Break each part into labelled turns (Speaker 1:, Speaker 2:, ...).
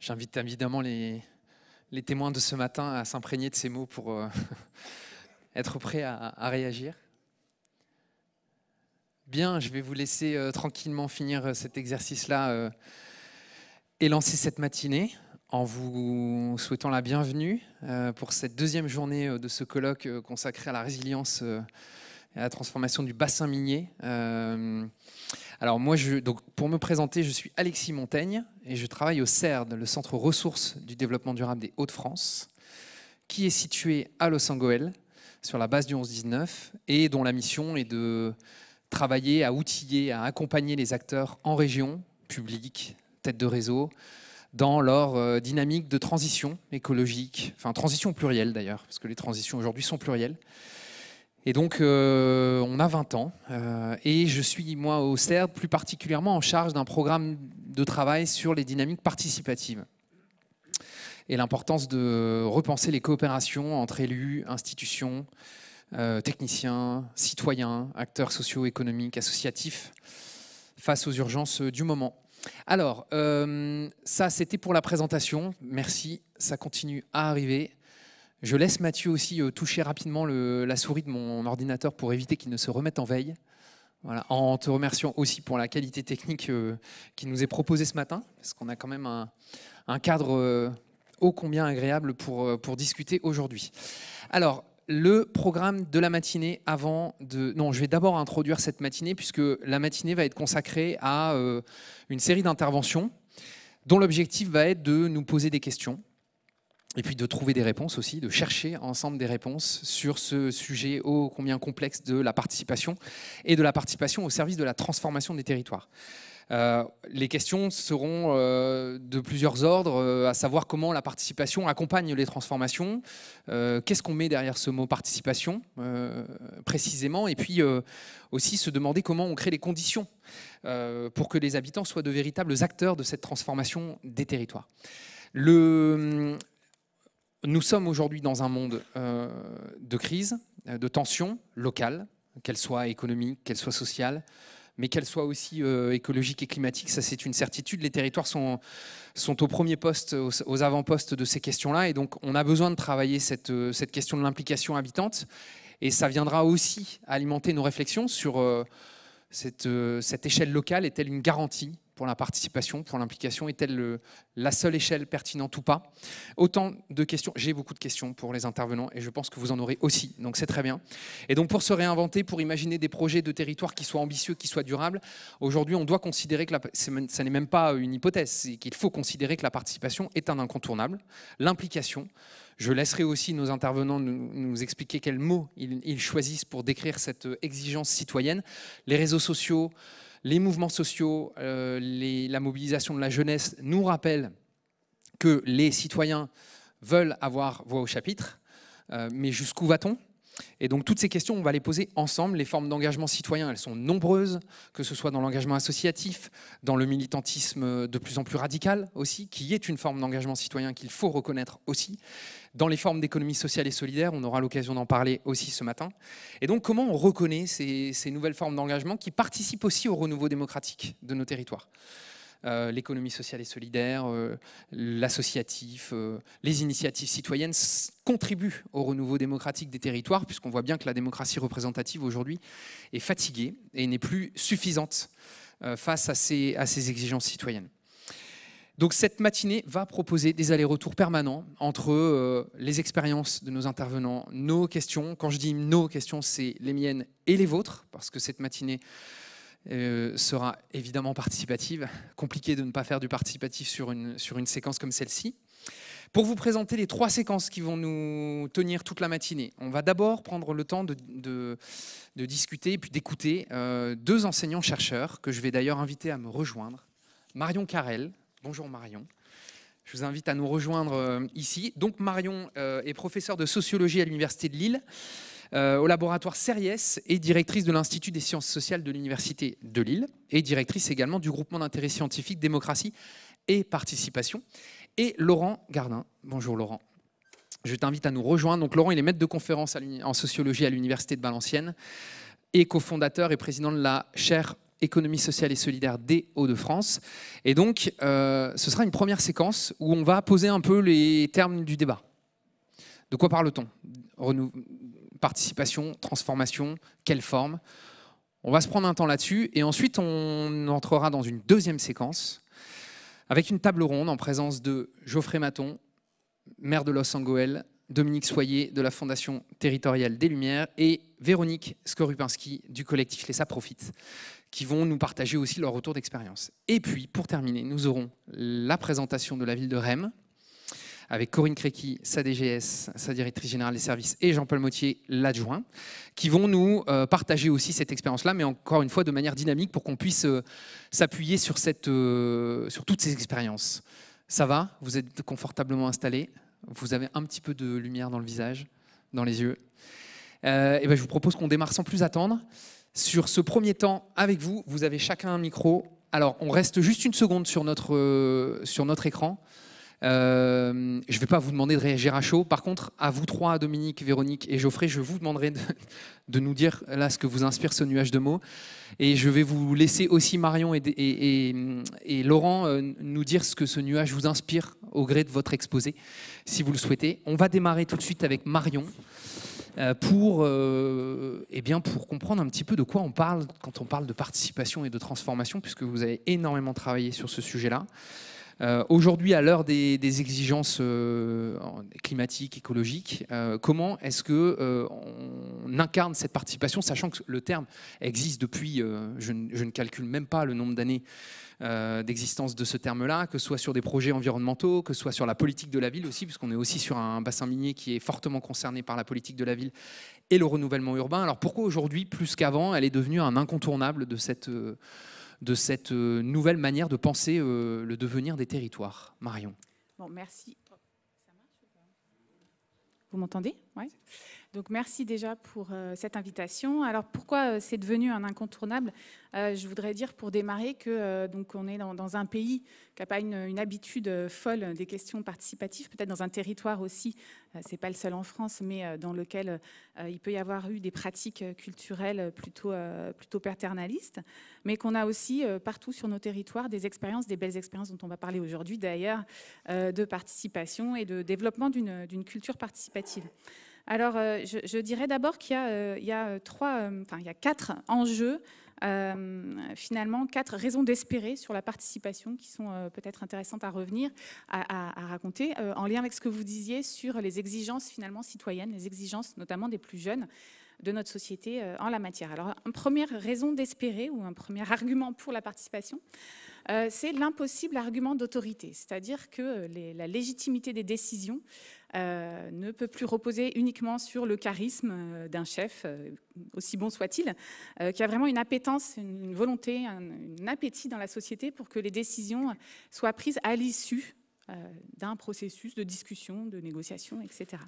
Speaker 1: J'invite évidemment les, témoins de ce
Speaker 2: matin à s'imprégner de ces mots pour euh, être prêts à, réagir. Bien, je vais vous laisser euh, tranquillement finir euh, cet exercice-là et lancer cette matinée en vous souhaitant la bienvenue pour cette deuxième journée de ce colloque consacré à la résilience et à la transformation du bassin minier. Alors moi, je, pour me présenter, je suis Alexis Montaigne et je travaille au CERD, le Centre Ressources du Développement Durable des Hauts-de-France, qui est situé à Los Angeles, sur la base du 11-19, et dont la mission est de travailler à outiller, à accompagner les acteurs en région, publics, tête de réseau, dans leur euh, dynamique de transition écologique, enfin transition plurielle d'ailleurs, parce que les transitions aujourd'hui sont plurielles, et donc, euh, on a 20 ans, euh, et je suis, moi, au CERD, plus particulièrement en charge d'un programme de travail sur les dynamiques participatives et l'importance de repenser les coopérations entre élus, institutions, euh, techniciens, citoyens, acteurs socio économiques, associatifs, face aux urgences du moment. Alors, ça, c'était pour la présentation. Merci, ça continue à arriver. Je laisse Mathieu aussi euh, toucher rapidement la souris de mon ordinateur pour éviter qu'il ne se remette en veille. en te remerciant aussi pour la qualité technique euh, qui nous est proposée ce matin, parce qu'on a quand même un, cadre euh, ô combien agréable pour discuter aujourd'hui. Alors, le programme de la matinée avant de... Non, je vais d'abord introduire cette matinée, puisque la matinée va être consacrée à une série d'interventions dont l'objectif va être de nous poser des questions et puis de trouver des réponses aussi, de chercher ensemble des réponses sur ce sujet ô combien complexe de la participation et de la participation au service de la transformation des territoires. Euh, les questions seront euh, de plusieurs ordres, euh, à savoir comment la participation accompagne les transformations, qu'est-ce qu'on met derrière ce mot participation précisément, et puis aussi se demander comment on crée les conditions pour que les habitants soient de véritables acteurs de cette transformation des territoires. Le, nous sommes aujourd'hui dans un monde euh, de crise, euh, de tensions locales, qu'elles soient économiques, qu'elle soit sociale, mais qu'elle soit aussi euh, écologique écologiques et climatique. ça c'est une certitude. Les territoires sont, au premier poste, aux, avant-postes de ces questions-là, et donc on a besoin de travailler cette, question de l'implication habitante, et ça viendra aussi alimenter nos réflexions sur... cette échelle locale est-elle une garantie pour la participation, pour l'implication Est-elle la seule échelle pertinente ou pas Autant de questions. J'ai beaucoup de questions pour les intervenants et je pense que vous en aurez aussi, donc c'est très bien. Et donc pour se réinventer, pour imaginer des projets de territoire qui soient ambitieux, qui soient durables, aujourd'hui on doit considérer que la, ça n'est même pas une hypothèse, c'est qu'il faut considérer que la participation est un incontournable. L'implication, je laisserai aussi nos intervenants nous, expliquer quels mots ils, choisissent pour décrire cette exigence citoyenne. Les réseaux sociaux, les mouvements sociaux, euh, la mobilisation de la jeunesse nous rappellent que les citoyens veulent avoir voix au chapitre, euh, mais jusqu'où va-t-on et donc toutes ces questions, on va les poser ensemble. Les formes d'engagement citoyen, elles sont nombreuses, que ce soit dans l'engagement associatif, dans le militantisme de plus en plus radical aussi, qui est une forme d'engagement citoyen qu'il faut reconnaître aussi. Dans les formes d'économie sociale et solidaire, on aura l'occasion d'en parler aussi ce matin. Et donc comment on reconnaît ces, ces nouvelles formes d'engagement qui participent aussi au renouveau démocratique de nos territoires euh, l'économie sociale et solidaire, euh, l'associatif, euh, les initiatives citoyennes contribuent au renouveau démocratique des territoires, puisqu'on voit bien que la démocratie représentative aujourd'hui est fatiguée et n'est plus suffisante face à ces, exigences citoyennes. Donc cette matinée va proposer des allers-retours permanents entre les expériences de nos intervenants, nos questions. Quand je dis nos questions, c'est les miennes et les vôtres, parce que cette matinée euh, sera évidemment participative. Compliqué de ne pas faire du participatif sur une, sur une séquence comme celle-ci. Pour vous présenter les trois séquences qui vont nous tenir toute la matinée, on va d'abord prendre le temps de, de, discuter et puis d'écouter euh, deux enseignants-chercheurs que je vais d'ailleurs inviter à me rejoindre. Marion Carrel, bonjour Marion. Je vous invite à nous rejoindre euh, ici. Donc Marion est professeur de sociologie à l'Université de Lille. Euh, au laboratoire Series et directrice de l'Institut des sciences sociales de l'Université de Lille et directrice également du groupement d'intérêt scientifique démocratie et participation. Et Laurent Gardin. Bonjour Laurent. Je t'invite à nous rejoindre. Donc Laurent, il est maître de conférence en sociologie à l'Université de Valenciennes et cofondateur et président de la chaire économie sociale et solidaire des Hauts-de-France. Et donc, euh, ce sera une première séquence où on va poser un peu les termes du débat. De quoi parle-t-on participation, transformation, quelle forme. On va se prendre un temps là-dessus et ensuite on entrera dans une deuxième séquence avec une table ronde en présence de Geoffrey Maton, maire de Los Angeles, Dominique Soyer de la Fondation territoriale des Lumières et Véronique Skorupinski du collectif Les Ça qui vont nous partager aussi leur retour d'expérience. Et puis, pour terminer, nous aurons la présentation de la ville de Rennes, avec Corinne Créqui, sa DGS, sa directrice générale des services, et Jean-Paul Mottier, l'adjoint, qui vont nous euh, partager aussi cette expérience-là, mais encore une fois de manière dynamique pour qu'on puisse euh, s'appuyer sur, euh, sur toutes ces expériences. Ça va Vous êtes confortablement installés Vous avez un petit peu de lumière dans le visage, dans les yeux et ben, Je vous propose qu'on démarre sans plus attendre. Sur ce premier temps avec vous, vous avez chacun un micro. Alors, on reste juste une seconde sur notre, sur notre écran. Euh, je ne vais pas vous demander de réagir à chaud. Par contre, à vous trois, Dominique, Véronique et Geoffrey, je vous demanderai de, nous dire là ce que vous inspire ce nuage de mots. Et je vais vous laisser aussi Marion et, et, Laurent euh, nous dire ce que ce nuage vous inspire au gré de votre exposé, si vous le souhaitez. On va démarrer tout de suite avec Marion. Euh, pour, euh, eh bien, pour comprendre un petit peu de quoi on parle quand on parle de participation et de transformation, puisque vous avez énormément travaillé sur ce sujet-là. Euh, aujourd'hui, à l'heure des, exigences euh, climatiques, écologiques, euh, comment est-ce que on incarne cette participation, sachant que le terme existe depuis, je ne, je, ne, calcule même pas le nombre d'années d'existence de ce terme-là, que ce soit sur des projets environnementaux, que ce soit sur la politique de la ville aussi, puisqu'on est aussi sur un bassin minier qui est fortement concerné par la politique de la ville et le renouvellement urbain. Alors pourquoi aujourd'hui, plus qu'avant, elle est devenue un incontournable de cette de cette euh, nouvelle manière de penser euh, le devenir des territoires. Marion.
Speaker 3: merci. Vous m'entendez donc merci déjà pour euh, cette invitation. Alors pourquoi euh, c'est devenu un incontournable euh, Je voudrais dire pour démarrer que donc on est dans, un pays qui n'a pas une, habitude folle des questions participatives, peut-être dans un territoire aussi, c'est pas le seul en France, mais dans lequel il peut y avoir eu des pratiques culturelles plutôt plutôt paternalistes, mais qu'on a aussi partout sur nos territoires des expériences, des belles expériences dont on va parler aujourd'hui d'ailleurs, de participation et de développement d'une culture participative. Alors, euh, je, dirais d'abord qu'il y, a trois, euh, il y euh, quatre enjeux finalement quatre raisons d'espérer sur la participation qui sont peut-être intéressantes à revenir, à, raconter, en lien avec ce que vous disiez sur les exigences finalement citoyennes, les exigences notamment des plus jeunes de notre société en la matière. Alors, une première raison d'espérer ou un premier argument pour la participation, c'est l'impossible argument d'autorité, c'est-à-dire que la légitimité des décisions euh, ne peut plus reposer uniquement sur le charisme euh, d'un chef, euh, aussi bon soit-il, qui a vraiment une appétence, une volonté, un, appétit dans la société pour que les décisions soient prises à l'issue d'un processus de discussion, de négociation, etc.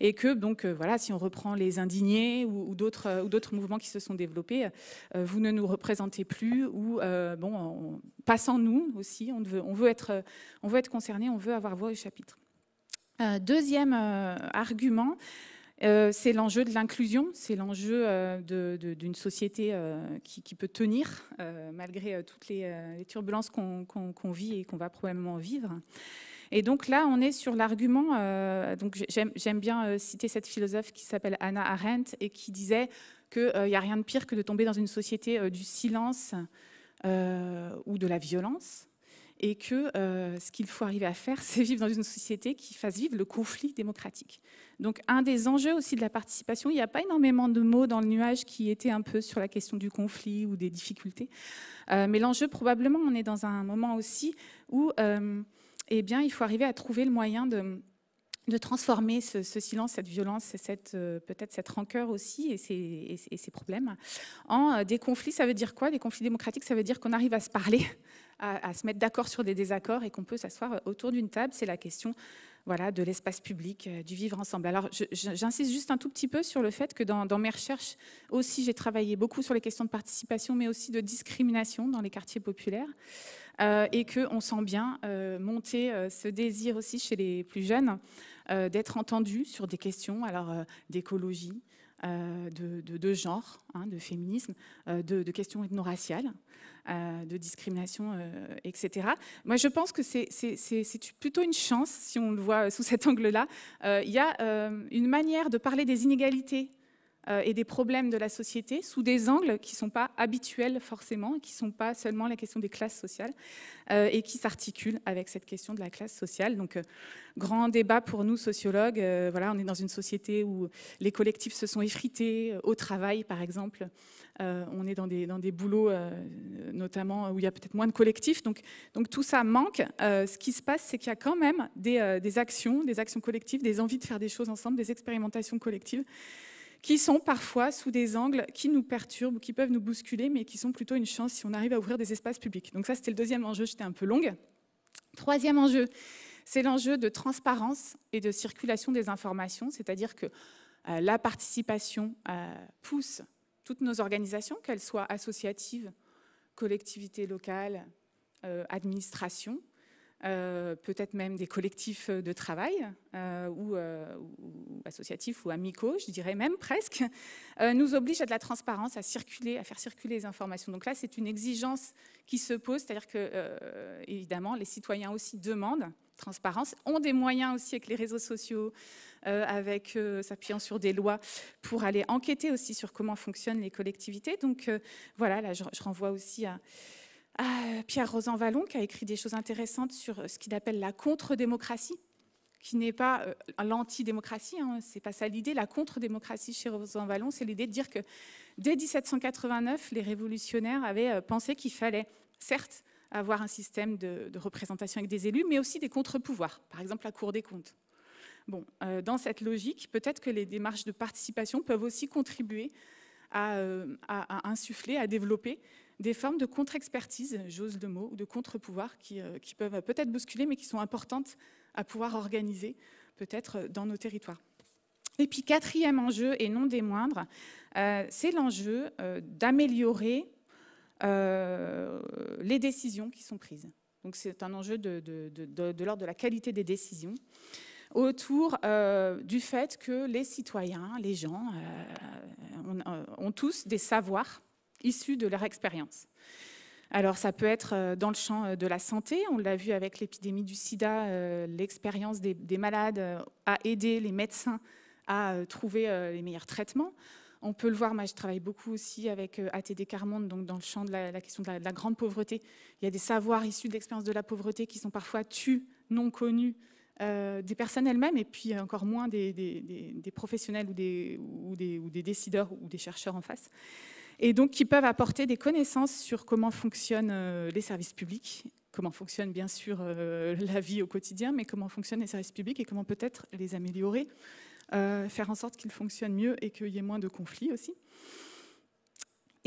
Speaker 3: Et que donc voilà, si on reprend les indignés ou, d'autres mouvements qui se sont développés, vous ne nous représentez plus ou bon, passant nous aussi, on veut on veut être on veut être concerné, on veut avoir voix au chapitre. Euh, deuxième euh, argument, euh, c'est l'enjeu de l'inclusion, c'est l'enjeu d'une société qui, peut tenir malgré toutes les, turbulences qu'on vit et qu'on va probablement vivre. Et donc là, on est sur l'argument, donc j'aime bien citer cette philosophe qui s'appelle Anna Arendt et qui disait qu'il n'y a rien de pire que de tomber dans une société du silence ou de la violence et que euh, ce qu'il faut arriver à faire, c'est vivre dans une société qui fasse vivre le conflit démocratique. Donc un des enjeux aussi de la participation, il n'y a pas énormément de mots dans le nuage qui étaient un peu sur la question du conflit ou des difficultés, euh, mais l'enjeu probablement, on est dans un moment aussi où euh, eh bien, il faut arriver à trouver le moyen de de transformer ce, silence, cette violence euh, peut-être cette rancœur aussi et ces, problèmes en euh, des conflits. Ça veut dire quoi Des conflits démocratiques, ça veut dire qu'on arrive à se parler, à, se mettre d'accord sur des désaccords et qu'on peut s'asseoir euh, autour d'une table. C'est la question voilà, de l'espace public, du vivre ensemble. Alors j'insiste juste un tout petit peu sur le fait que dans, dans mes recherches aussi, j'ai travaillé beaucoup sur les questions de participation, mais aussi de discrimination dans les quartiers populaires. et qu'on sent bien monter ce désir aussi chez les plus jeunes euh, d'être entendu sur des questions alors euh, d'écologie, euh, de, de, genre, hein, de féminisme, de, de questions ethno-raciales, de discrimination, etc. Moi, je pense que c'est plutôt une chance, si on le voit sous cet angle-là. Il y a une manière de parler des inégalités euh, et des problèmes de la société sous des angles qui ne sont pas habituels forcément, qui ne sont pas seulement la question des classes sociales, euh, et qui s'articulent avec cette question de la classe sociale. Donc, euh, grand débat pour nous, sociologues. voilà, on est dans une société où les collectifs se sont effrités, au travail par exemple. on est dans des, dans des boulots, notamment, où il y a peut-être moins de collectifs. Donc, donc tout ça manque. ce qui se passe, c'est qu'il y a quand même des, des actions, des actions collectives, des envies de faire des choses ensemble, des expérimentations collectives qui sont parfois sous des angles qui nous perturbent, qui peuvent nous bousculer, mais qui sont plutôt une chance si on arrive à ouvrir des espaces publics. Donc ça, c'était le deuxième enjeu, j'étais un peu longue. Troisième enjeu, c'est l'enjeu de transparence et de circulation des informations, c'est-à-dire que euh, la participation euh, pousse toutes nos organisations, qu'elles soient associatives, collectivités locales, euh, administrations, euh, peut-être même des collectifs de travail euh, euh, ou, associatifs ou amicaux, je dirais même presque, nous oblige à de la transparence, à circuler, à faire circuler les informations. Donc là, c'est une exigence qui se pose, c'est-à-dire que, évidemment, les citoyens aussi demandent transparence, ont des moyens aussi avec les réseaux sociaux, avec s'appuyant sur des lois pour aller enquêter aussi sur comment fonctionnent les collectivités. Donc voilà, là je renvoie aussi à, ah, Pierre Vallon qui a écrit des choses intéressantes sur euh, ce qu'il appelle la contre-démocratie, qui n'est pas euh, l'anti-démocratie, hein, c'est pas ça l'idée. La contre-démocratie chez Vallon c'est l'idée de dire que dès 1789, les révolutionnaires avaient euh, pensé qu'il fallait, certes, avoir un système de, représentation avec des élus, mais aussi des contre-pouvoirs, par exemple la Cour des comptes. Bon, dans cette logique, peut-être que les démarches de participation peuvent aussi contribuer à insuffler, à développer des formes de contre-expertise, j'ose le mot, ou de contre-pouvoir euh, qui, peuvent peut-être bousculer, mais qui sont importantes à pouvoir organiser peut-être euh, dans nos territoires. Et puis quatrième enjeu, et non des moindres, euh, c'est l'enjeu d'améliorer les décisions qui sont prises. Donc c'est un enjeu de, l'ordre de la qualité des décisions autour du fait que les citoyens, les gens, ont tous des savoirs issus de leur expérience. Alors ça peut être euh, dans le champ euh, de la santé, on l'a vu avec l'épidémie du sida, euh, l'expérience des, malades a aidé les médecins à trouver les meilleurs traitements. On peut le voir, moi je travaille beaucoup aussi avec ATD Carmonde, donc dans le champ de la, question de la, grande pauvreté. Il y a des savoirs issus de l'expérience de la pauvreté qui sont parfois tus, non connus, des personnes elles-mêmes et puis encore moins des, professionnels ou, ou des, décideurs ou des chercheurs en face et donc qui peuvent apporter des connaissances sur comment fonctionnent euh, les services publics, comment fonctionne bien sûr euh, la vie au quotidien, mais comment fonctionnent les services publics et comment peut-être les améliorer, euh, faire en sorte qu'ils fonctionnent mieux et qu'il y ait moins de conflits aussi.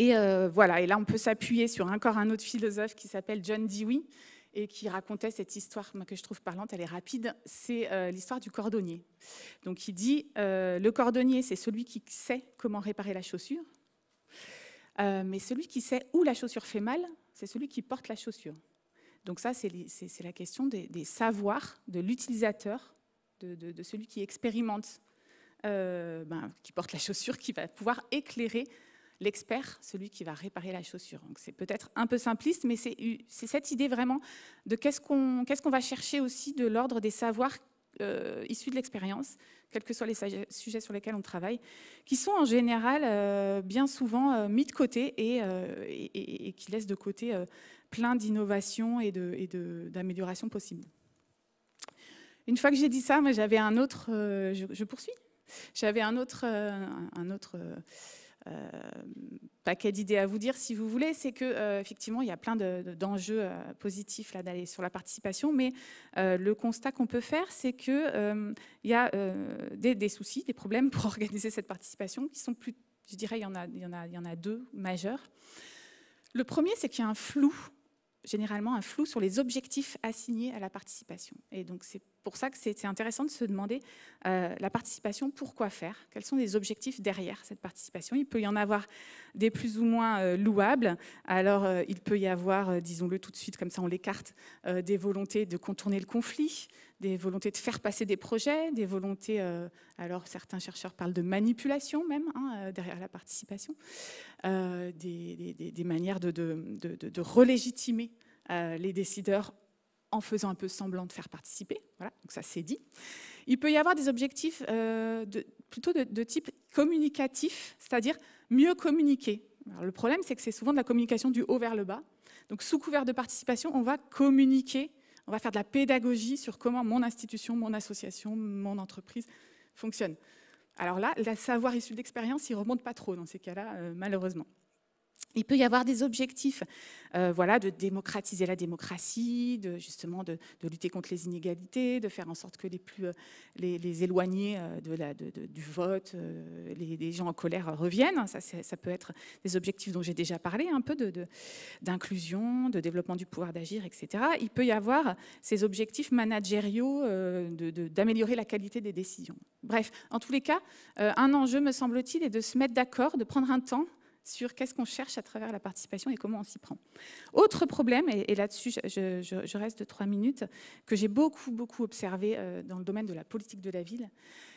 Speaker 3: Et voilà, et là on peut s'appuyer sur encore un autre philosophe qui s'appelle John Dewey et qui racontait cette histoire que je trouve parlante, elle est rapide, c'est l'histoire du cordonnier. Donc il dit, le cordonnier c'est celui qui sait comment réparer la chaussure, euh, mais celui qui sait où la chaussure fait mal, c'est celui qui porte la chaussure. Donc ça, c'est la question des, savoirs de l'utilisateur, de, celui qui expérimente, euh, ben, qui porte la chaussure, qui va pouvoir éclairer l'expert, celui qui va réparer la chaussure. Donc c'est peut-être un peu simpliste, mais c'est cette idée vraiment de qu'est-ce qu'on va chercher aussi de l'ordre des savoirs euh, issus de l'expérience quels que soient les sujets sur lesquels on travaille, qui sont en général euh, bien souvent euh, mis de côté euh, et, qui laissent de côté plein d'innovations et d'améliorations de, possibles. Une fois que j'ai dit ça, j'avais un autre, je, poursuis, j'avais un autre, un autre euh, paquet d'idées à vous dire si vous voulez, c'est que euh, effectivement il y a plein d'enjeux euh, positifs là d'aller sur la participation, mais le constat qu'on peut faire, c'est que il y a des, soucis, des problèmes pour organiser cette participation qui sont plus, je dirais, il y en a, il y en a, il y en a deux majeurs. Le premier, c'est qu'il y a un flou généralement un flou sur les objectifs assignés à la participation. Et donc c'est pour ça que c'est intéressant de se demander euh, la participation, pourquoi faire Quels sont les objectifs derrière cette participation Il peut y en avoir des plus ou moins euh, louables. Alors, euh, il peut y avoir, disons-le tout de suite, comme ça on l'écarte, des volontés de contourner le conflit, des volontés de faire passer des projets, des volontés, alors certains chercheurs parlent de manipulation même, hein, derrière la participation, des, manières de, de, de relégitimer les décideurs en faisant un peu semblant de faire participer. Voilà, donc ça c'est dit. Il peut y avoir des objectifs euh, de, plutôt de, type communicatif, c'est-à-dire mieux communiquer. le problème, c'est que c'est souvent de la communication du haut vers le bas. Donc sous couvert de participation, on va communiquer, on va faire de la pédagogie sur comment mon institution, mon association, mon entreprise fonctionne. Alors là, le savoir issu d'expérience, il ne remonte pas trop dans ces cas-là, euh, malheureusement. Il peut y avoir des objectifs, euh, voilà, de démocratiser la démocratie, de justement de, lutter contre les inégalités, de faire en sorte que les plus euh, les, éloignés euh, du vote, les, gens en colère reviennent. Ça, ça peut être des objectifs dont j'ai déjà parlé, un peu d'inclusion, de, développement du pouvoir d'agir, etc. Il peut y avoir ces objectifs managériaux d'améliorer la qualité des décisions. Bref, en tous les cas, un enjeu me semble-t-il est de se mettre d'accord, de prendre un temps sur qu'est-ce qu'on cherche à travers la participation et comment on s'y prend. Autre problème, et, là-dessus je, reste de trois minutes, que j'ai beaucoup, beaucoup observé euh, dans le domaine de la politique de la ville,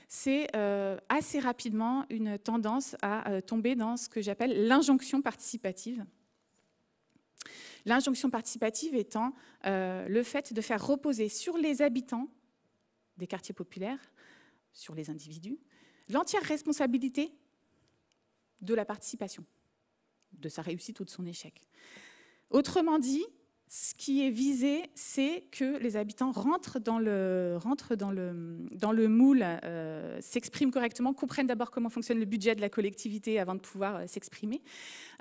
Speaker 3: c'est euh, assez rapidement une tendance à euh, tomber dans ce que j'appelle l'injonction participative. L'injonction participative étant le fait de faire reposer sur les habitants des quartiers populaires, sur les individus, l'entière responsabilité de la participation de sa réussite ou de son échec. Autrement dit, ce qui est visé, c'est que les habitants rentrent dans le, dans le, dans le moule, euh, s'expriment correctement, comprennent d'abord comment fonctionne le budget de la collectivité avant de pouvoir euh, s'exprimer.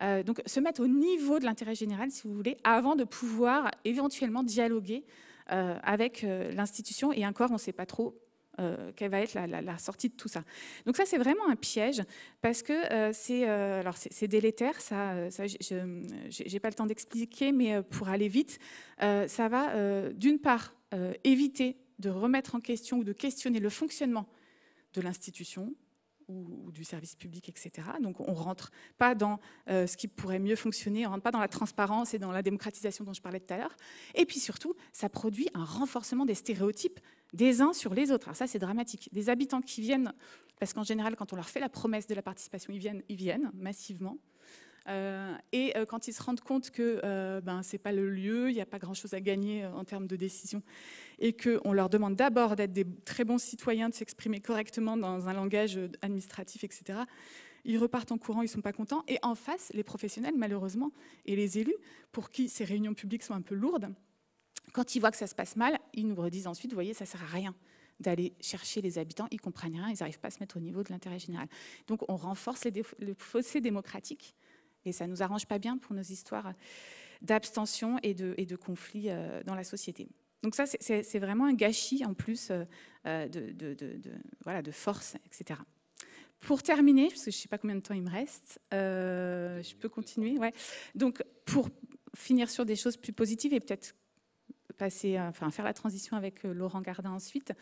Speaker 3: Euh, donc se mettre au niveau de l'intérêt général, si vous voulez, avant de pouvoir éventuellement dialoguer avec l'institution et encore, on ne sait pas trop euh, quelle va être la, sortie de tout ça. Donc ça, c'est vraiment un piège parce que euh, euh, c'est délétère. Ça, ça j'ai pas le temps d'expliquer, mais pour aller vite, ça va d'une part éviter de remettre en question ou de questionner le fonctionnement de l'institution, ou, du service public, etc. Donc on ne rentre pas dans euh, ce qui pourrait mieux fonctionner, on ne rentre pas dans la transparence et dans la démocratisation dont je parlais tout à l'heure. Et puis surtout, ça produit un renforcement des stéréotypes des uns sur les autres. Alors ça, c'est dramatique. Des habitants qui viennent, parce qu'en général, quand on leur fait la promesse de la participation, ils viennent, ils viennent massivement. Euh, et euh, quand ils se rendent compte que euh, ben, ce n'est pas le lieu, il n'y a pas grand-chose à gagner en termes de décision, et qu'on leur demande d'abord d'être des très bons citoyens, de s'exprimer correctement dans un langage administratif, etc., ils repartent en courant, ils ne sont pas contents. Et en face, les professionnels, malheureusement, et les élus, pour qui ces réunions publiques sont un peu lourdes, quand ils voient que ça se passe mal, ils nous redisent ensuite, vous voyez, ça ne sert à rien d'aller chercher les habitants, ils comprennent rien, ils n'arrivent pas à se mettre au niveau de l'intérêt général. Donc on renforce le fossé démocratique et ça ne nous arrange pas bien pour nos histoires d'abstention et de, et de conflits euh, dans la société. Donc ça, c'est vraiment un gâchis en plus euh, euh, de, de, voilà, de force, etc. Pour terminer, parce que je ne sais pas combien de temps il me reste, je peux continuer. Ouais. Donc pour finir sur des choses plus positives et peut-être passer, enfin faire la transition avec Laurent Gardin ensuite,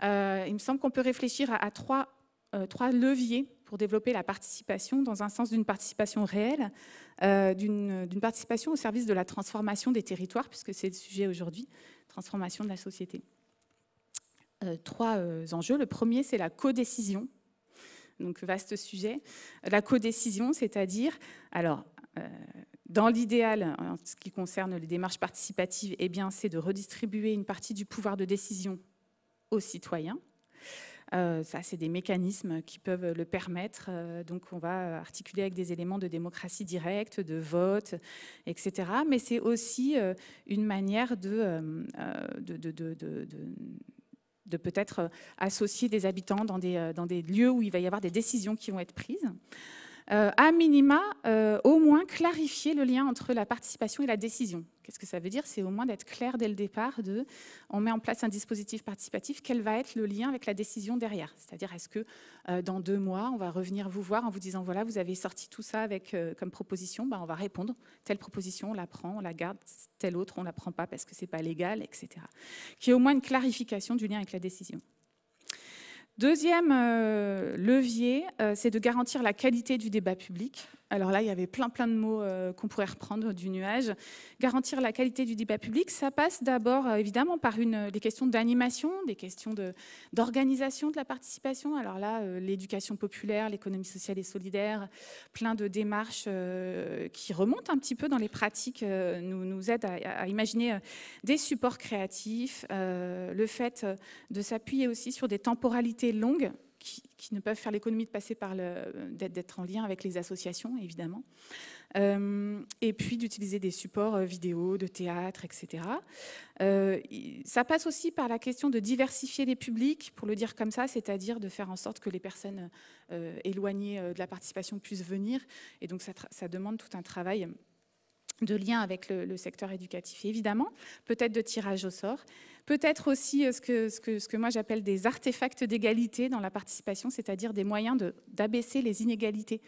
Speaker 3: il me semble qu'on peut réfléchir à, à trois euh, trois leviers pour développer la participation dans un sens d'une participation réelle, euh, d'une participation au service de la transformation des territoires, puisque c'est le sujet aujourd'hui, transformation de la société. Euh, trois enjeux. Le premier, c'est la codécision. Donc vaste sujet. La codécision, c'est-à-dire, alors, dans l'idéal, en ce qui concerne les démarches participatives, et eh bien, c'est de redistribuer une partie du pouvoir de décision aux citoyens euh, ça, c'est des mécanismes qui peuvent le permettre. Euh, donc, on va articuler avec des éléments de démocratie directe, de vote, etc. Mais c'est aussi euh, une manière de, peut-être associer des habitants dans des lieux où il va y avoir des décisions qui vont être prises. Euh, à minima, euh, au moins clarifier le lien entre la participation et la décision. Qu'est-ce que ça veut dire C'est au moins d'être clair dès le départ on met en place un dispositif participatif, quel va être le lien avec la décision derrière C'est-à-dire, est-ce que euh, dans deux mois, on va revenir vous voir en vous disant voilà, vous avez sorti tout ça avec, comme proposition ben, On va répondre telle proposition, on la prend, on la garde, telle autre, on ne la prend pas parce que ce n'est pas légal, etc. Qui est au moins une clarification du lien avec la décision. Deuxième euh, levier, euh, c'est de garantir la qualité du débat public alors là, il y avait plein plein de mots euh, qu'on pourrait reprendre du nuage. Garantir la qualité du débat public, ça passe d'abord euh, évidemment par une, euh, des questions d'animation, des questions d'organisation de, la participation. Alors là, l'éducation populaire, l'économie sociale et solidaire, plein de démarches qui remontent un petit peu dans les pratiques, nous, nous aident à imaginer des supports créatifs, le fait de s'appuyer aussi sur des temporalités longues qui, ne peuvent faire l'économie de passer par d'être en lien avec les associations, évidemment. Euh, et puis d'utiliser des supports euh, vidéo, de théâtre, etc. Euh, ça passe aussi par la question de diversifier les publics, pour le dire comme ça, c'est-à-dire de faire en sorte que les personnes éloignées de la participation puissent venir. Et donc ça, demande tout un travail de lien avec le, le secteur éducatif, évidemment, peut-être de tirage au sort, Peut-être aussi euh, ce que, moi j'appelle des artefacts d'égalité dans la participation, c'est-à-dire des moyens d'abaisser les inégalités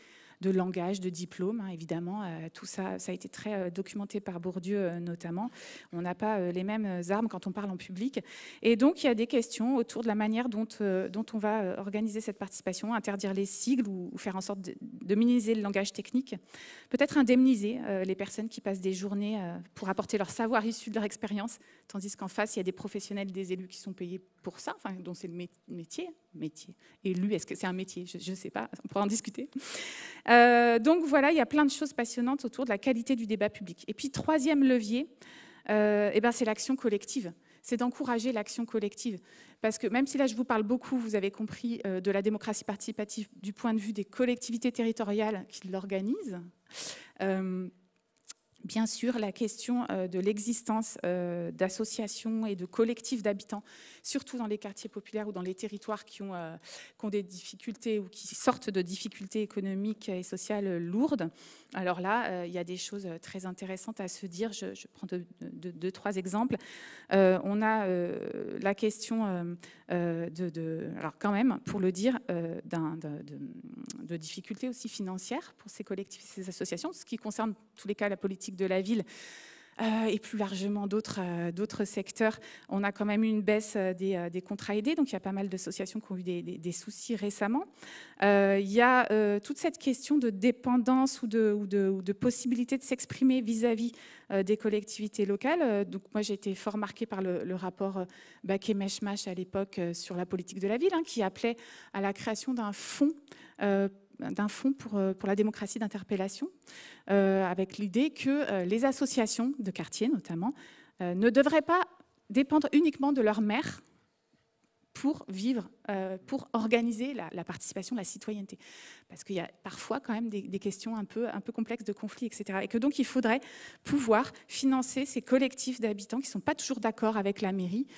Speaker 3: de langage, de diplôme, hein, évidemment. Euh, tout ça, ça a été très euh, documenté par Bourdieu euh, notamment. On n'a pas les mêmes armes quand on parle en public. Et donc, il y a des questions autour de la manière dont, on va organiser cette participation, interdire les sigles ou, faire en sorte de, minimiser le langage technique. Peut-être indemniser les personnes qui passent des journées pour apporter leur savoir issu de leur expérience, tandis qu'en face, il y a des professionnels, des élus qui sont payés pour ça, dont c'est le métier, métier. Élu, est-ce que c'est un métier Je ne sais pas, on pourra en discuter. Euh, donc voilà, il y a plein de choses passionnantes autour de la qualité du débat public. Et puis troisième levier, euh, eh ben, c'est l'action collective. C'est d'encourager l'action collective. Parce que même si là je vous parle beaucoup, vous avez compris, euh, de la démocratie participative du point de vue des collectivités territoriales qui l'organisent, euh, bien sûr la question euh, de l'existence euh, d'associations et de collectifs d'habitants, surtout dans les quartiers populaires ou dans les territoires qui ont, euh, ont, des difficultés ou qui sortent de difficultés économiques et sociales lourdes. Alors là, il y a des choses très intéressantes à se dire. Je, prends deux, trois exemples. on a la question de, alors quand même, pour le dire, de, de, de difficultés aussi financières pour ces collectifs et ces associations, ce qui concerne en tous les cas la politique de la ville euh, et plus largement euh, d'autres secteurs, on a quand même eu une baisse euh, des, contrats aidés. Donc il y a pas mal d'associations qui ont eu des, des, soucis récemment. il y a toute cette question de dépendance ou de, ou de, de possibilité de s'exprimer vis-à-vis des collectivités locales. Donc moi j'ai été fort marquée par le, le rapport baké à l'époque sur la politique de la ville, hein, qui appelait à la création d'un fonds d'un fonds euh, pour, la démocratie d'interpellation, euh, avec l'idée que euh, les associations de quartier notamment ne devraient pas dépendre uniquement de leur maire pour vivre, pour organiser la, participation de la citoyenneté. Parce qu'il y a parfois quand même des, questions un peu, un peu complexes de conflits, etc. Et que donc il faudrait pouvoir financer ces collectifs d'habitants qui ne sont pas toujours d'accord avec la mairie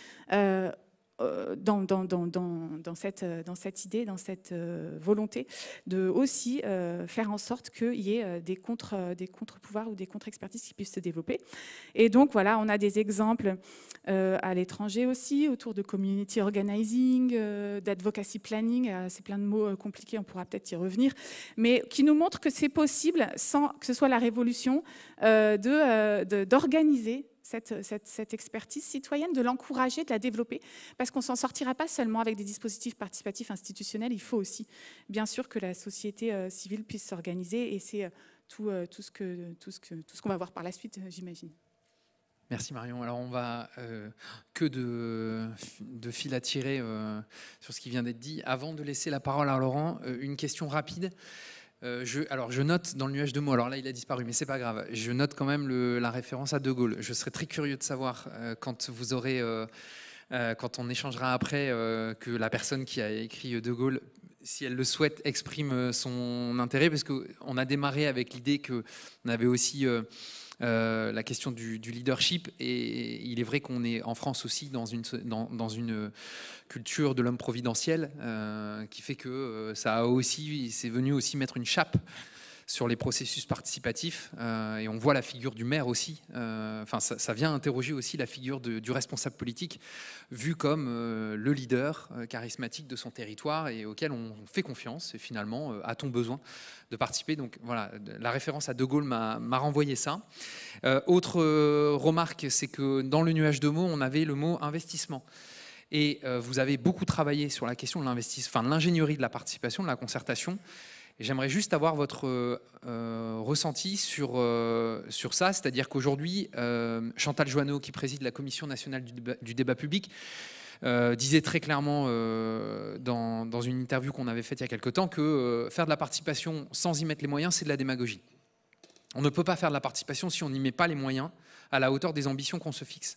Speaker 3: euh, dans, dans, cette, euh, dans cette idée, dans cette euh, volonté de aussi faire en sorte qu'il y ait des contre-pouvoirs contre ou des contre-expertises qui puissent se développer. Et donc, voilà, on a des exemples à l'étranger aussi, autour de community organizing, d'advocacy planning, c'est plein de mots compliqués, on pourra peut-être y revenir, mais qui nous montrent que c'est possible, sans que ce soit la révolution, d'organiser de, de euh, cette, expertise citoyenne, de l'encourager, de la développer, parce qu'on ne s'en sortira pas seulement avec des dispositifs participatifs institutionnels, il faut aussi, bien sûr, que la société euh, civile puisse s'organiser, et c'est euh, tout, tout ce qu'on va voir par la suite, j'imagine.
Speaker 2: Merci Marion. Alors on va que de, fil à tirer sur ce qui vient d'être dit. Avant de laisser la parole à Laurent, une question rapide. Euh, alors, je note dans le nuage de mots, alors là, il a disparu, mais c'est pas grave. Je note quand même la référence à De Gaulle. Je serais très curieux de savoir euh, quand vous aurez. Euh, quand on échangera après, que la personne qui a écrit De Gaulle, si elle le souhaite, exprime son intérêt, parce qu'on a démarré avec l'idée qu'on avait aussi euh, la question du, leadership. Et il est vrai qu'on est en France aussi dans une, dans, une culture de l'homme providentiel euh, qui fait que euh, ça a aussi, c'est venu aussi mettre une chape sur les processus participatifs. Euh, et on voit la figure du maire aussi. Euh, enfin, ça, vient interroger aussi la figure du responsable politique, vu comme euh, le leader charismatique de son territoire et auquel on fait confiance. Et finalement, a-t-on besoin de participer Donc voilà, la référence à De Gaulle m'a renvoyé ça. autre remarque, c'est que dans le nuage de mots, on avait le mot investissement. Et vous avez beaucoup travaillé sur la question de l'ingénierie de la participation, de la concertation j'aimerais juste avoir votre euh, euh, ressenti sur, euh, sur ça, c'est-à-dire qu'aujourd'hui, Chantal Joanneau, qui préside la Commission nationale du débat, public, disait très clairement dans, dans, une interview qu'on avait faite il y a quelque temps que faire de la participation sans y mettre les moyens, c'est de la démagogie. On ne peut pas faire de la participation si on n'y met pas les moyens à la hauteur des ambitions qu'on se fixe.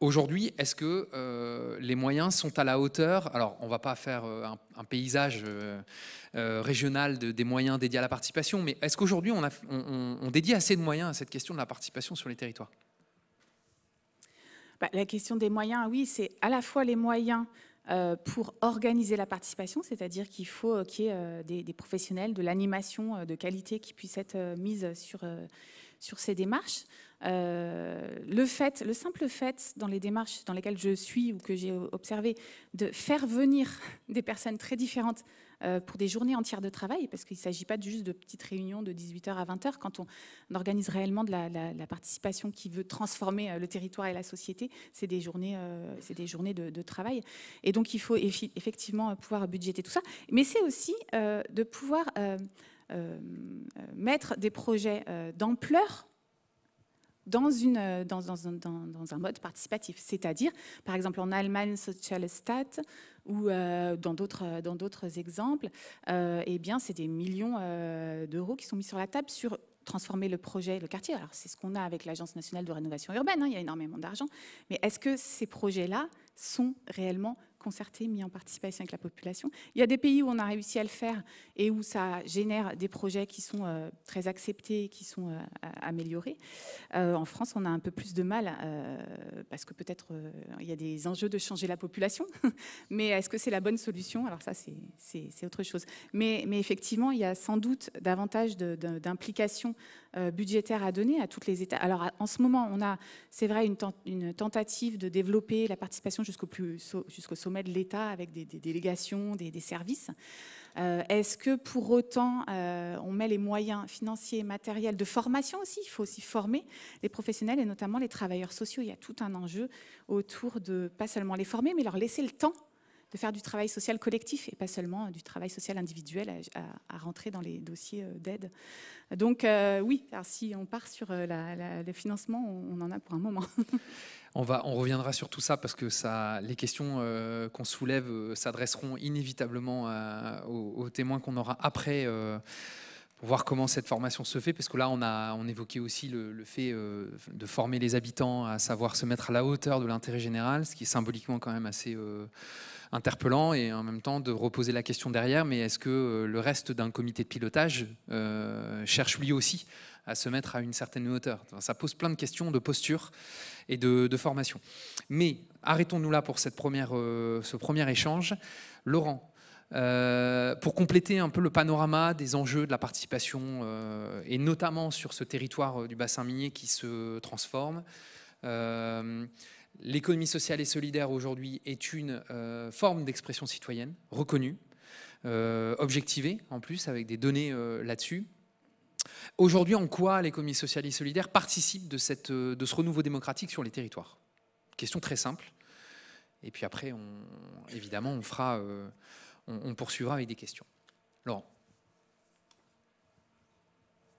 Speaker 2: Aujourd'hui, est-ce que euh, les moyens sont à la hauteur Alors, on ne va pas faire euh, un, paysage euh, régional des moyens dédiés à la participation, mais est-ce qu'aujourd'hui, on, dédie assez de moyens à cette question de la participation sur les territoires
Speaker 3: bah, La question des moyens, oui, c'est à la fois les moyens pour organiser la participation, c'est-à-dire qu'il faut qu'il y ait des, des professionnels de l'animation de qualité qui puissent être mises sur sur ces démarches. Euh, le simple fait dans les démarches dans lesquelles je suis ou que j'ai observé, de faire venir des personnes très différentes euh, pour des journées entières de travail, parce qu'il ne s'agit pas juste de petites réunions de 18h à 20h, quand on, organise réellement de la, participation qui veut transformer euh, le territoire et la société, c'est des journées, c'est des journées de, travail. Et donc il faut effectivement pouvoir budgéter tout ça, mais c'est aussi de pouvoir... Euh, euh, mettre des projets euh, d'ampleur dans, une, dans, un mode participatif. C'est-à-dire, par exemple, en Allemagne, socialstat ou dans d'autres exemples, eh bien, c'est des millions d'euros qui sont mis sur la table sur transformer le projet, le quartier. Alors, c'est ce qu'on a avec l'Agence nationale de rénovation urbaine, hein, il y a énormément d'argent. Mais est-ce que ces projets-là sont réellement concerté, mis en participation avec la population. Il y a des pays où on a réussi à le faire et où ça génère des projets qui sont euh, très acceptés, qui sont euh, améliorés. Euh, en France, on a un peu plus de mal parce que peut-être il y a des enjeux de changer la population, mais est-ce que c'est la bonne solution Alors ça, c'est autre chose. Mais, mais, effectivement, il y a sans doute davantage d'implication budgétaire à donner à toutes les États. Alors en ce moment, on a, c'est vrai, une, tentative de développer la participation jusqu'au jusqu'au sommet de l'État avec des, délégations, des, services. Euh, est-ce que pour autant euh, on met les moyens financiers et matériels de formation aussi Il faut aussi former les professionnels et notamment les travailleurs sociaux. Il y a tout un enjeu autour de pas seulement les former, mais leur laisser le temps de faire du travail social collectif et pas seulement euh, du travail social individuel à, rentrer dans les dossiers euh, d'aide. Donc euh, oui, si on part sur le financement, on, en a pour un moment.
Speaker 2: on, va, on reviendra sur tout ça parce que les questions qu'on soulève s'adresseront inévitablement aux, témoins qu'on aura après pour voir comment cette formation se fait, parce que là, on a on évoquait aussi le, fait de former les habitants à savoir se mettre à la hauteur de l'intérêt général, ce qui est symboliquement quand même assez interpellant et en même temps de reposer la question derrière, mais est-ce que euh, le reste d'un comité de pilotage euh, cherche lui aussi à se mettre à une certaine hauteur. Ça pose plein de questions de posture et de, formation. Mais arrêtons-nous là pour cette première, euh, ce premier échange. Laurent, pour compléter un peu le panorama des enjeux de la participation, et notamment sur ce territoire du bassin minier qui se transforme, L'économie sociale et solidaire aujourd'hui est une euh, forme d'expression citoyenne reconnue, euh, objectivée en plus, avec des données euh, là-dessus. Aujourd'hui, en quoi l'économie sociale et solidaire participe de, cette, de ce renouveau démocratique sur les territoires Question très simple. Et puis après, évidemment, on, fera, on poursuivra avec des questions. Laurent.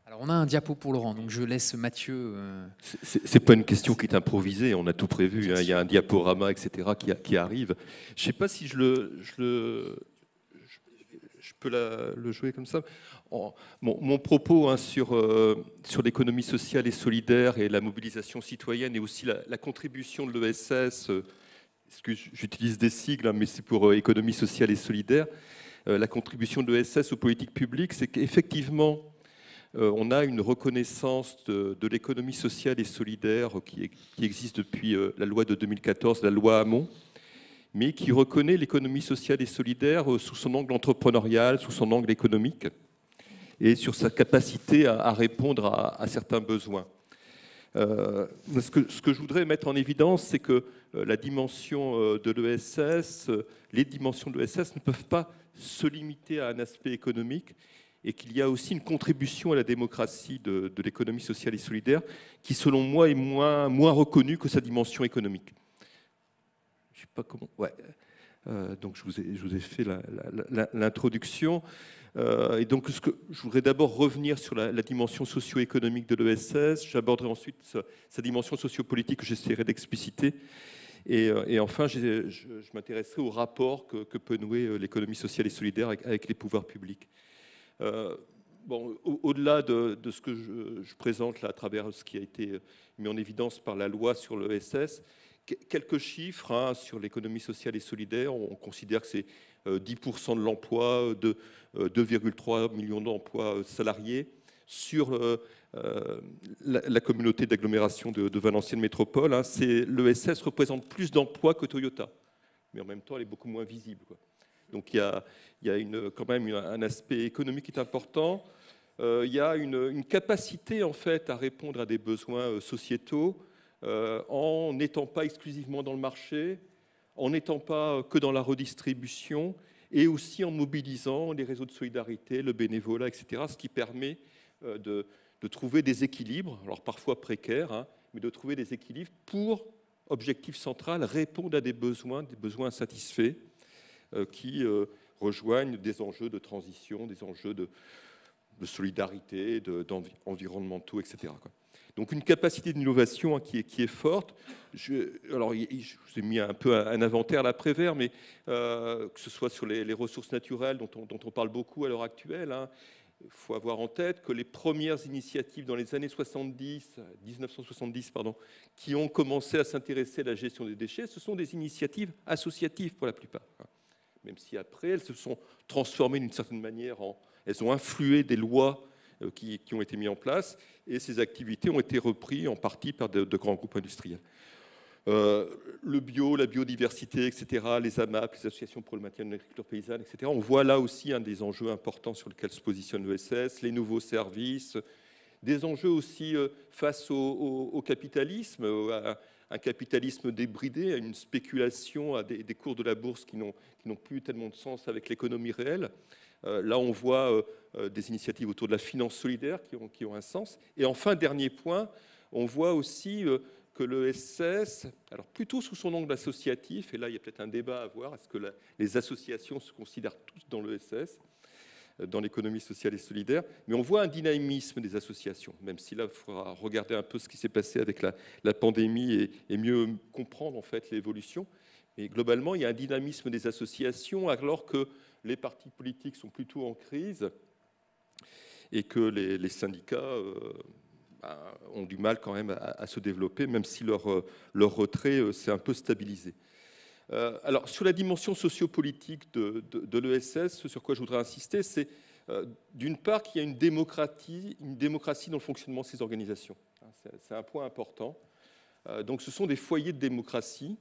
Speaker 2: Alors on a un diapo pour Laurent, donc je laisse Mathieu. Euh,
Speaker 4: ce C'est pas une question qui est improvisée, on a tout prévu. Hein. Il y a un diaporama, etc. qui, arrive.
Speaker 2: Je sais pas si je
Speaker 4: peux le jouer comme ça. mon, propos hein, euh, sur l'économie sociale et solidaire et la mobilisation citoyenne et aussi la, contribution de l'ESS. Euh, j'utilise des sigles, hein, mais c'est pour euh, économie sociale et solidaire. la contribution de l'ESS aux politiques publiques, c'est qu'effectivement euh, on a une reconnaissance de, l'économie sociale et solidaire qui, existe depuis euh, la loi de 2014, la loi Hamon, mais qui reconnaît l'économie sociale et solidaire euh, sous son angle entrepreneurial, sous son angle économique et sur sa capacité à, répondre à, certains besoins. ce, que, ce, que, je voudrais mettre en évidence, c'est que la dimension de l'ESS, les dimensions de l'ESS ne peuvent pas se limiter à un aspect économique, et qu'il y a aussi une contribution à la démocratie de, l'économie sociale et solidaire qui, selon moi, est moins, moins reconnue que sa dimension économique. Je sais pas comment. Ouais. Euh, donc je vous ai, fait l'introduction. Euh, et donc ce que, je voudrais d'abord revenir sur la, dimension socio-économique de l'ESS. J'aborderai ensuite sa, dimension sociopolitique que j'essaierai d'expliciter. Et, euh, enfin, je, m'intéresserai au rapport que, peut nouer l'économie sociale et solidaire avec les pouvoirs publics. Euh, bon, Au-delà de, ce que je, présente à travers ce qui a été mis en évidence par la loi sur le SS, quelques chiffres hein, sur l'économie sociale et solidaire. On considère que c'est 10% euh, de l'emploi, 2,3 euh, millions d'emplois salariés sur la, communauté d'agglomération de, Valenciennes Métropole. Hein, L'ESS représente plus d'emplois que Toyota, mais en même temps, elle est beaucoup moins visible. Donc il y a, quand même un aspect économique qui est important. Euh, il y a une, capacité en fait à répondre à des besoins euh, sociétaux euh, en n'étant pas exclusivement dans le marché, en n'étant pas que dans la redistribution, et aussi en mobilisant les réseaux de solidarité, le bénévolat, etc., ce qui permet de, trouver des équilibres, alors parfois précaires, hein, mais de trouver des équilibres pour, objectif central, répondre à des besoins, des besoins satisfaits. Euh, qui euh, rejoignent des enjeux de transition, des enjeux de, solidarité, d'environnementaux, etc. Donc une capacité d'innovation hein, qui, est, qui, est, forte. Je, alors je vous ai mis un peu un, inventaire là prévert, mais euh, que ce soit sur les, ressources naturelles dont on, parle beaucoup à l'heure actuelle, hein, il faut avoir en tête que les premières initiatives dans les années 70, 1970 pardon, qui ont commencé à s'intéresser à la gestion des déchets, ce sont des initiatives associatives pour la plupart. Hein même si après elles se sont transformées d'une certaine manière Elles ont influé des lois euh, qui, ont été mises en place et ces activités ont été reprises en partie par de, grands groupes industriels. Euh, le bio, la biodiversité, etc., les AMAP, les associations pour le maintien de l'agriculture paysanne, etc. On voit là aussi un des enjeux importants sur lesquels se positionne l'ESS, les nouveaux services, des enjeux aussi euh, face au, capitalisme, un capitalisme débridé, à une spéculation, à des, cours de la bourse qui n'ont plus tellement de sens avec l'économie réelle. Euh, là, on voit euh, euh, des initiatives autour de la finance solidaire qui ont, un sens. Et enfin, dernier point, on voit aussi que le SS, alors plutôt sous son angle associatif, et là, il y a peut-être un débat à voir, est-ce que les associations se considèrent toutes dans le SS dans l'économie sociale et solidaire. Mais on voit un dynamisme des associations, même si là, il faudra regarder un peu ce qui s'est passé avec la, pandémie et, mieux comprendre en fait l'évolution. Mais globalement, il y a un dynamisme des associations alors que les partis politiques sont plutôt en crise et que les, syndicats... Euh, bah, ont du mal quand même à, se développer, même si leur, euh, leur retrait euh, s'est un peu stabilisé. Euh, alors, sur la dimension sociopolitique de, de, l'ESS, ce sur quoi je voudrais insister, c'est euh, d'une part qu'il y a une démocratie, une démocratie dans le fonctionnement de ces organisations. Hein, c'est un point important. Euh, donc, ce sont des foyers de démocratie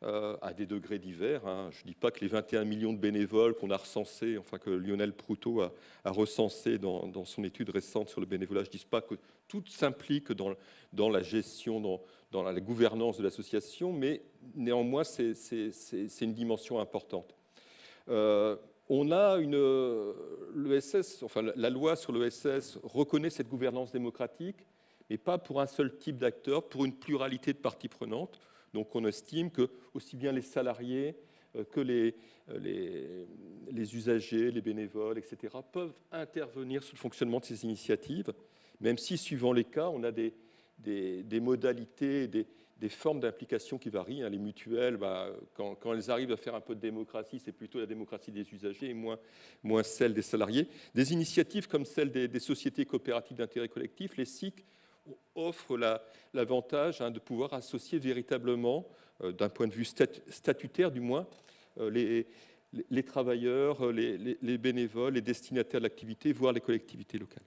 Speaker 4: à des degrés divers. Hein. Je ne dis pas que les 21 millions de bénévoles qu'on a recensés, enfin que Lionel Proutot a, recensé dans, son étude récente sur le bénévolat, je ne dis pas que tout s'implique dans, dans la gestion, dans, dans la gouvernance de l'association, mais néanmoins, c'est une dimension importante. Euh, on a une. L'ESS, enfin, la loi sur l'ESS reconnaît cette gouvernance démocratique, mais pas pour un seul type d'acteur, pour une pluralité de parties prenantes. Donc, on estime que aussi bien les salariés euh, que les, euh, les, les usagers, les bénévoles, etc., peuvent intervenir sur le fonctionnement de ces initiatives, même si, suivant les cas, on a des, des, modalités, des, formes d'implication qui varient. Hein, les mutuelles, bah, quand, elles arrivent à faire un peu de démocratie, c'est plutôt la démocratie des usagers et moins, celle des salariés. Des initiatives comme celle des, sociétés coopératives d'intérêt collectif, les SIC, offrent l'avantage hein, de pouvoir associer véritablement, euh, d'un point de vue statutaire du moins, euh, les, travailleurs, euh, les, bénévoles, les destinataires de l'activité, voire les collectivités locales.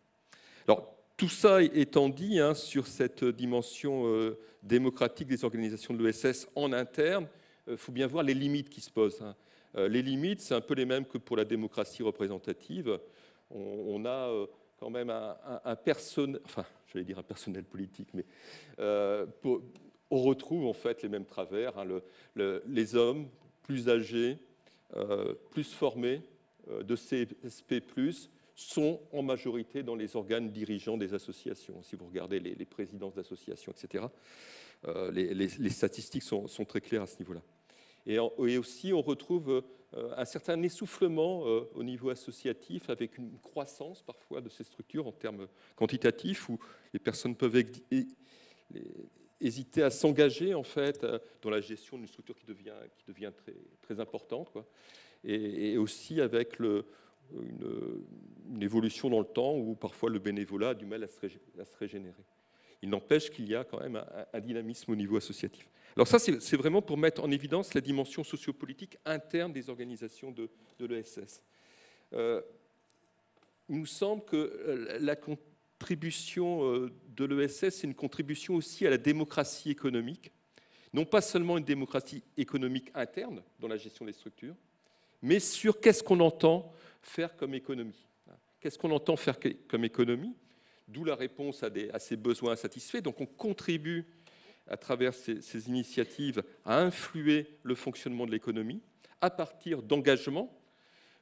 Speaker 4: Alors, tout ça étant dit, hein, sur cette dimension euh, démocratique des organisations de l'ESS en interne, il euh, faut bien voir les limites qui se posent. Hein. Euh, les limites, c'est un peu les mêmes que pour la démocratie représentative. On, a quand même un, personnel, enfin, dire un personnel politique, mais on retrouve en fait les mêmes travers. Hein. les hommes plus âgés, plus formés, de CSP, sont en majorité dans les organes dirigeants des associations. Si vous regardez les, présidences d'associations, etc., euh, les, statistiques sont, très claires à ce niveau-là. Et, aussi, on retrouve euh, un certain essoufflement euh, au niveau associatif, avec une croissance parfois de ces structures en termes quantitatifs, où les personnes peuvent hésiter à s'engager en fait dans la gestion d'une structure qui devient, très, importante, et, aussi avec le, une, une, évolution dans le temps où parfois le bénévolat a du mal à se, régénérer. Il n'empêche qu'il y a quand même un, dynamisme au niveau associatif. Alors ça, c'est vraiment pour mettre en évidence la dimension sociopolitique interne des organisations de, l'ESS. Euh, il nous semble que euh, la contribution euh, de l'ESS, est une contribution aussi à la démocratie économique, non pas seulement une démocratie économique interne dans la gestion des structures, mais sur qu'est-ce qu'on entend faire comme économie Qu'est-ce qu'on entend faire comme économie D'où la réponse à, ces besoins insatisfaits. Donc on contribue à travers ces, initiatives à influer le fonctionnement de l'économie à partir d'engagements,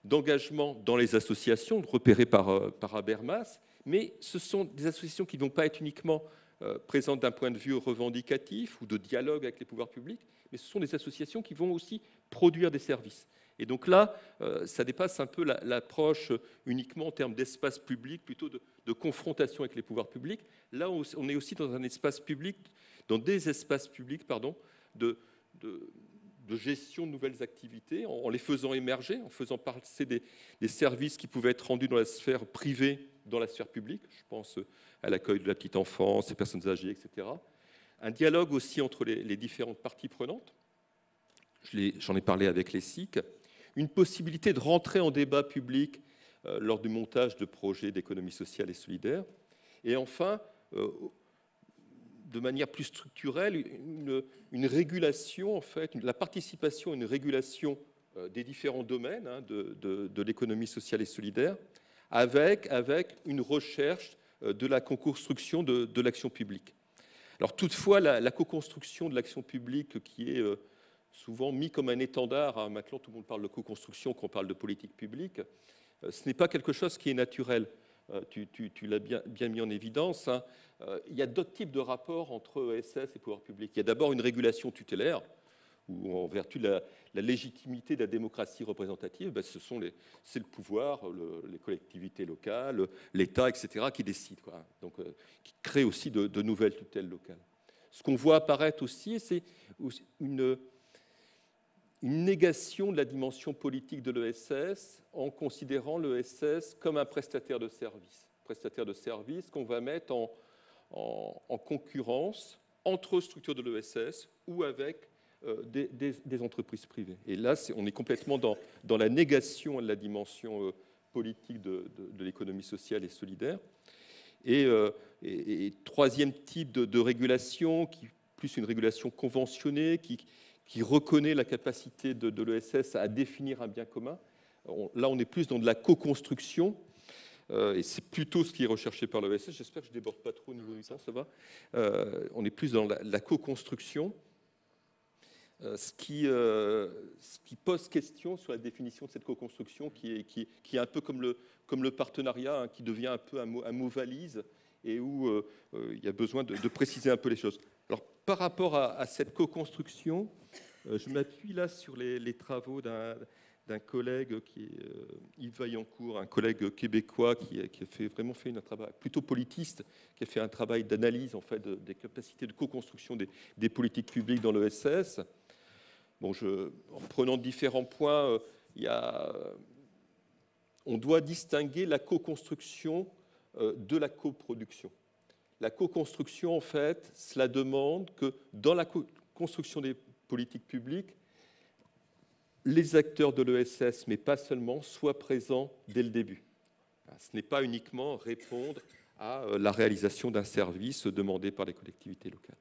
Speaker 4: d'engagements dans les associations, repérées par, euh, par Habermas, mais ce sont des associations qui ne vont pas être uniquement euh, présentes d'un point de vue revendicatif ou de dialogue avec les pouvoirs publics, mais ce sont des associations qui vont aussi produire des services. Et donc là, euh, ça dépasse un peu l'approche uniquement en termes d'espace public, plutôt de, confrontation avec les pouvoirs publics. Là, on, est aussi dans un espace public, dans des espaces publics, pardon, de, de, gestion de nouvelles activités, en, les faisant émerger, en faisant passer des, services qui pouvaient être rendus dans la sphère privée, dans la sphère publique. Je pense à l'accueil de la petite enfance, des personnes âgées, etc. Un dialogue aussi entre les, les différentes parties prenantes. J'en ai parlé avec les SIC, une possibilité de rentrer en débat public euh, lors du montage de projets d'économie sociale et solidaire. Et enfin, euh, de manière plus structurelle, une, régulation, en fait, la participation une régulation euh, des différents domaines hein, de, l'économie sociale et solidaire, avec, avec une recherche de la co-construction de, l'action publique. Alors toutefois, la, la co-construction de l'action publique qui est souvent mis comme un étendard. Maintenant, tout le monde parle de co-construction, qu'on parle de politique publique. Euh, ce n'est pas quelque chose qui est naturel. Euh, tu, l'as bien, bien, mis en évidence. Hein. Euh, il y a d'autres types de rapports entre ESS et pouvoir public. Il y a d'abord une régulation tutélaire, où en vertu de la, légitimité de la démocratie représentative, ben, ce sont les, c'est le pouvoir, les collectivités locales, l'État, etc., qui décident, quoi. donc qui crée aussi de, nouvelles tutelles locales. Ce qu'on voit apparaître aussi, c'est une, une négation de la dimension politique de l'ESS en considérant l'ESS comme un prestataire de service. Prestataire de service qu'on va mettre en, concurrence entre structures de l'ESS ou avec euh, des, entreprises privées. Et là, on est complètement dans, la négation de la dimension euh, politique de, l'économie sociale et solidaire. Euh, et, troisième type de, de, régulation, qui, plus une régulation conventionnée, qui, qui reconnaît la capacité de, l'ESS à définir un bien commun. là, on est plus dans de la co-construction, euh, et c'est plutôt ce qui est recherché par l'ESS. J'espère que je ne déborde pas trop au niveau du temps, ça va euh, On est plus dans la, la co-construction. Euh, ce, qui, ce qui, pose question sur la définition de cette co-construction, qui, qui est, un peu comme le, comme le partenariat, hein, qui devient un peu un mot, un valise, et où il y a besoin de, préciser un peu les choses par rapport à, cette co-construction, euh, je m'appuie là sur les, travaux d'un collègue qui est euh, Yves Vaillancourt, un collègue québécois qui, a fait, vraiment fait un travail plutôt politiste, qui a fait un travail d'analyse en fait des capacités de co-construction des, politiques publiques dans l'ESS. Bon, en prenant différents points, euh, il y a, on doit distinguer la co-construction de la coproduction la co-construction, en fait, cela demande que dans la construction des politiques publiques, les acteurs de l'ESS, mais pas seulement, soient présents dès le début. Ce n'est pas uniquement répondre à euh, la réalisation d'un service demandé par les collectivités locales.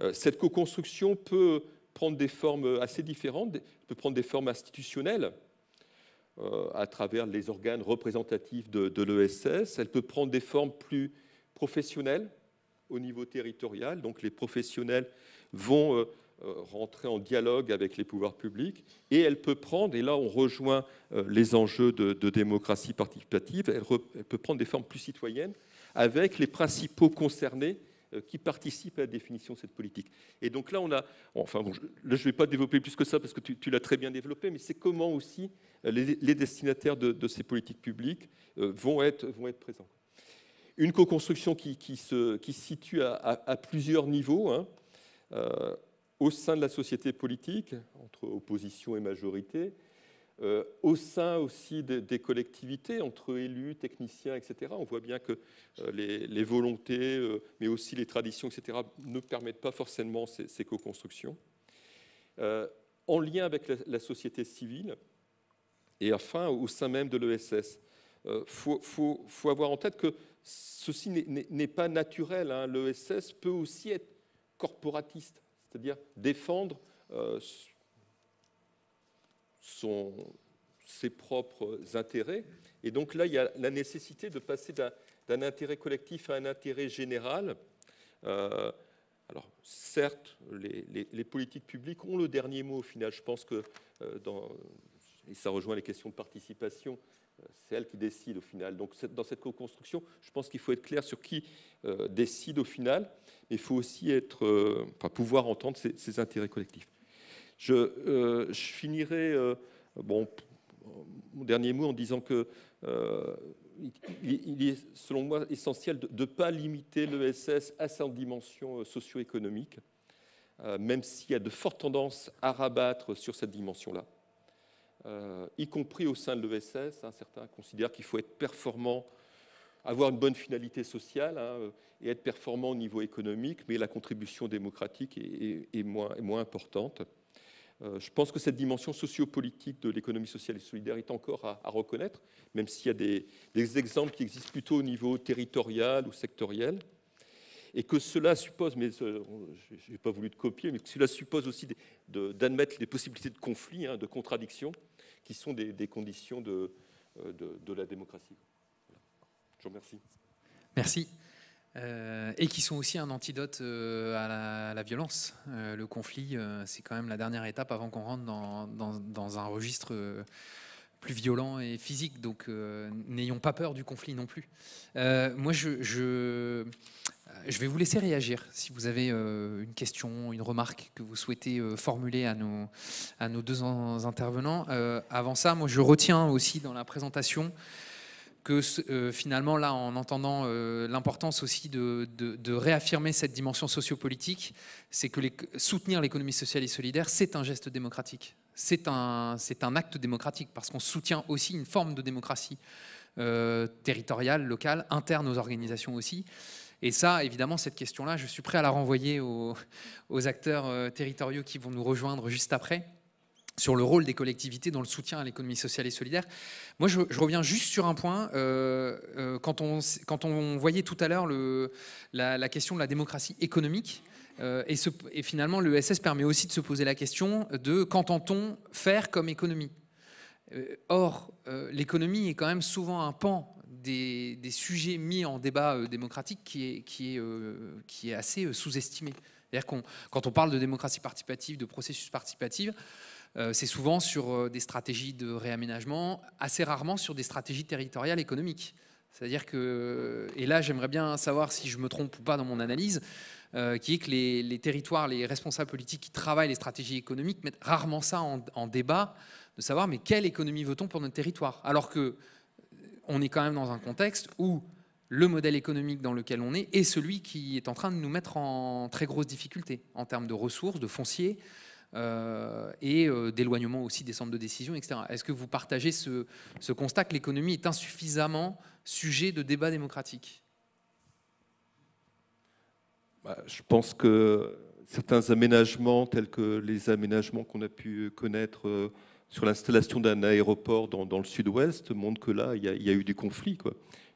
Speaker 4: Euh, cette co-construction peut prendre des formes assez différentes, peut prendre des formes institutionnelles euh, à travers les organes représentatifs de, de l'ESS, elle peut prendre des formes plus professionnels au niveau territorial. Donc les professionnels vont euh, euh, rentrer en dialogue avec les pouvoirs publics et elle peut prendre, et là on rejoint euh, les enjeux de, démocratie participative, elle, peut prendre des formes plus citoyennes avec les principaux concernés qui participent à la définition de cette politique. Et donc là, on a, enfin, bon, je, ne vais pas développer plus que ça parce que tu, l'as très bien développé, mais c'est comment aussi les, destinataires de, de, ces politiques publiques vont être, vont être présents. Une co-construction qui, se, qui, situe à, plusieurs niveaux, hein, euh, au sein de la société politique, entre opposition et majorité, euh, au sein aussi des, collectivités, entre élus, techniciens, etc. On voit bien que euh, les, volontés, mais aussi les traditions, etc., ne permettent pas forcément ces, co-constructions. en lien avec la, société civile, et enfin au sein même de l'ESS. Il faut, faut, faut, avoir en tête que ceci n'est pas naturel. Hein. L'ESS peut aussi être corporatiste, c'est-à-dire défendre euh, ses propres intérêts. Et donc là, il y a la nécessité de passer d'un intérêt collectif à un intérêt général. Euh, alors, certes, les, politiques publiques ont le dernier mot au final. Je pense que, euh, et ça rejoint les questions de participation, c'est elle qui décide au final. Donc dans cette co-construction, je pense qu'il faut être clair sur qui euh, décide au final, mais il faut aussi être, euh, pouvoir entendre ses, intérêts collectifs. Je, euh, finirai bon, mon dernier mot en disant que il, est, selon moi, essentiel de ne pas limiter l'ESS à sa dimension socio-économique, même s'il y a de fortes tendances à rabattre sur cette dimension-là. Euh, y compris au sein de l'ESS. Hein, certains considèrent qu'il faut être performant, avoir une bonne finalité sociale hein, et être performant au niveau économique, mais la contribution démocratique est, moins, moins, importante. Euh, je pense que cette dimension sociopolitique de l'économie sociale et solidaire est encore à, reconnaître, même s'il y a des, exemples qui existent plutôt au niveau territorial ou sectoriel et que cela suppose, mais euh, je n'ai pas voulu te copier, mais que cela suppose aussi d'admettre des possibilités de conflits, hein, de contradictions, qui sont des, conditions euh, de, de, la démocratie. Je vous remercie.
Speaker 2: Merci. Euh, et qui sont aussi un antidote euh, à, la, violence. le conflit, c'est quand même la dernière étape avant qu'on rentre dans, un registre plus violent et physique. Donc n'ayons pas peur du conflit non plus. moi, je, euh, je vais vous laisser réagir si vous avez euh, une question, une remarque que vous souhaitez euh, formuler à nos, deux intervenants. avant ça, moi je retiens aussi dans la présentation que finalement, là, en entendant l'importance aussi de, réaffirmer cette dimension sociopolitique, c'est que soutenir l'économie sociale et solidaire, c'est un geste démocratique. C'est un, acte démocratique parce qu'on soutient aussi une forme de démocratie territoriale, locale, interne aux organisations aussi. Et ça, évidemment, cette question-là, je suis prêt à la renvoyer aux, acteurs euh, territoriaux qui vont nous rejoindre juste après sur le rôle des collectivités dans le soutien à l'économie sociale et solidaire. Moi, je, reviens juste sur un point. Euh, euh, quand, on, quand on voyait tout à l'heure la, la, question de la démocratie économique, et, et, finalement, le SS permet aussi de se poser la question de qu'entend-on faire comme économie Or, l'économie est quand même souvent un pan des, sujets mis en débat euh, démocratique qui est, qui est, euh, qui est assez euh, sous-estimé. C'est-à-dire qu'on, quand on parle de démocratie participative, de processus participatif, c'est souvent sur des stratégies de réaménagement, assez rarement sur des stratégies territoriales économiques. C'est-à-dire que, et là j'aimerais bien savoir si je me trompe ou pas dans mon analyse, qui est que les, territoires, les responsables politiques qui travaillent les stratégies économiques mettent rarement ça en, en débat, de savoir mais quelle économie veut-on pour notre territoire Alors que on est quand même dans un contexte où le modèle économique dans lequel on est est celui qui est en train de nous mettre en très grosse difficulté en termes de ressources, de foncier euh, et euh, d'éloignement aussi des centres de décision, etc. Est-ce que vous partagez ce, constat que l'économie est insuffisamment sujet de débat démocratique
Speaker 4: bah, Je pense que certains aménagements, tels que les aménagements qu'on a pu connaître euh, sur l'installation d'un aéroport dans, le sud-ouest montre que là, il y, a, eu des conflits, quoi.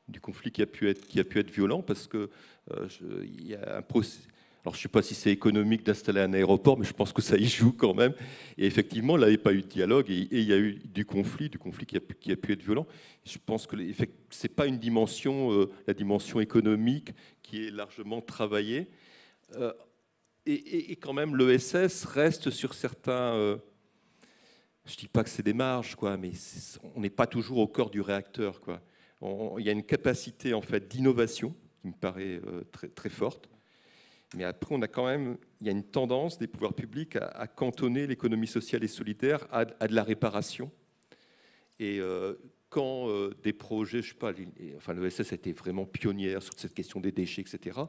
Speaker 4: du conflit qui a pu être, qui a pu être violent parce que euh, il y a un procès. Alors, je ne sais pas si c'est économique d'installer un aéroport, mais je pense que ça y joue quand même. Et effectivement, là, il n'y a pas eu de dialogue et, il y a eu du conflit, du conflit qui a pu, être violent. Je pense que ce n'est pas une dimension, euh, la dimension économique qui est largement travaillée. Euh, et, quand même, l'ESS reste sur certains je ne dis pas que c'est des marges, quoi, mais on n'est pas toujours au cœur du réacteur, quoi. Il y a une capacité en fait d'innovation qui me paraît euh, très, très, forte, mais après on a quand même, il y a une tendance des pouvoirs publics à, cantonner l'économie sociale et solidaire à, de la réparation. Et euh, quand euh, des projets, je ne sais pas, enfin le était vraiment pionnière sur cette question des déchets, etc.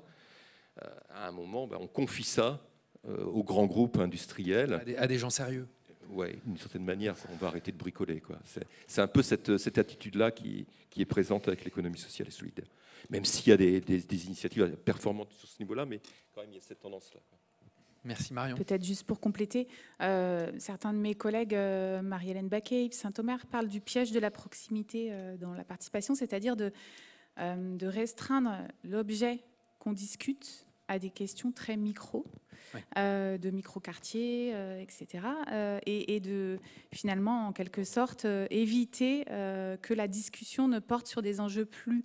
Speaker 4: à un moment, ben, on confie ça aux grands groupes industriels. à des gens sérieux ouais, d'une certaine manière, on va arrêter de bricoler. Quoi. C'est, un peu cette, attitude-là qui, qui, est présente avec l'économie sociale et solidaire. Même s'il y a des, initiatives performantes sur ce niveau-là, mais
Speaker 3: quand même, il y a cette tendance-là.
Speaker 4: Merci Marion. Peut-être
Speaker 3: juste pour compléter, euh, certains de mes collègues, euh, Marie-Hélène Baquet, Saint-Omer, parlent du piège de la proximité euh, dans la participation, c'est-à-dire de, de restreindre l'objet qu'on discute à des questions très micro, euh, de micro-quartiers, euh, etc. Euh, et, de finalement, en quelque sorte, éviter que la discussion ne porte sur des enjeux plus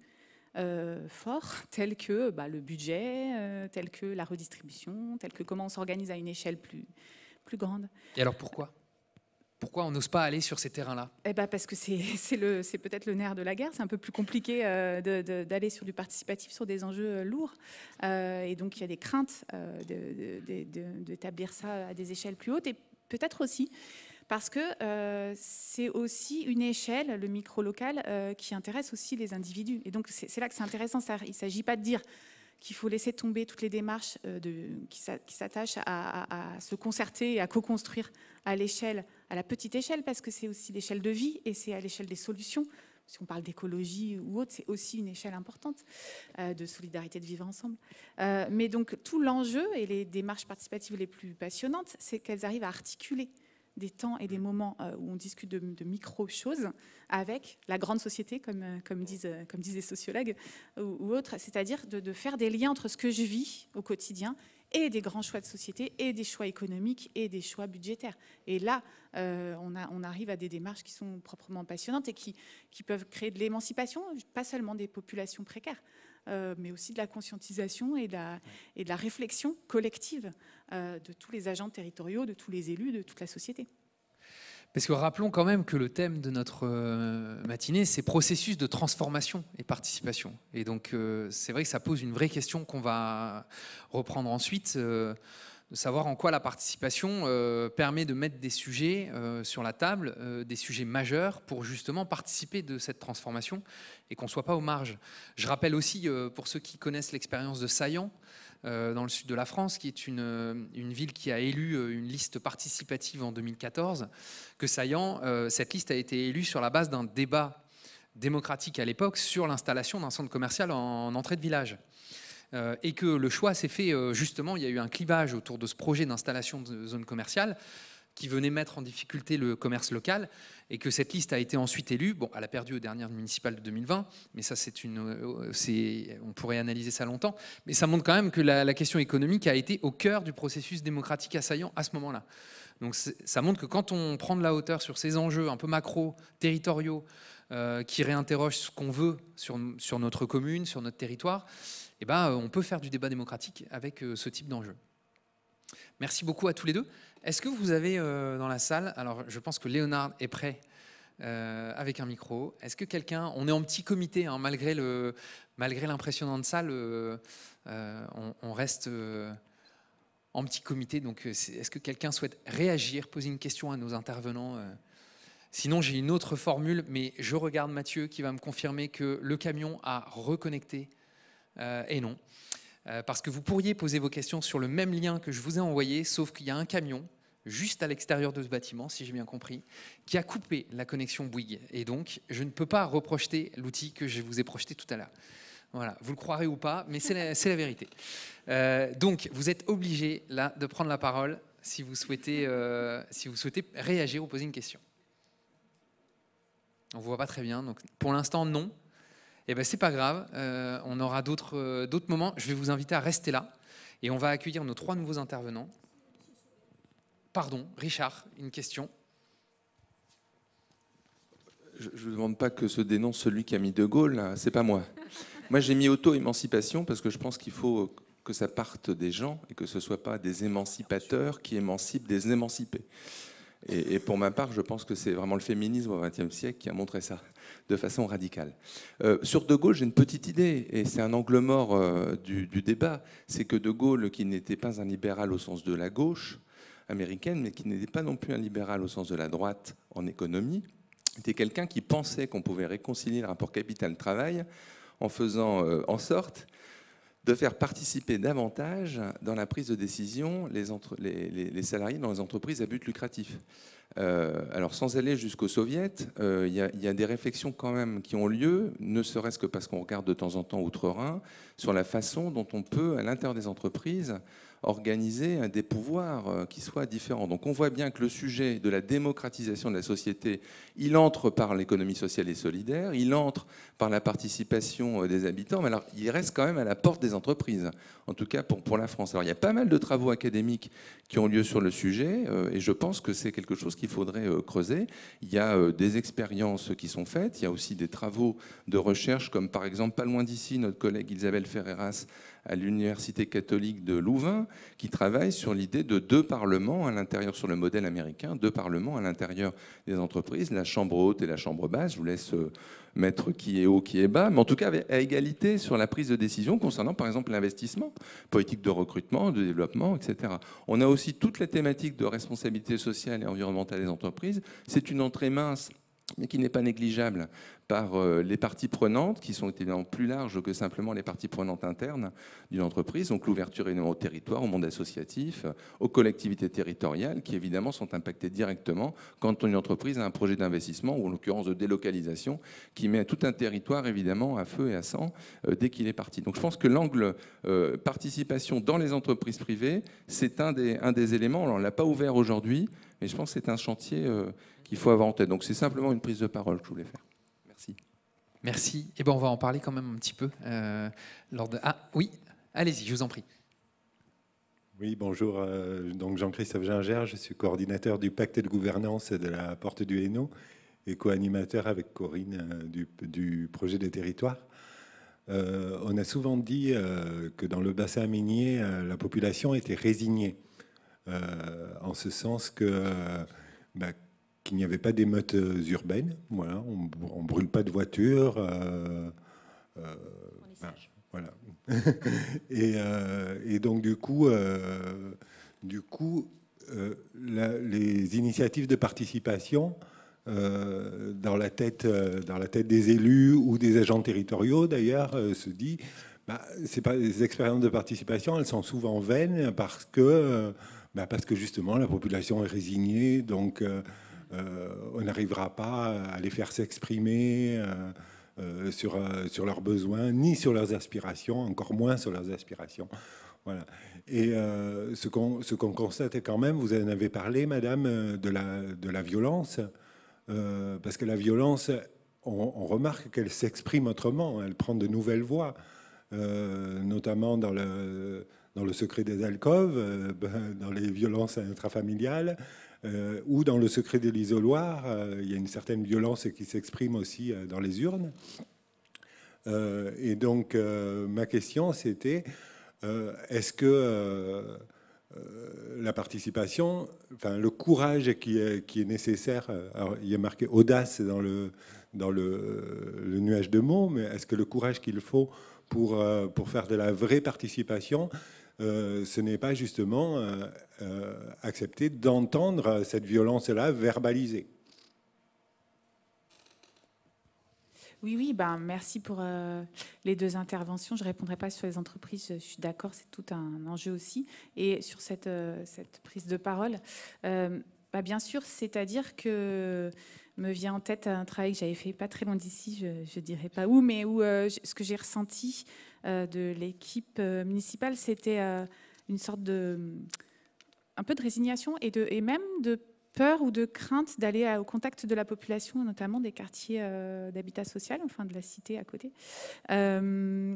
Speaker 3: forts, tels que bah, le budget, tels que la redistribution, tels que comment on s'organise à une échelle plus, plus grande.
Speaker 2: Et alors pourquoi pourquoi on n'ose pas aller sur ces terrains-là
Speaker 3: eh ben Parce que c'est peut-être le nerf de la guerre. C'est un peu plus compliqué euh, d'aller sur du participatif, sur des enjeux euh, lourds. Euh, et donc, il y a des craintes d'établir ça à des échelles plus hautes. Et peut-être aussi parce que c'est aussi une échelle, le micro local, qui intéresse aussi les individus. Et donc c'est là que c'est intéressant. Ça, il ne s'agit pas de dire qu'il faut laisser tomber toutes les démarches de, qui s'attachent à, à, se concerter et à co-construire à l'échelle à la petite échelle, parce que c'est aussi l'échelle de vie et c'est à l'échelle des solutions. Si on parle d'écologie ou autre, c'est aussi une échelle importante euh, de solidarité, de vivre ensemble. Euh, mais donc tout l'enjeu et les démarches participatives les plus passionnantes, c'est qu'elles arrivent à articuler des temps et des moments euh, où on discute de, micro-choses avec la grande société, comme, comme, disent, comme les sociologues ou, autres, c'est-à-dire de, de, faire des liens entre ce que je vis au quotidien et des grands choix de société, et des choix économiques, et des choix budgétaires. Et là, euh, on, arrive à des démarches qui sont proprement passionnantes et qui, peuvent créer de l'émancipation, pas seulement des populations précaires, euh, mais aussi de la conscientisation et de la, réflexion collective euh, de tous les agents territoriaux, de tous les élus, de toute la société.
Speaker 2: Parce que rappelons quand même que le thème de notre euh, matinée, c'est processus de transformation et participation. Et donc, euh, c'est vrai que ça pose une vraie question qu'on va reprendre ensuite, euh, de savoir en quoi la participation permet de mettre des sujets sur la table, des sujets majeurs, pour justement participer de cette transformation et qu'on ne soit pas aux marges. Je rappelle aussi, pour ceux qui connaissent l'expérience de Saillant, euh, dans le sud de la France, qui est une, euh, ville qui a élu euh, une liste participative en 2014, que saillant, cette liste a été élue sur la base d'un débat démocratique à l'époque sur l'installation d'un centre commercial en, entrée de village. et que le choix s'est fait justement, il y a eu un clivage autour de ce projet d'installation de zone commerciale qui venait mettre en difficulté le commerce local, et que cette liste a été ensuite élue. Bon, elle a perdu aux dernières municipales de 2020, mais ça, c'est une, euh, c'est, on pourrait analyser ça longtemps. Mais ça montre quand même que la, question économique a été au cœur du processus démocratique assaillant à ce moment-là. Donc ça montre que quand on prend de la hauteur sur ces enjeux un peu macro, territoriaux, euh, qui réinterrogent ce qu'on veut sur, sur, notre commune, sur notre territoire, eh ben, on peut faire du débat démocratique avec euh, ce type d'enjeux. Merci beaucoup à tous les deux. Est-ce que vous avez euh, dans la salle, alors je pense que Léonard est prêt euh, avec un micro, est-ce que quelqu'un, on est en petit comité, hein, malgré l'impressionnante malgré salle, euh, on, reste en petit comité, donc est-ce que quelqu'un souhaite réagir, poser une question à nos intervenants Sinon, j'ai une autre formule, mais je regarde Mathieu qui va me confirmer que le camion a reconnecté. et non. Euh, parce que vous pourriez poser vos questions sur le même lien que je vous ai envoyé, sauf qu'il y a un camion juste à l'extérieur de ce bâtiment, si j'ai bien compris, qui a coupé la connexion Bouygues. Et donc, je ne peux pas reprojeter l'outil que je vous ai projeté tout à l'heure. Voilà, vous le croirez ou pas, mais c'est la, vérité. Euh, donc, vous êtes obligé là de prendre la parole si vous souhaitez, euh, si vous souhaitez réagir ou poser une question. On ne vous voit pas très bien, donc pour l'instant non, eh bien, c'est pas grave, euh, on aura euh, d'autres moments. Je vais vous inviter à rester là et on va accueillir nos trois nouveaux intervenants. Pardon, Richard, une question
Speaker 5: Je ne demande pas que se dénonce celui qui a mis De Gaulle, c'est pas moi. moi, j'ai mis auto-émancipation parce que je pense qu'il faut que ça parte des gens et que ce ne soit pas des émancipateurs qui émancipent des émancipés. Et, et pour ma part, je pense que c'est vraiment le féminisme au XXe siècle qui a montré ça de façon radicale. Euh, sur De Gaulle, j'ai une petite idée, et c'est un angle mort euh, du, débat, c'est que De Gaulle, qui n'était pas un libéral au sens de la gauche américaine, mais qui n'était pas non plus un libéral au sens de la droite en économie, était quelqu'un qui pensait qu'on pouvait réconcilier le rapport capital-travail en faisant euh, en sorte de faire participer davantage dans la prise de décision les salariés dans les entreprises à but lucratif. Euh, alors sans aller jusqu'aux soviets, euh, il y, a des réflexions quand même qui ont lieu, ne serait-ce que parce qu'on regarde de temps en temps outre-Rhin, sur la façon dont on peut, à l'intérieur des entreprises, organiser des pouvoirs euh, qui soient différents. Donc on voit bien que le sujet de la démocratisation de la société, il entre par l'économie sociale et solidaire, il entre par la participation euh, des habitants, mais alors il reste quand même à la porte des entreprises, en tout cas pour, pour la France. Alors il y a pas mal de travaux académiques qui ont lieu sur le sujet, euh, et je pense que c'est quelque chose qu'il faudrait creuser. Il y a des expériences qui sont faites, il y a aussi des travaux de recherche, comme par exemple, pas loin d'ici, notre collègue Isabelle Ferreras à l'Université catholique de Louvain, qui travaille sur l'idée de deux parlements à l'intérieur, sur le modèle américain, deux parlements à l'intérieur des entreprises, la chambre haute et la chambre basse. Je vous laisse euh, mettre qui est haut, qui est bas, mais en tout cas à égalité sur la prise de décision concernant par exemple l'investissement, politique de recrutement, de développement, etc. On a aussi toute la thématique de responsabilité sociale et environnementale des entreprises. C'est une entrée mince mais qui n'est pas négligeable par euh, les parties prenantes, qui sont évidemment plus larges que simplement les parties prenantes internes d'une entreprise, donc l'ouverture au territoire, au monde associatif, aux collectivités territoriales, qui évidemment sont impactées directement quand une entreprise a un projet d'investissement, ou en l'occurrence de délocalisation, qui met tout un territoire évidemment à feu et à sang euh, dès qu'il est parti. Donc je pense que l'angle euh, participation dans les entreprises privées, c'est un des, un des éléments, on ne l'a pas ouvert aujourd'hui, mais je pense que c'est un chantier qu'il faut avoir en tête. Donc c'est simplement une prise de parole que je voulais faire.
Speaker 2: Merci. et eh ben, on va en parler quand même un petit peu. Euh, lors de... Ah oui, allez-y, je vous en prie.
Speaker 1: Oui, bonjour. Euh, donc Jean-Christophe Ginger, je suis coordinateur du pacte de gouvernance de la Porte du Hainaut et co-animateur avec Corinne euh, du, projet des territoires. on a souvent dit que dans le bassin minier, la population était résignée, en ce sens que bah, qu'il n'y avait pas d'émeutes euh, urbaines. Voilà, on ne brûle pas de voitures. Euh, euh, voilà. et, donc du coup, du coup les initiatives de participation dans, la tête, dans la tête des élus ou des agents territoriaux d'ailleurs se dit... Bah, pas, les expériences de participation, elles sont souvent vaines parce que, bah, parce que justement la population est résignée, donc euh, on n'arrivera pas à les faire s'exprimer. Euh, euh, sur, leurs besoins, ni sur leurs aspirations, encore moins sur leurs aspirations. Et ce qu'on constate constate quand même, vous en avez parlé, Madame, de la, violence, parce que la violence, on, remarque qu'elle s'exprime autrement, elle prend de nouvelles voies, notamment dans le, dans le secret des alcôves, ben, dans les violences intrafamiliales, euh, ou dans le secret de l'isoloir, euh, il y a une certaine violence qui s'exprime aussi euh, dans les urnes. et donc, ma question, c'était est-ce que la participation, enfin, le courage qui est, nécessaire, alors, il y a marqué audace dans le, dans le, le nuage de mots, mais est-ce que le courage qu'il faut pour, pour faire de la vraie participation, euh, ce n'est pas justement euh, euh, accepté d'entendre cette violence-là verbalisée.
Speaker 3: Oui, oui, ben, merci pour euh, les deux interventions. Je ne répondrai pas sur les entreprises, je, suis d'accord, c'est tout un enjeu aussi. Et sur cette, prise de parole, bah, bien sûr, c'est-à-dire que me vient en tête un travail que j'avais fait pas très loin d'ici, je ne dirais pas où, mais où ce que j'ai ressenti euh, de l'équipe euh, municipale, c'était euh, une sorte de un peu de résignation et, de, et même de peur ou de crainte d'aller au contact de la population, notamment des quartiers d'habitat social, enfin de la cité à côté. Euh,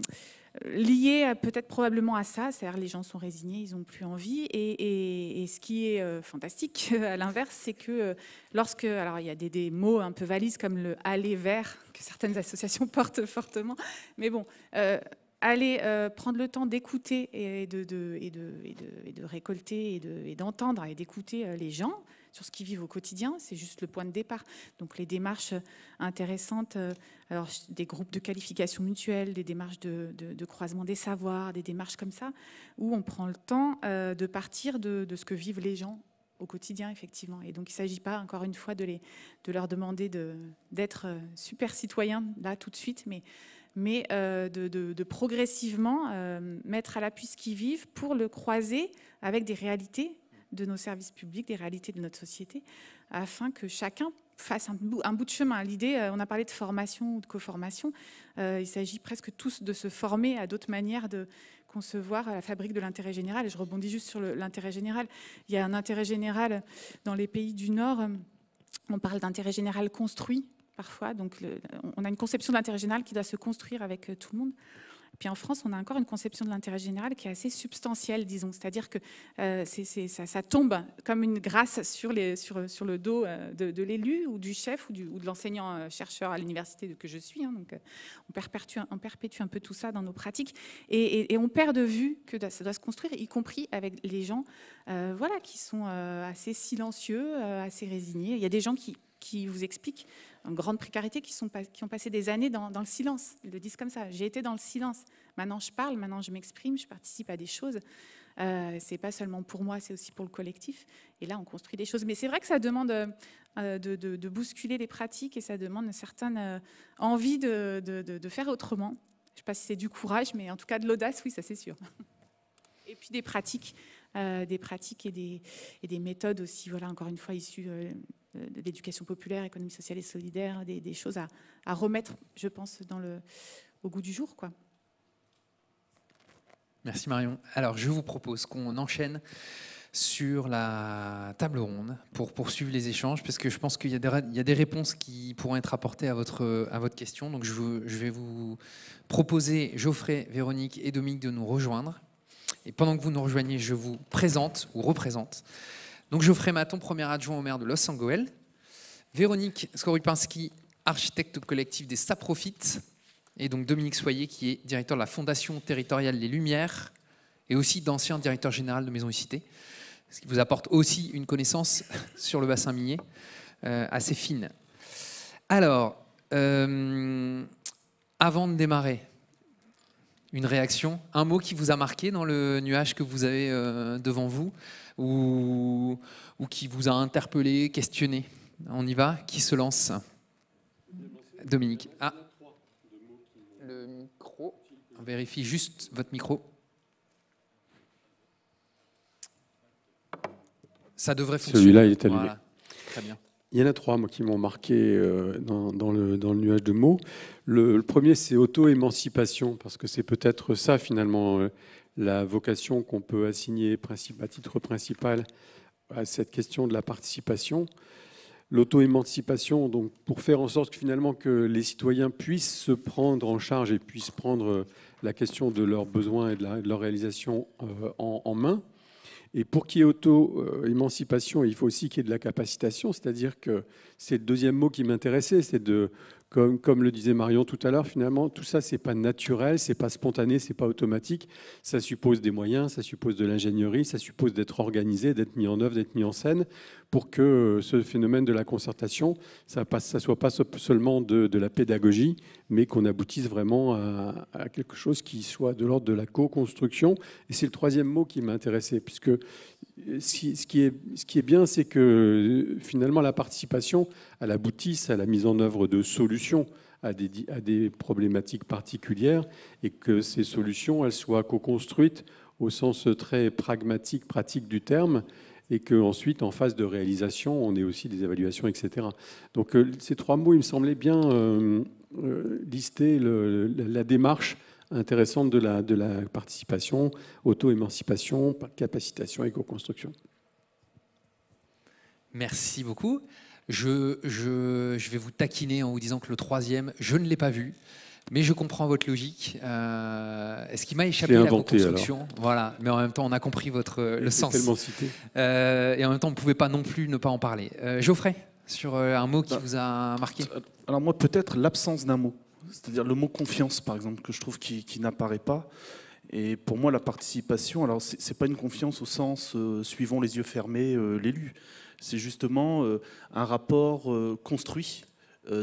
Speaker 3: lié peut-être probablement à ça, c'est-à-dire les gens sont résignés, ils n'ont plus envie. Et, et, ce qui est fantastique, à l'inverse, c'est que lorsque, alors il y a des, des, mots un peu valises comme le aller vers que certaines associations portent fortement, mais bon, Aller euh, prendre le temps d'écouter et de, et, de, de, récolter et d'entendre et d'écouter euh, les gens sur ce qu'ils vivent au quotidien. C'est juste le point de départ. Donc les démarches euh, intéressantes, alors des groupes de qualification mutuelle, des démarches de, croisement des savoirs, des démarches comme ça, où on prend le temps de partir de ce que vivent les gens au quotidien, effectivement. Et donc, il ne s'agit pas, encore une fois, de, les, de leur demander d'être super citoyens, là, tout de suite, mais mais euh, de, progressivement euh, mettre à l'appui ce qu'ils vivent pour le croiser avec des réalités de nos services publics, des réalités de notre société, afin que chacun fasse un bout, de chemin. L'idée, euh, on a parlé de formation ou de co-formation, il s'agit presque tous de se former à d'autres manières de concevoir la fabrique de l'intérêt général. je rebondis juste sur l'intérêt général. Il y a un intérêt général dans les pays du Nord. On parle d'intérêt général construit, parfois. Donc, on a une conception de l'intérêt général qui doit se construire avec euh, tout le monde. Puis en France, on a encore une conception de l'intérêt général qui est assez substantielle, disons. C'est-à-dire que euh, ça, tombe comme une grâce sur, les, sur, sur le dos euh, de, l'élu ou du chef ou, ou de l'enseignant-chercheur à l'université que je suis. Hein. donc on perpétue, perpétue, un peu tout ça dans nos pratiques. Et, on perd de vue que ça doit se construire, y compris avec les gens voilà, qui sont assez silencieux, assez résignés. Il y a des gens qui, qui vous expliquent grande précarité qui, sont, qui ont passé des années dans, le silence. Ils le disent comme ça. J'ai été dans le silence. Maintenant, je parle, maintenant, je m'exprime, je participe à des choses. Euh, c'est pas seulement pour moi, c'est aussi pour le collectif. Et là, on construit des choses. Mais c'est vrai que ça demande euh, euh, de, bousculer les pratiques et ça demande une certaine envie de, faire autrement. Je ne sais pas si c'est du courage, mais en tout cas de l'audace, oui, ça c'est sûr. Et puis des pratiques, des pratiques et des, des méthodes aussi, voilà, encore une fois, issues euh, de l'éducation populaire, économie sociale et solidaire, des, choses à, remettre, je pense, dans le, au goût du jour. Quoi.
Speaker 2: Merci Marion. Alors je vous propose qu'on enchaîne sur la table ronde pour poursuivre les échanges, parce que je pense qu'il y, a des réponses qui pourront être apportées à votre, à votre question. Donc je, je, vais vous proposer Geoffrey, Véronique et Dominique de nous rejoindre. Et pendant que vous nous rejoignez, je vous présente ou représente donc Geoffrey Maton, premier adjoint au maire de Los Angeles. Véronique Skorupinski, architecte collectif des Saprofites. Et donc Dominique Soyer, qui est directeur de la Fondation territoriale Les Lumières et aussi d'ancien directeur général de Maison Cité. Ce qui vous apporte aussi une connaissance sur le bassin minier euh, assez fine. Alors, euh, avant de démarrer, une réaction, un mot qui vous a marqué dans le nuage que vous avez euh, devant vous ou, ou qui vous a interpellé, questionné. On y va Qui se lance Dominique. Ah. Le micro. On vérifie juste votre micro. Ça devrait fonctionner. Celui-là, il est allumé. Très
Speaker 6: bien. Il y en a trois moi, qui m'ont marqué euh, dans, le, nuage de mots. le premier, c'est auto-émancipation, parce que c'est peut-être ça finalement euh, la vocation qu'on peut assigner à titre principal à cette question de la participation, l'auto-émancipation, donc pour faire en sorte que, finalement que les citoyens puissent se prendre en charge et puissent prendre euh, la question de leurs besoins et de, leur réalisation euh, en, en, main. Et pour qu'il y ait auto-émancipation, il faut aussi qu'il y ait de la capacitation, c'est-à-dire que c'est le deuxième mot qui m'intéressait, c'est de comme, le disait Marion tout à l'heure, finalement, tout ça, c'est pas naturel, c'est pas spontané, c'est pas automatique. Ça suppose des moyens, ça suppose de l'ingénierie, ça suppose d'être organisé, d'être mis en œuvre, d'être mis en scène pour que euh, ce phénomène de la concertation, ça ne ça soit pas seulement de, la pédagogie, mais qu'on aboutisse vraiment à, quelque chose qui soit de l'ordre de la co-construction. Et c'est le troisième mot qui m'intéressait, puisque euh, ce qui, est, bien, c'est que euh, finalement la participation, aboutisse à la mise en œuvre de solutions à des, problématiques particulières et que ces solutions, elles soient co-construites au sens très pragmatique, pratique du terme et qu'ensuite, en phase de réalisation, on ait aussi des évaluations, etc. Donc euh, ces trois mots, il me semblait bien lister la, démarche intéressante de la, de la participation, auto-émancipation, capacitation et co-construction.
Speaker 2: Merci beaucoup. Je, je, je, vais vous taquiner en vous disant que le troisième, je ne l'ai pas vu, mais je comprends votre logique. Euh, est-ce qu'il m'a échappé la construction Voilà, mais en même temps, on a compris votre, euh, le sens. Euh, et en même temps, on ne pouvait pas non plus ne pas en parler. Geoffrey,
Speaker 7: sur un mot qui bah, vous a marqué Alors moi, peut-être l'absence d'un mot. C'est-à-dire le mot confiance, par exemple, que je trouve qui, n'apparaît pas. Et pour moi, la participation, alors c'est pas une confiance au sens suivons euh, suivant les yeux fermés euh, l'élu. C'est justement euh, un rapport construit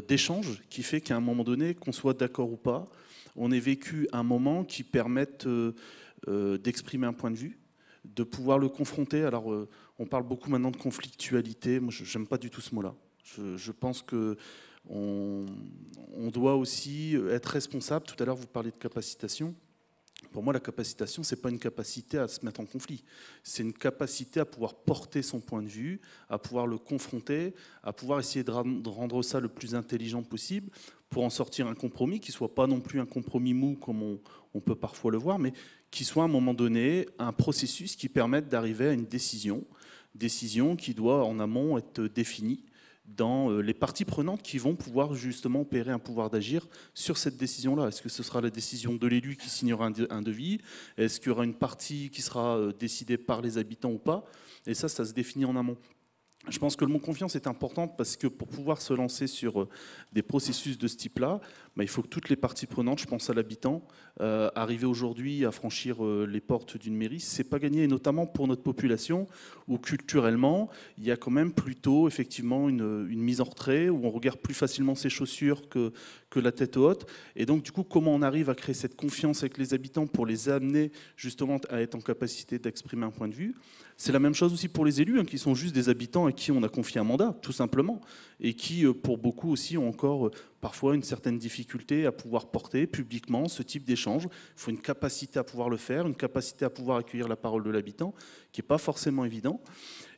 Speaker 7: d'échange qui fait qu'à un moment donné, qu'on soit d'accord ou pas, on ait vécu un moment qui permette d'exprimer un point de vue, de pouvoir le confronter. Alors, on parle beaucoup maintenant de conflictualité. Moi, j'aime pas du tout ce mot-là. Je, je, pense que on, doit aussi être responsable. Tout à l'heure, vous parliez de capacitation. Pour moi, la capacitation, ce n'est pas une capacité à se mettre en conflit. C'est une capacité à pouvoir porter son point de vue, à pouvoir le confronter, à pouvoir essayer de rendre ça le plus intelligent possible pour en sortir un compromis qui ne soit pas non plus un compromis mou comme on, on, peut parfois le voir, mais qui soit à un moment donné un processus qui permette d'arriver à une décision, décision qui doit en amont être définie dans euh, les parties prenantes qui vont pouvoir justement opérer un pouvoir d'agir sur cette décision-là. Est-ce que ce sera la décision de l'élu qui signera un devis Est-ce qu'il y aura une partie qui sera euh, décidée par les habitants ou pas Et ça, ça se définit en amont. Je pense que le mot confiance est important parce que pour pouvoir se lancer sur euh, des processus de ce type-là, il faut que toutes les parties prenantes, je pense à l'habitant, euh, arrivent aujourd'hui à franchir euh, les portes d'une mairie, c'est pas gagné, notamment pour notre population, où culturellement, il y a quand même plutôt effectivement une, mise en retrait, où on regarde plus facilement ses chaussures que, que la tête haute. Et donc, du coup, comment on arrive à créer cette confiance avec les habitants pour les amener justement à être en capacité d'exprimer un point de vue C'est la même chose aussi pour les élus, hein, qui sont juste des habitants à qui on a confié un mandat, tout simplement, et qui, euh, pour beaucoup aussi, ont encore parfois une certaine difficulté à pouvoir porter publiquement ce type d'échange. Il faut une capacité à pouvoir le faire, une capacité à pouvoir accueillir la parole de l'habitant, qui n'est pas forcément évident.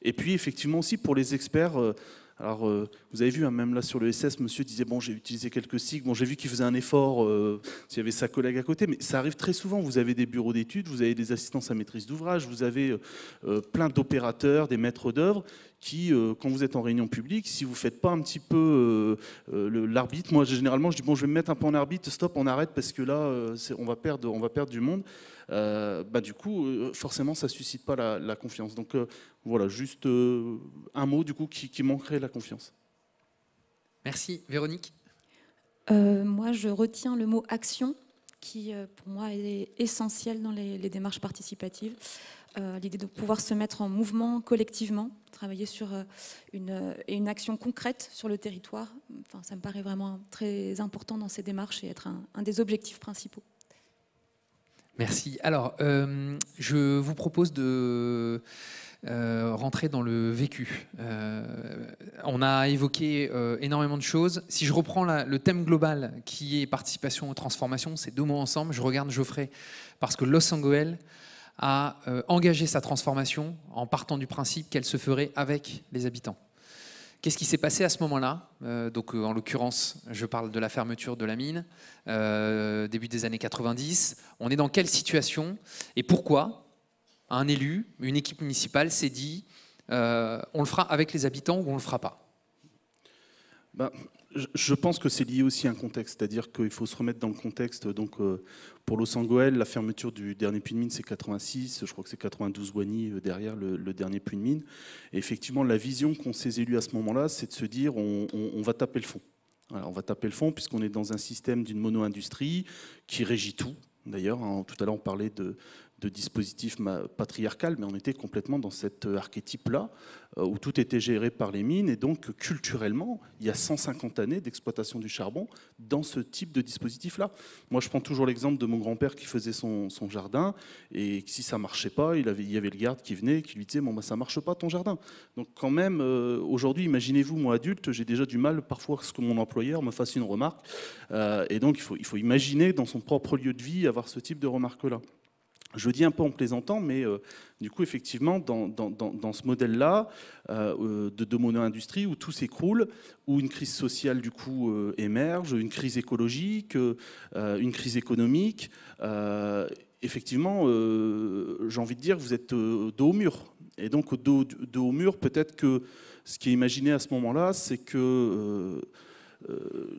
Speaker 7: Et puis effectivement aussi pour les experts. Euh, alors, euh, vous avez vu, hein, même là sur le SS, monsieur disait Bon, j'ai utilisé quelques signes, bon, j'ai vu qu'il faisait un effort euh, s'il y avait sa collègue à côté, mais ça arrive très souvent. Vous avez des bureaux d'études, vous avez des assistants à maîtrise d'ouvrage, vous avez plein d'opérateurs, des maîtres d'œuvre qui, euh, quand vous êtes en réunion publique, si vous ne faites pas un petit peu euh, euh, l'arbitre, moi généralement je dis bon je vais me mettre un peu en arbitre, stop, on arrête parce que là on, va perdre, on va perdre du monde, bah, du coup forcément ça ne suscite pas la, confiance. Donc voilà, juste un mot du coup qui, manquerait la confiance. Merci. Véronique
Speaker 8: moi, je retiens le mot action, qui pour moi est essentiel dans les démarches participatives. Euh, l'idée de pouvoir se mettre en mouvement collectivement, travailler sur euh, euh, une, action concrète sur le territoire. ça me paraît vraiment très important dans ces démarches et être un, des objectifs principaux.
Speaker 2: Merci. Alors, je vous propose de rentrer dans le vécu. on a évoqué énormément de choses. Si je reprends le thème global qui est participation aux transformations, c'est deux mots ensemble, je regarde Geoffrey parce que Los Angeles, à euh, engager sa transformation en partant du principe qu'elle se ferait avec les habitants. Qu'est-ce qui s'est passé à ce moment-là euh, Donc, euh, en l'occurrence, je parle de la fermeture de la mine, début des années 90. On est dans quelle situation et pourquoi un élu, une équipe municipale s'est dit on le fera avec les habitants ou on le fera pas
Speaker 7: bah, je pense que c'est lié aussi à un contexte, c'est-à-dire qu'il faut se remettre dans le contexte. Donc, euh, pour Los Angeles, la fermeture du dernier puits de mine, c'est 86, je crois que c'est 92 Wani euh, derrière le, dernier puits de mine. effectivement, la vision qu'ont ces élus à ce moment-là, c'est de se dire on, va taper le fond. Alors, on va taper le fond puisqu'on est dans un système d'une mono-industrie qui régit tout. D'ailleurs, hein, tout à l'heure, on parlait de, de dispositif patriarcal, mais on était complètement dans cet euh, archétype-là, euh, où tout était géré par les mines, et donc culturellement, il y a 150 années d'exploitation du charbon dans ce type de dispositif-là. Moi, je prends toujours l'exemple de mon grand-père qui faisait son, jardin, et si ça marchait pas, il, avait, y avait le garde qui venait, qui lui disait, bon, bah, ça marche pas ton jardin. Donc quand même, euh, aujourd'hui, imaginez-vous, moi adulte, j'ai déjà du mal parfois à ce que mon employeur me fasse une remarque, et donc il faut imaginer dans son propre lieu de vie avoir ce type de remarque-là. Je dis un peu en plaisantant, mais euh, du coup, effectivement, dans, ce modèle-là euh, euh, de, mono-industrie où tout s'écroule, où une crise sociale, du coup, émerge, une crise écologique, une crise économique, effectivement, j'ai envie de dire, vous êtes dos au mur. Et donc, dos au mur, peut-être que ce qui est imaginé à ce moment-là, c'est que...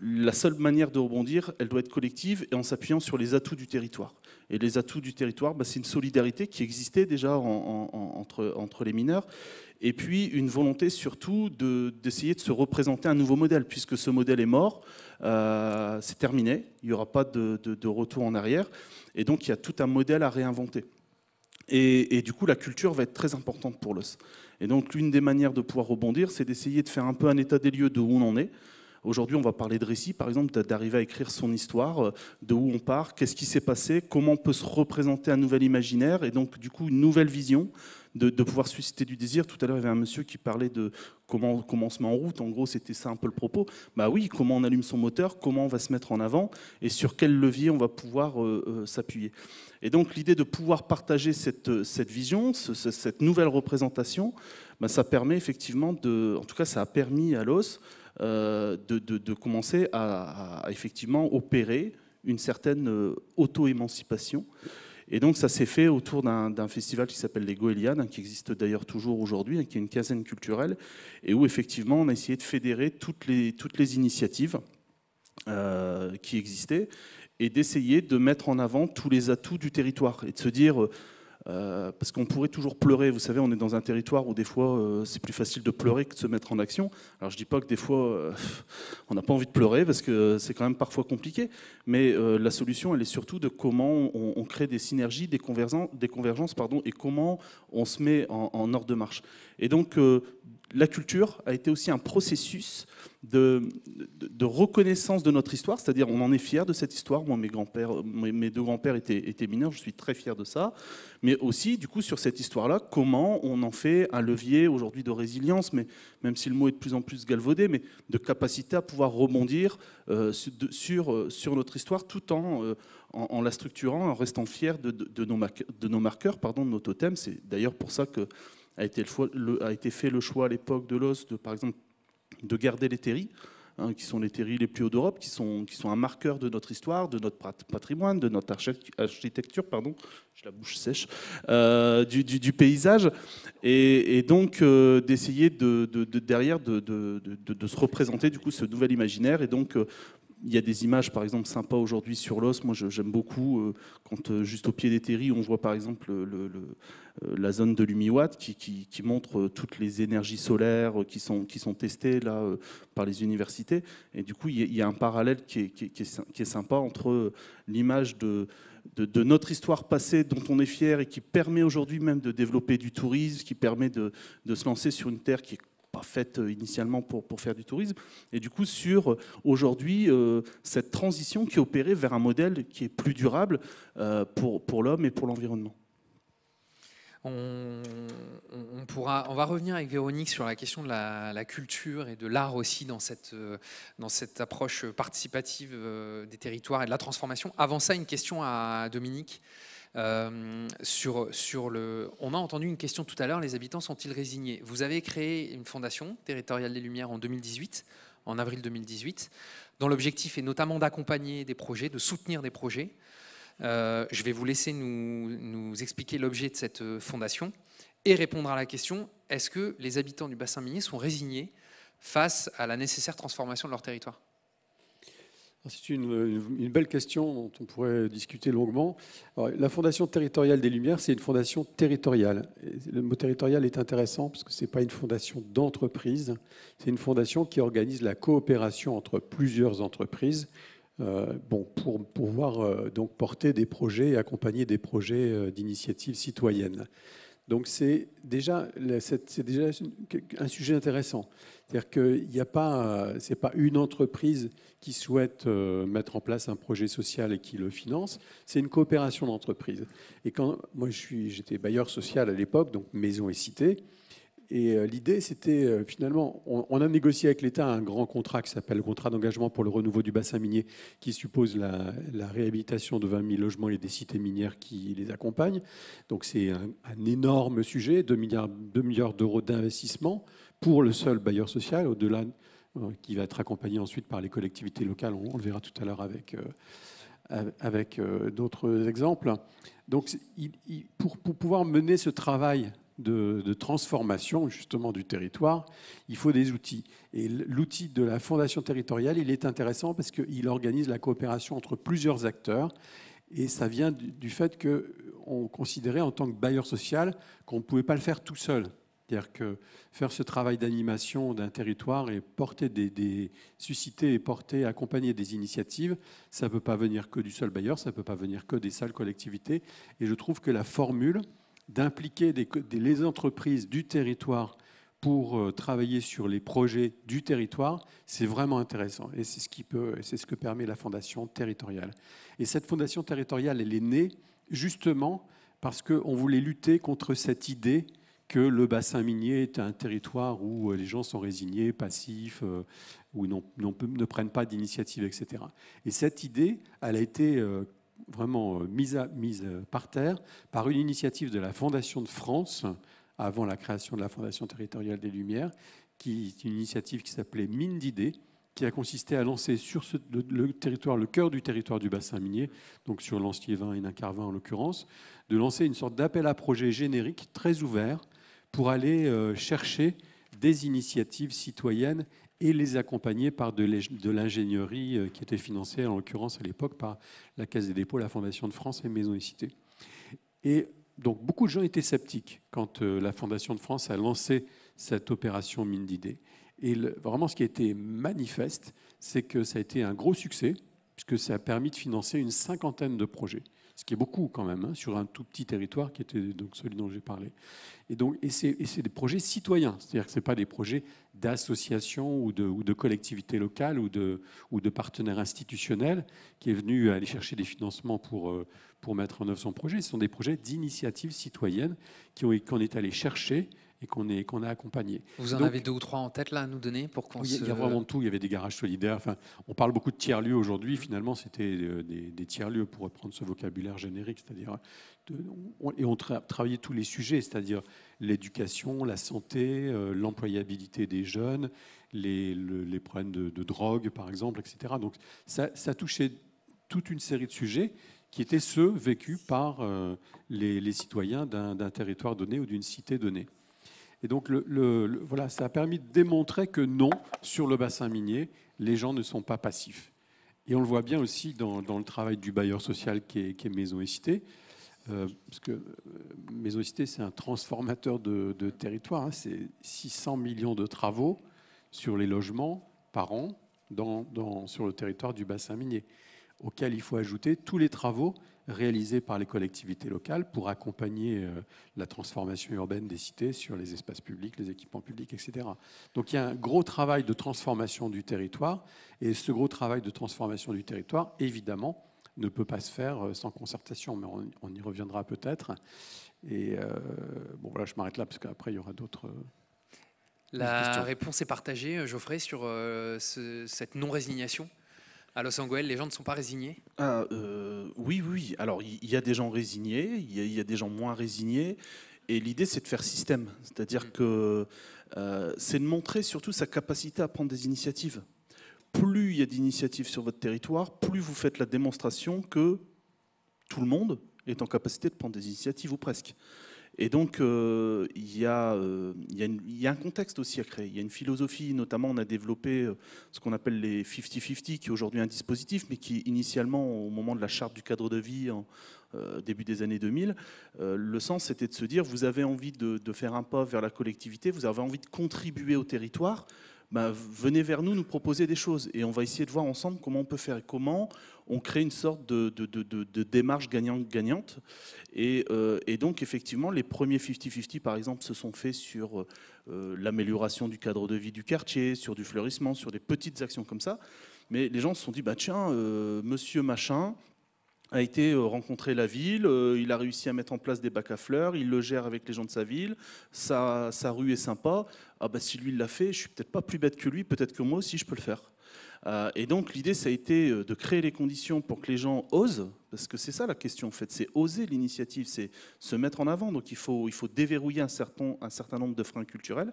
Speaker 7: la seule manière de rebondir, elle doit être collective et en s'appuyant sur les atouts du territoire. Et les atouts du territoire, bah, c'est une solidarité qui existait déjà entre, les mineurs et puis une volonté surtout d'essayer de, se représenter un nouveau modèle, puisque ce modèle est mort, euh, c'est terminé, il n'y aura pas de, retour en arrière, et donc il y a tout un modèle à réinventer. Et, et du coup, la culture va être très importante pour l'os. Et donc, l'une des manières de pouvoir rebondir, c'est d'essayer de faire un peu un état des lieux de où on en est, Aujourd'hui, on va parler de récit, par exemple, d'arriver à écrire son histoire, euh, de où on part, qu'est-ce qui s'est passé, comment on peut se représenter un nouvel imaginaire et donc, du coup, une nouvelle vision. De, pouvoir susciter du désir. Tout à l'heure, il y avait un monsieur qui parlait de comment, on se met en route. En gros, c'était ça un peu le propos. Bah oui, comment on allume son moteur, comment on va se mettre en avant et sur quel levier on va pouvoir euh, euh, s'appuyer. Et donc, l'idée de pouvoir partager cette, vision, cette nouvelle représentation, bah, ça permet effectivement de. En tout cas, ça a permis à l'os euh, de, de, commencer à, effectivement opérer une certaine euh, auto-émancipation. Et donc ça s'est fait autour d'un festival qui s'appelle les Goéliades, hein, qui existe d'ailleurs toujours aujourd'hui, hein, qui est une quinzaine culturelle, et où effectivement on a essayé de fédérer toutes les, toutes les initiatives euh, qui existaient, et d'essayer de mettre en avant tous les atouts du territoire, et de se dire... Euh, parce qu'on pourrait toujours pleurer. Vous savez, on est dans un territoire où des fois, euh, c'est plus facile de pleurer que de se mettre en action. Alors, je dis pas que des fois, euh, on n'a pas envie de pleurer parce que c'est quand même parfois compliqué. Mais la solution, elle est surtout de comment on, crée des synergies, des, convergences, pardon, et comment on se met en, en ordre de marche. Et donc, la culture a été aussi un processus de, reconnaissance de notre histoire, c'est-à-dire on en est fier de cette histoire. Moi, mes, grands-pères, mes deux grands-pères étaient, mineurs, je suis très fier de ça. Mais aussi, du coup, sur cette histoire-là, comment on en fait un levier aujourd'hui de résilience, mais même si le mot est de plus en plus galvaudé, mais de capacité à pouvoir rebondir euh, euh, sur, notre histoire tout euh, en, la structurant, en restant fier de, de nos, marqueurs, pardon, de nos totems. C'est d'ailleurs pour ça que a été, le a été fait le choix à l'époque de l'os de, par exemple, de garder les terries, hein, qui sont les terries les plus hauts d'Europe, qui sont, qui sont un marqueur de notre histoire, de notre patrimoine, de notre architecture, pardon, j'ai la bouche sèche, euh, du, paysage, et, donc euh, d'essayer de, derrière de, se représenter du coup ce nouvel imaginaire, et donc euh, il y a des images, par exemple, sympas aujourd'hui sur l'os. Moi, j'aime beaucoup euh, quand, euh, juste au pied des terries, on voit par exemple le, euh, la zone de l'UMIWAT qui, qui, montre toutes les énergies solaires qui sont, qui sont testées là par les universités. Et du coup, il y, a, un parallèle qui est, qui sympa entre l'image de, de, notre histoire passée dont on est fier et qui permet aujourd'hui même de développer du tourisme, qui permet de, de se lancer sur une terre qui est pas faite euh, initialement pour, pour faire du tourisme, et du coup sur euh, aujourd'hui euh, cette transition qui est opérée vers un modèle qui est plus durable pour, pour l'homme et pour l'environnement.
Speaker 2: On, pourra, on va revenir avec Véronique sur la question de la, la culture et de l'art aussi dans cette, dans cette approche participative des territoires et de la transformation. Avant ça, une question à Dominique. Euh, sur le... On a entendu une question tout à l'heure, les habitants sont-ils résignés Vous avez créé une fondation territoriale des Lumières en 2018, en avril 2018, dont l'objectif est notamment d'accompagner des projets, de soutenir des projets. Euh, je vais vous laisser nous expliquer l'objet de cette euh, fondation et répondre à la question, est-ce que les habitants du bassin minier sont résignés face à la nécessaire transformation de leur territoire
Speaker 6: c'est une, belle question dont on pourrait discuter longuement. la Fondation territoriale des Lumières, c'est une fondation territoriale. le mot territorial est intéressant parce que ce n'est pas une fondation d'entreprise, c'est une fondation qui organise la coopération entre plusieurs entreprises euh, pour pouvoir euh, donc porter des projets et accompagner des projets euh, d'initiatives citoyennes. Donc c'est déjà, un sujet intéressant. C'est-à-dire qu'il n'y a euh, pas, une entreprise qui souhaite euh, mettre en place un projet social et qui le finance. C'est une coopération d'entreprises. Et quand moi j'étais bailleur social à l'époque, donc maison et cité. Et euh, l'idée, c'était euh, finalement, on, a négocié avec l'État un grand contrat qui s'appelle le contrat d'engagement pour le renouveau du bassin minier, qui suppose la, réhabilitation de 20 000 logements et des cités minières qui les accompagnent. Donc c'est un, énorme sujet, 2 milliards, d'euros d'investissement pour le seul bailleur social, au-delà euh, qui va être accompagné ensuite par les collectivités locales. On, le verra tout à l'heure avec, avec d'autres exemples. Donc pour, pour pouvoir mener ce travail de, transformation justement du territoire, il faut des outils. Et l'outil de la fondation territoriale, il est intéressant parce qu'il organise la coopération entre plusieurs acteurs. Et ça vient du, fait fait on considérait en tant que bailleur social qu'on ne pouvait pas le faire tout seul. C'est-à-dire que faire ce travail d'animation d'un territoire et porter des, susciter et porter, accompagner des initiatives, ça ne peut pas venir que du seul bailleur, ça ne peut pas venir que des seules collectivités. Et je trouve que la formule d'impliquer les entreprises du territoire pour euh, travailler sur les projets du territoire, c'est vraiment intéressant. Et c'est ce, qui peut, c'est ce que permet la fondation territoriale. Et cette fondation territoriale, elle est née justement parce qu'on voulait lutter contre cette idée que le bassin minier est un territoire où euh, les gens sont résignés, passifs, euh, où ils ne prennent pas d'initiative, etc. Et cette idée, elle a été vraiment euh, mise, mise euh, par terre par une initiative de la Fondation de France, avant la création de la Fondation territoriale des Lumières, qui est une initiative qui s'appelait Mine d'idées, qui a consisté à lancer sur le, territoire, le cœur du territoire du bassin minier, donc sur vin et Nacarvin en l'occurrence, de lancer une sorte d'appel à projet générique très ouvert pour aller euh, chercher des initiatives citoyennes et les accompagner par de l'ingénierie euh, qui était financée, en l'occurrence à l'époque, par la Caisse des dépôts, la Fondation de France et Maison et Cité. Et donc beaucoup de gens étaient sceptiques quand euh, la Fondation de France a lancé cette opération mine d'idées. Et vraiment, ce qui a été manifeste, c'est que ça a été un gros succès, puisque ça a permis de financer une cinquantaine de projets ce qui est beaucoup quand même, hein, sur un tout petit territoire qui était donc celui dont j'ai parlé. Et donc, et c'est des projets citoyens, c'est-à-dire que ce pas des projets d'associations ou de, collectivités locales ou de, partenaires institutionnels qui est venu aller chercher des financements pour, euh, pour mettre en œuvre son projet. Ce sont des projets d'initiatives citoyennes qu'on est allé chercher et qu'on a accompagné. Vous en avez
Speaker 2: deux ou trois en tête là à nous donner pour qu'on Il y a vraiment
Speaker 6: tout. Il y avait des garages solidaires. Enfin, on parle beaucoup de tiers-lieux aujourd'hui. Finalement, c'était euh, des, tiers-lieux pour reprendre ce vocabulaire générique, c'est-à-dire et on travaillait tous les sujets, c'est-à-dire l'éducation, la santé, euh, l'employabilité des jeunes, les, les problèmes de, drogue, par exemple, etc. Donc ça, touchait toute une série de sujets qui étaient ceux vécus par euh, les, citoyens d'un territoire donné ou d'une cité donnée. Et donc, voilà, ça a permis de démontrer que non, sur le bassin minier, les gens ne sont pas passifs. Et on le voit bien aussi dans, le travail du bailleur social qui est, qui Maison et Cité. Euh, parce que euh, Maison et Cité, c'est un transformateur de, de territoire. Hein. c'est 600 millions de travaux sur les logements par an dans, sur le territoire du bassin minier, auquel il faut ajouter tous les travaux réalisés par les collectivités locales pour accompagner euh, la transformation urbaine des cités sur les espaces publics, les équipements publics, etc. Donc il y a un gros travail de transformation du territoire, et ce gros travail de transformation du territoire, évidemment, ne peut pas se faire euh, sans concertation, mais on, y reviendra peut-être. Et euh, bon, voilà, je m'arrête là parce qu'après, il y aura d'autres. La
Speaker 2: réponse est partagée, Geoffrey, sur cette non-résignation à Los Angeles, les gens ne sont pas résignés
Speaker 7: ah, euh, Oui, oui. Alors, il y, a des gens résignés, il y, a des gens moins résignés. Et l'idée, c'est de faire système. C'est-à-dire mm. que euh, c'est de montrer surtout sa capacité à prendre des initiatives. Plus il y a d'initiatives sur votre territoire, plus vous faites la démonstration que tout le monde est en capacité de prendre des initiatives, ou presque. Et donc, euh, euh, il y, a un contexte aussi à créer. Il y a une philosophie, notamment, on a développé euh, ce qu'on appelle les 50-50, qui est aujourd'hui un dispositif, mais qui, initialement, au moment de la charte du cadre de vie, en, début des années 2000, le sens, c'était de se dire, vous avez envie de, faire un pas vers la collectivité, vous avez envie de contribuer au territoire, bah, venez vers nous nous proposer des choses et on va essayer de voir ensemble comment on peut faire et comment on crée une sorte de, démarche gagnante-gagnante. Euh, et, donc, effectivement, les premiers 50-50, par exemple, se sont faits sur euh, l'amélioration du cadre de vie du quartier, sur du fleurissement, sur des petites actions comme ça. Mais les gens se sont dit, bah, tiens, euh, monsieur machin, a été rencontrer la ville, il a réussi à mettre en place des bacs à fleurs, il le gère avec les gens de sa ville, sa, rue est sympa, ah bah si lui l'a fait, je suis peut-être pas plus bête que lui, peut-être que moi aussi je peux le faire. Euh, et donc l'idée, ça a été euh, de créer les conditions pour que les gens osent parce que c'est ça la question, en fait. C'est oser l'initiative, c'est se mettre en avant. Donc il faut, il faut déverrouiller un certain, un certain nombre de freins culturels.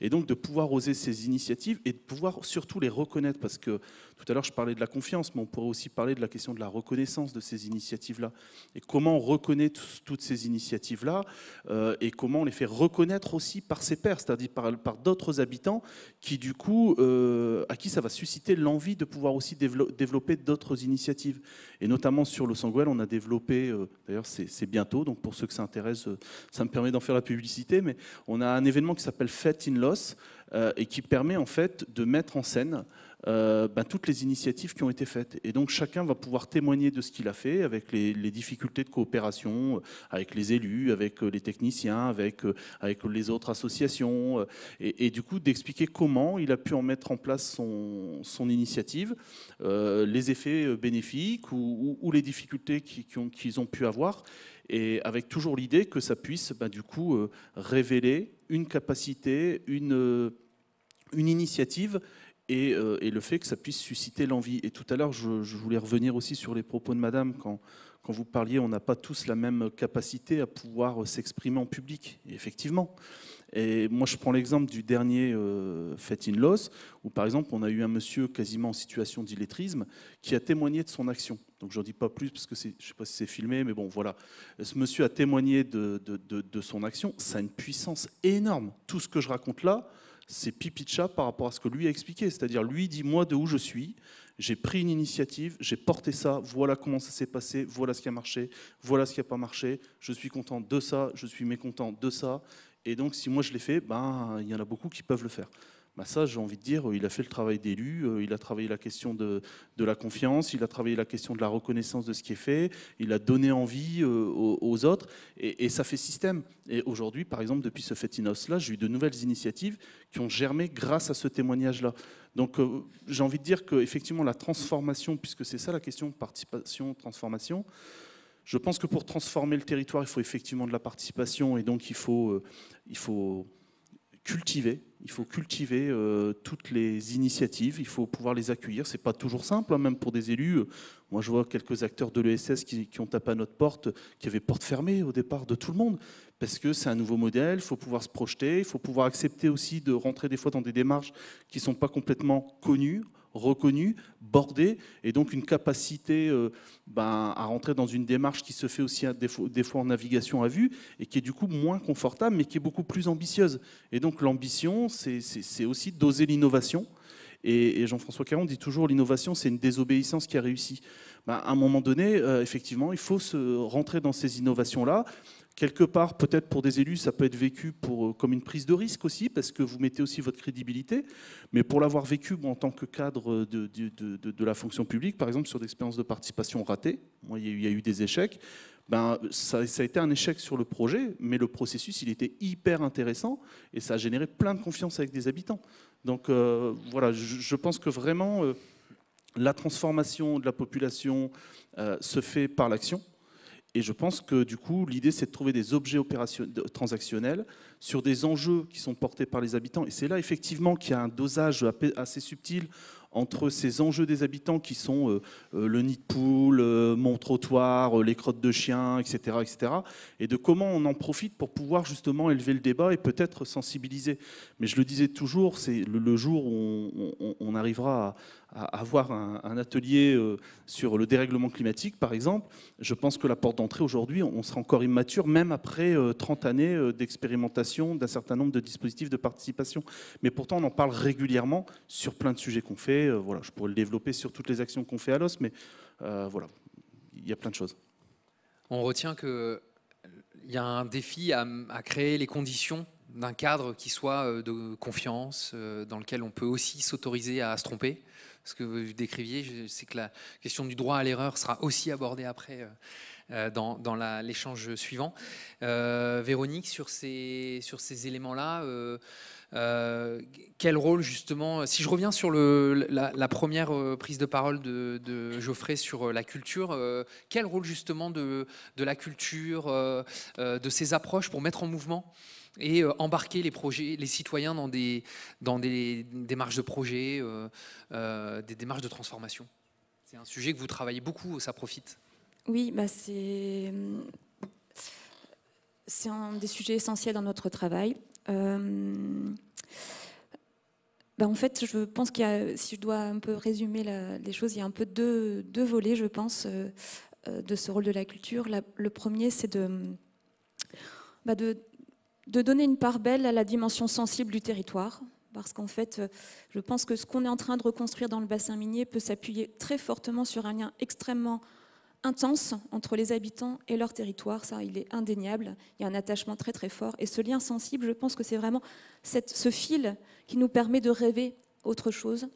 Speaker 7: Et donc de pouvoir oser ces initiatives et de pouvoir surtout les reconnaître. Parce que tout à l'heure, je parlais de la confiance, mais on pourrait aussi parler de la question de la reconnaissance de ces initiatives-là. Et comment on reconnaît toutes ces initiatives-là euh, et comment on les fait reconnaître aussi par ses pairs, c'est-à-dire par, par d'autres habitants qui, du coup, euh, à qui ça va susciter l'envie de pouvoir aussi développer d'autres initiatives. Et notamment sur le Sanguel, on a développé, euh, d'ailleurs c'est bientôt, donc pour ceux que ça intéresse, euh, ça me permet d'en faire la publicité, mais on a un événement qui s'appelle Fête in Loss euh, et qui permet en fait de mettre en scène euh, ben, toutes les initiatives qui ont été faites. Et donc chacun va pouvoir témoigner de ce qu'il a fait avec les, difficultés de coopération, euh, avec les élus, avec euh, les techniciens, avec, avec les autres associations, et, du coup d'expliquer comment il a pu en mettre en place son, son initiative, les effets bénéfiques ou, les difficultés qu'ils ont, pu avoir et avec toujours l'idée que ça puisse ben, du coup révéler une capacité, une, une initiative euh, et, le fait que ça puisse susciter l'envie. Et tout à l'heure, je, voulais revenir aussi sur les propos de Madame quand, quand vous parliez, on n'a pas tous la même capacité à pouvoir s'exprimer en public. effectivement. Et moi, je prends l'exemple du dernier euh, Fait in Loss, où par exemple, on a eu un monsieur quasiment en situation d'illettrisme qui a témoigné de son action. Donc, je n'en dis pas plus parce que je ne sais pas si c'est filmé, mais bon, voilà. Ce monsieur a témoigné de, de, de, de son action. Ça a une puissance énorme. Tout ce que je raconte là, c'est pipi de chat par rapport à ce que lui a expliqué. C'est-à-dire, lui dit moi de où je suis, j'ai pris une initiative, j'ai porté ça, voilà comment ça s'est passé, voilà ce qui a marché, voilà ce qui n'a pas marché, je suis content de ça, je suis mécontent de ça. Et donc, si moi je l'ai fait, ben, il y en a beaucoup qui peuvent le faire. Bah, ça, j'ai envie de dire, euh, il a fait le travail d'élu, euh, il a travaillé la question de, de, la confiance, il a travaillé la question de la reconnaissance de ce qui est fait, il a donné envie euh, aux, autres, et, ça fait système. Et aujourd'hui, par exemple, depuis ce fétinos là j'ai eu de nouvelles initiatives qui ont germé grâce à ce témoignage-là. Donc j'ai envie de dire qu'effectivement, la transformation, puisque c'est ça la question, participation, transformation, je pense que pour transformer le territoire, il faut effectivement de la participation, et donc il faut... il faut cultiver il faut cultiver euh, toutes les initiatives, il faut pouvoir les accueillir. C'est pas toujours simple, hein, même pour des élus. Moi, je vois quelques acteurs de l'ESS qui, ont tapé à notre porte, qui avaient porte fermée au départ de tout le monde, parce que c'est un nouveau modèle, il faut pouvoir se projeter, il faut pouvoir accepter aussi de rentrer des fois dans des démarches qui ne sont pas complètement connues reconnu, bordé, et donc une capacité euh, ben, à rentrer dans une démarche qui se fait aussi des, fois, en navigation à vue, et qui est du coup moins confortable, mais qui est beaucoup plus ambitieuse. Et donc l'ambition, c'est aussi d'oser l'innovation. Et, Jean-François Caron dit toujours, l'innovation, c'est une désobéissance qui a réussi. Ben, à un moment donné, euh, effectivement, il faut se rentrer dans ces innovations-là Quelque part, peut-être pour des élus, ça peut être vécu euh, comme une prise de risque aussi, parce que vous mettez aussi votre crédibilité. Mais pour l'avoir vécu, en tant que cadre de, la fonction publique, par exemple, sur des expériences de participation ratées, il y a eu des échecs. Ben, ça, a été un échec sur le projet, mais le processus, il était hyper intéressant et ça a généré plein de confiance avec des habitants. Donc euh, voilà, je, pense que vraiment, euh, la transformation de la population se fait par l'action. Et je pense que du coup, l'idée, c'est de trouver des objets transactionnels sur des enjeux qui sont portés par les habitants. Et c'est là, effectivement, qu'il y a un dosage assez subtil entre ces enjeux des habitants qui sont euh, euh, le nid de poule, euh, mon trottoir, les crottes de chiens, etc., etc., et de comment on en profite pour pouvoir justement élever le débat et peut-être sensibiliser. Mais je le disais toujours, c'est le, jour où on, on arrivera à, à avoir un, atelier euh, sur le dérèglement climatique, par exemple, je pense que la porte d'entrée aujourd'hui, on sera encore immature, même après 30 euh, années euh, d'expérimentation d'un certain nombre de dispositifs de participation. Mais pourtant, on en parle régulièrement sur plein de sujets qu'on fait. voilà, je pourrais le développer sur toutes les actions qu'on fait à l'OS, mais voilà, il y a plein de choses.
Speaker 2: On retient qu'il y a un défi à créer les conditions d'un cadre qui soit de confiance, dans lequel on peut aussi s'autoriser à se tromper, ce que vous décriviez, c'est que la question du droit à l'erreur sera aussi abordée après euh, euh, dans, l'échange suivant. Euh, Véronique, sur ces, éléments-là, quel rôle justement, si je reviens sur la, première prise de parole de, Geoffrey sur la culture, quel rôle justement de, de la culture, de ces approches pour mettre en mouvement et euh, embarquer les, projets, les citoyens dans des, dans des démarches de projet, euh, euh, des démarches de transformation. C'est un sujet que vous travaillez beaucoup, ça profite.
Speaker 8: Oui, bah c'est c'est un des sujets essentiels dans notre travail. Bah, en fait, je pense qu'il y a, si je dois un peu résumer les choses, il y a un peu deux, deux volets, je pense, de ce rôle de la culture. le premier, c'est de, bah, de, de donner une part belle à la dimension sensible du territoire, parce qu'en fait, euh, je pense que ce qu'on est en train de reconstruire dans le bassin minier peut s'appuyer très fortement sur un lien extrêmement intense entre les habitants et leur territoire, ça il est indéniable, il y a un attachement très très fort, et ce lien sensible, je pense que c'est vraiment cette, ce fil qui nous permet de rêver autre chose.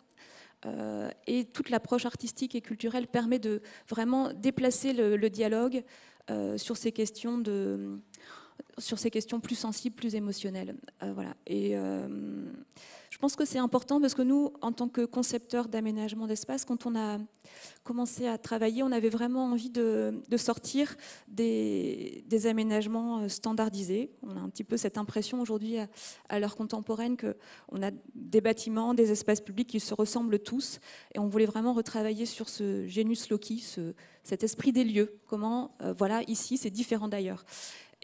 Speaker 8: Euh, et toute l'approche artistique et culturelle permet de vraiment déplacer le, dialogue euh, sur ces questions de, sur ces questions plus sensibles, plus émotionnelles. Euh, voilà. Et euh, je pense que c'est important parce que nous, en tant que concepteurs d'aménagement d'espace, quand on a commencé à travailler, on avait vraiment envie de, sortir des, aménagements euh, standardisés. On a un petit peu cette impression aujourd'hui à, l'heure contemporaine qu'on a des bâtiments, des espaces publics qui se ressemblent tous. Et on voulait vraiment retravailler sur ce genus loci, cet esprit des lieux. Comment, voilà, ici, c'est différent d'ailleurs.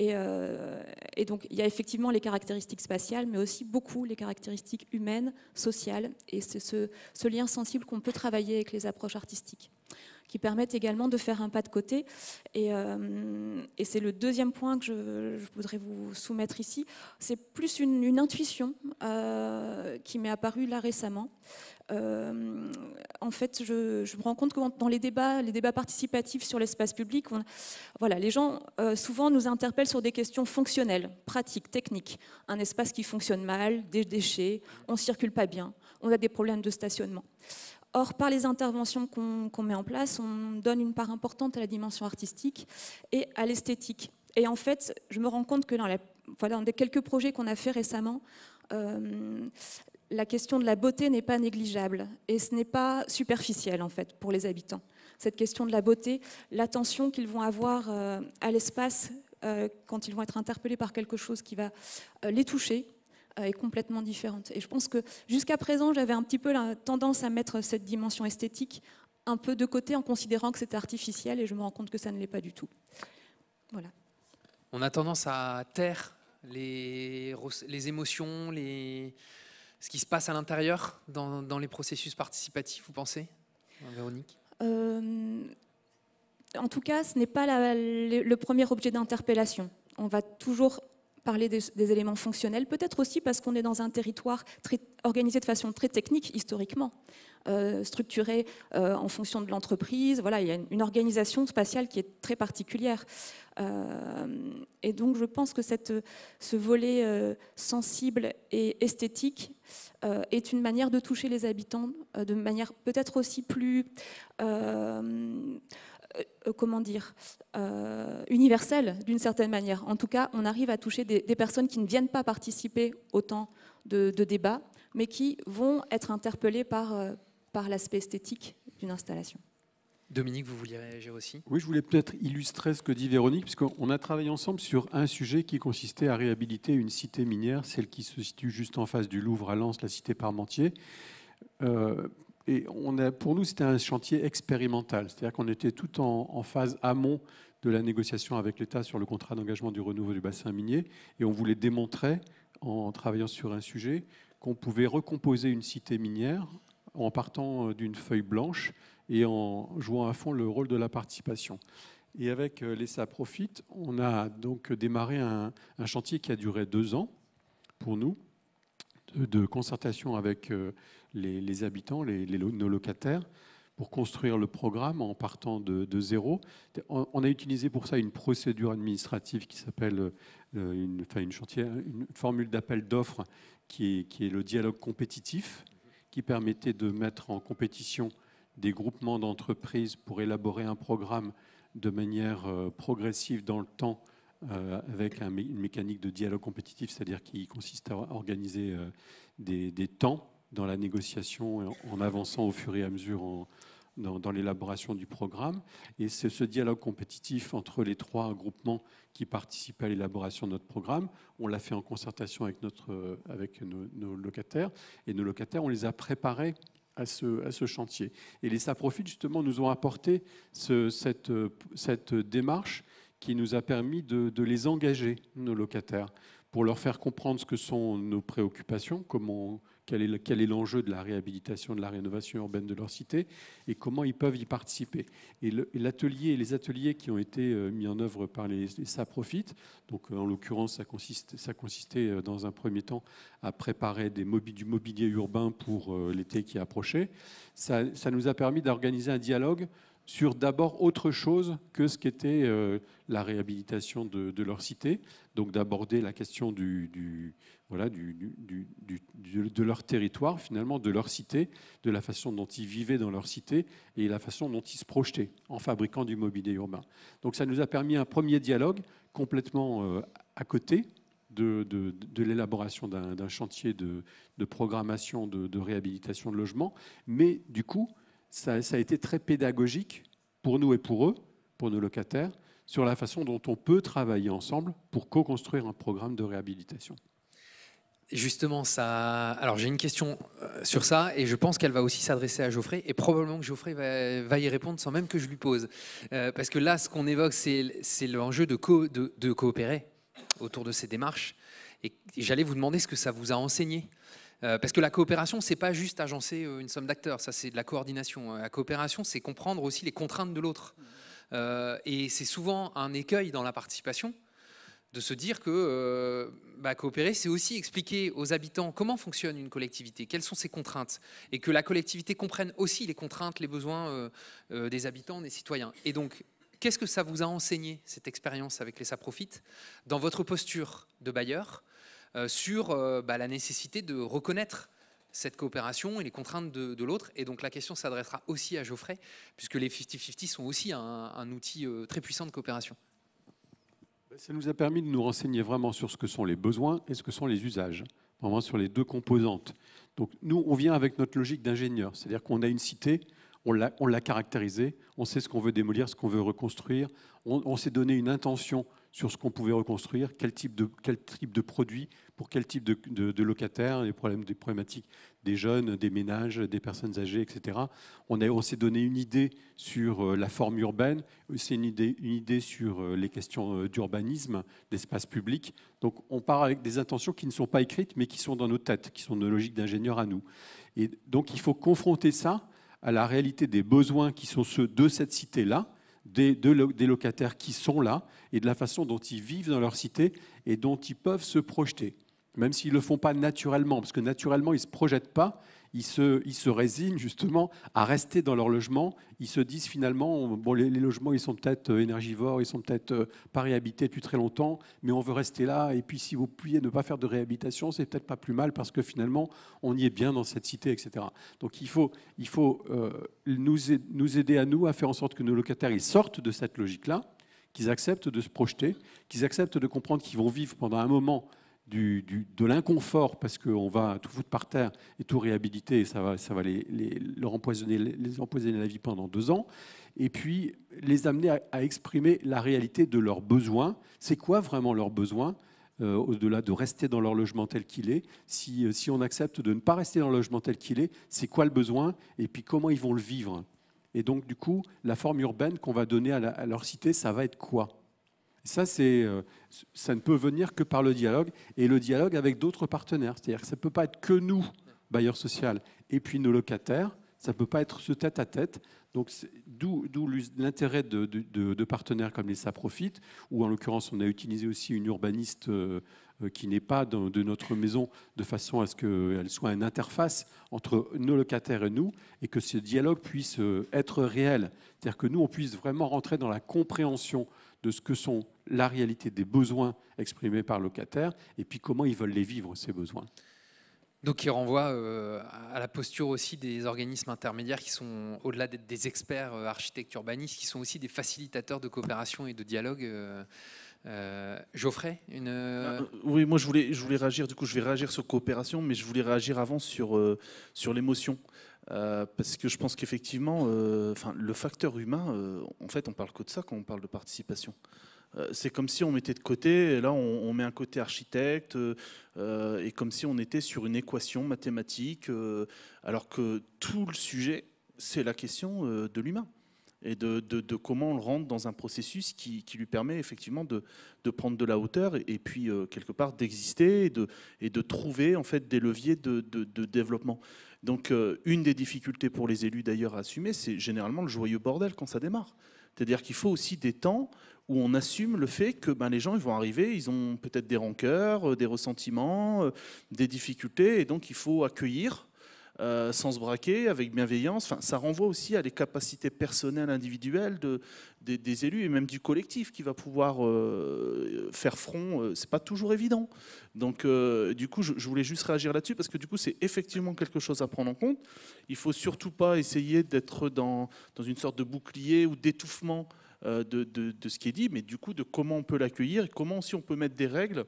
Speaker 8: Euh, et, donc, il y a effectivement les caractéristiques spatiales, mais aussi beaucoup les caractéristiques humaines, sociales. Et c'est ce, lien sensible qu'on peut travailler avec les approches artistiques qui permettent également de faire un pas de côté. Et, euh, c'est le deuxième point que je, voudrais vous soumettre ici. C'est plus une, intuition euh, qui m'est apparue là récemment. Euh, en fait, je, me rends compte que dans les débats, les débats participatifs sur l'espace public, on, voilà, les gens euh, souvent nous interpellent sur des questions fonctionnelles, pratiques, techniques. Un espace qui fonctionne mal, des déchets, on ne circule pas bien, on a des problèmes de stationnement. Or, par les interventions qu'on met en place, on donne une part importante à la dimension artistique et à l'esthétique. Et en fait, je me rends compte que dans, la, voilà, dans les quelques projets qu'on a fait récemment, euh, la question de la beauté n'est pas négligeable et ce n'est pas superficiel en fait pour les habitants. Cette question de la beauté, l'attention qu'ils vont avoir euh, à l'espace euh, quand ils vont être interpellés par quelque chose qui va euh, les toucher est complètement différente. Et je pense que jusqu'à présent, j'avais un petit peu la tendance à mettre cette dimension esthétique un peu de côté en considérant que c'était artificiel et je me rends compte que ça ne l'est pas du tout. Voilà.
Speaker 2: On a tendance à taire les, les émotions, les, ce qui se passe à l'intérieur dans, les processus participatifs, vous pensez, euh, Véronique
Speaker 8: euh, En tout cas, ce n'est pas le, premier objet d'interpellation. On va toujours parler des, éléments fonctionnels, peut-être aussi parce qu'on est dans un territoire très, organisé de façon très technique historiquement. Euh, structuré euh, en fonction de l'entreprise. Voilà, il y a une, organisation spatiale qui est très particulière. Euh, et donc, je pense que cette, ce volet sensible et esthétique est une manière de toucher les habitants de manière peut-être aussi plus comment dire, universelle d'une certaine manière. En tout cas, on arrive à toucher des, personnes qui ne viennent pas participer autant de, de débats, mais qui vont être interpellées par, par l'aspect esthétique d'une installation.
Speaker 2: Dominique, vous vouliez réagir aussi Oui, je voulais
Speaker 6: peut-être illustrer ce que dit Véronique, puisqu'on a travaillé ensemble sur un sujet qui consistait à réhabiliter une cité minière, celle qui se situe juste en face du Louvre à Lens, la cité Parmentier. Euh, et on a, pour nous, c'était un chantier expérimental, c'est-à-dire qu'on était tout en, en, phase amont de la négociation avec l'État sur le contrat d'engagement du renouveau du bassin minier, et on voulait démontrer, en travaillant sur un sujet, qu'on pouvait recomposer une cité minière en partant euh, d'une feuille blanche et en jouant à fond le rôle de la participation. Et avec euh, l'ESA Profit, on a donc démarré un, chantier qui a duré deux ans pour nous, de, concertation avec euh, les, habitants, les, nos locataires, pour construire le programme en partant de, zéro. On, a utilisé pour ça une procédure administrative qui s'appelle une, formule d'appel d'offres qui est le dialogue compétitif qui permettait de mettre en compétition des groupements d'entreprises pour élaborer un programme de manière euh, progressive dans le temps euh, avec une mécanique de dialogue compétitif, c'est-à-dire qui consiste à organiser euh, des, temps dans la négociation en, en, avançant au fur et à mesure en, dans, l'élaboration du programme. Et c'est ce dialogue compétitif entre les trois groupements qui participaient à l'élaboration de notre programme. On l'a fait en concertation avec, notre, euh, avec nos, locataires. Et nos locataires, on les a préparés à ce, à ce chantier. Et les SAPROFIT, justement, nous ont apporté ce, cette, euh, cette démarche qui nous a permis de, de les engager, nos locataires, pour leur faire comprendre ce que sont nos préoccupations, comment quel est l'enjeu de la réhabilitation, de la rénovation urbaine de leur cité et comment ils peuvent y participer. Et l'atelier, les ateliers qui ont été euh, mis en œuvre par les, les SAProfit, donc euh, en l'occurrence ça, consiste, ça consistait euh, dans un premier temps à préparer des du mobilier urbain pour l'été qui approchait, ça, ça nous a permis d'organiser un dialogue sur d'abord autre chose que ce qu'était la réhabilitation de, leur cité, donc d'aborder la question du, voilà, de leur territoire, finalement, de leur cité, de la façon dont ils vivaient dans leur cité et la façon dont ils se projetaient en fabriquant du mobilier urbain. Donc ça nous a permis un premier dialogue complètement euh, à côté de, l'élaboration d'un chantier de, programmation de, réhabilitation de logements, mais du coup, ça a été très pédagogique pour nous et pour eux, pour nos locataires, sur la façon dont on peut travailler ensemble pour co-construire un programme de réhabilitation.
Speaker 2: Justement, ça. Alors, j'ai une question euh, sur ça, et je pense qu'elle va aussi s'adresser à Geoffrey, et probablement que Geoffrey va, y répondre sans même que je lui pose. Euh, parce que là, ce qu'on évoque, c'est l'enjeu de, de, coopérer autour de ces démarches. Et, j'allais vous demander ce que ça vous a enseigné. Euh, parce que la coopération, c'est pas juste agencer une somme d'acteurs, ça c'est de la coordination. La coopération, c'est comprendre aussi les contraintes de l'autre. et c'est souvent un écueil dans la participation, de se dire que euh, bah, coopérer, c'est aussi expliquer aux habitants comment fonctionne une collectivité, quelles sont ses contraintes, et que la collectivité comprenne aussi les contraintes, les besoins euh, euh, des habitants, des citoyens. Et donc, qu'est-ce que ça vous a enseigné, cette expérience avec les Saprofit, dans votre posture de bailleur sur bah, la nécessité de reconnaître cette coopération et les contraintes de, l'autre. Et donc la question s'adressera aussi à Geoffrey, puisque les 50-50 sont aussi un outil très puissant de coopération.
Speaker 6: Ça nous a permis de nous renseigner vraiment sur ce que sont les besoins et ce que sont les usages, vraiment sur les deux composantes. Donc nous, on vient avec notre logique d'ingénieur, c'est-à-dire qu'on a une cité, on l'a caractérisée, on sait ce qu'on veut démolir, ce qu'on veut reconstruire, on, on s'est donné une intention sur ce qu'on pouvait reconstruire, quel type de, quel type de produit, pour quel type de, de, locataires, les problèmes, des problématiques des jeunes, des ménages, des personnes âgées, etc. On, a, on s'est donné une idée sur euh, la forme urbaine, c'est une idée, une idée sur euh, les questions euh, d'urbanisme, d'espace public. Donc on part avec des intentions qui ne sont pas écrites, mais qui sont dans nos têtes, qui sont nos logiques d'ingénieurs à nous. Et donc il faut confronter ça à la réalité des besoins qui sont ceux de cette cité-là, des, locataires qui sont là et de la façon dont ils vivent dans leur cité et dont ils peuvent se projeter, même s'ils ne le font pas naturellement, parce que naturellement, ils ne se projettent pas, ils se, ils résignent justement à rester dans leur logement. Ils se disent finalement, bon, les, logements, ils sont peut-être euh, énergivores, ils sont peut-être euh, pas réhabités depuis très longtemps, mais on veut rester là. Et puis, si vous pouviez ne pas faire de réhabilitation, c'est peut-être pas plus mal parce que finalement, on y est bien dans cette cité, etc. Donc, il faut, il faut euh, nous, aider, nous aider à nous à faire en sorte que nos locataires sortent de cette logique-là, qu'ils acceptent de se projeter, qu'ils acceptent de comprendre qu'ils vont vivre pendant un moment de l'inconfort parce qu'on va tout foutre par terre et tout réhabiliter et ça va, ça va les, leur empoisonner, les empoisonner la vie pendant deux ans, et puis les amener à, exprimer la réalité de leurs besoins. C'est quoi vraiment leurs besoins euh, au-delà de rester dans leur logement tel qu'il est si, euh, si on accepte de ne pas rester dans le logement tel qu'il est, c'est quoi le besoin et puis comment ils vont le vivre Et donc du coup, la forme urbaine qu'on va donner à leur cité, ça va être quoi ça, euh, ça ne peut venir que par le dialogue et le dialogue avec d'autres partenaires. C'est-à-dire que ça ne peut pas être que nous, bailleurs social, et puis nos locataires. Ça ne peut pas être ce tête-à-tête. d'où l'intérêt de, partenaires comme les Saprofit, où en l'occurrence, on a utilisé aussi une urbaniste euh, euh, qui n'est pas de notre maison, de façon à ce qu'elle soit une interface entre nos locataires et nous, et que ce dialogue puisse être réel. C'est-à-dire que nous, on puisse vraiment rentrer dans la compréhension de ce que sont la réalité des besoins exprimés par locataires, locataire et puis comment ils veulent les vivre, ces besoins.
Speaker 2: Donc il renvoie euh, à la posture aussi des organismes intermédiaires qui sont, au-delà d'être des experts euh, architectes urbanistes, qui sont aussi des facilitateurs de coopération
Speaker 7: et de dialogue. Euh, euh Geoffrey une... Ah, oui, moi je voulais, je voulais réagir, du coup je vais réagir sur coopération, mais je voulais réagir avant sur, sur l'émotion. Euh, parce que je pense qu'effectivement, euh, le facteur humain, euh, en fait, on parle que de ça quand on parle de participation. C'est comme si on mettait de côté, et là on, met un côté architecte, et comme si on était sur une équation mathématique, alors que tout le sujet, c'est la question de l'humain, et de, comment on le rentre dans un processus qui, lui permet effectivement de, prendre de la hauteur, et, puis quelque part d'exister, et, et de, trouver en fait des leviers de développement. Donc euh, une des difficultés pour les élus d'ailleurs à assumer, c'est généralement le joyeux bordel quand ça démarre. C'est-à-dire qu'il faut aussi des temps où on assume le fait que ben, les gens ils vont arriver, ils ont peut-être des rancœurs, euh, des ressentiments, euh, des difficultés, et donc il faut accueillir euh, sans se braquer, avec bienveillance. Enfin, ça renvoie aussi à les capacités personnelles, individuelles de, des, élus et même du collectif qui va pouvoir euh, faire front. Euh, c'est pas toujours évident. Donc, du coup, je, voulais juste réagir là-dessus parce que du coup, c'est effectivement quelque chose à prendre en compte. Il faut surtout pas essayer d'être dans, dans une sorte de bouclier ou d'étouffement de, de, ce qui est dit, mais du coup, de comment on peut l'accueillir et comment aussi on peut mettre des règles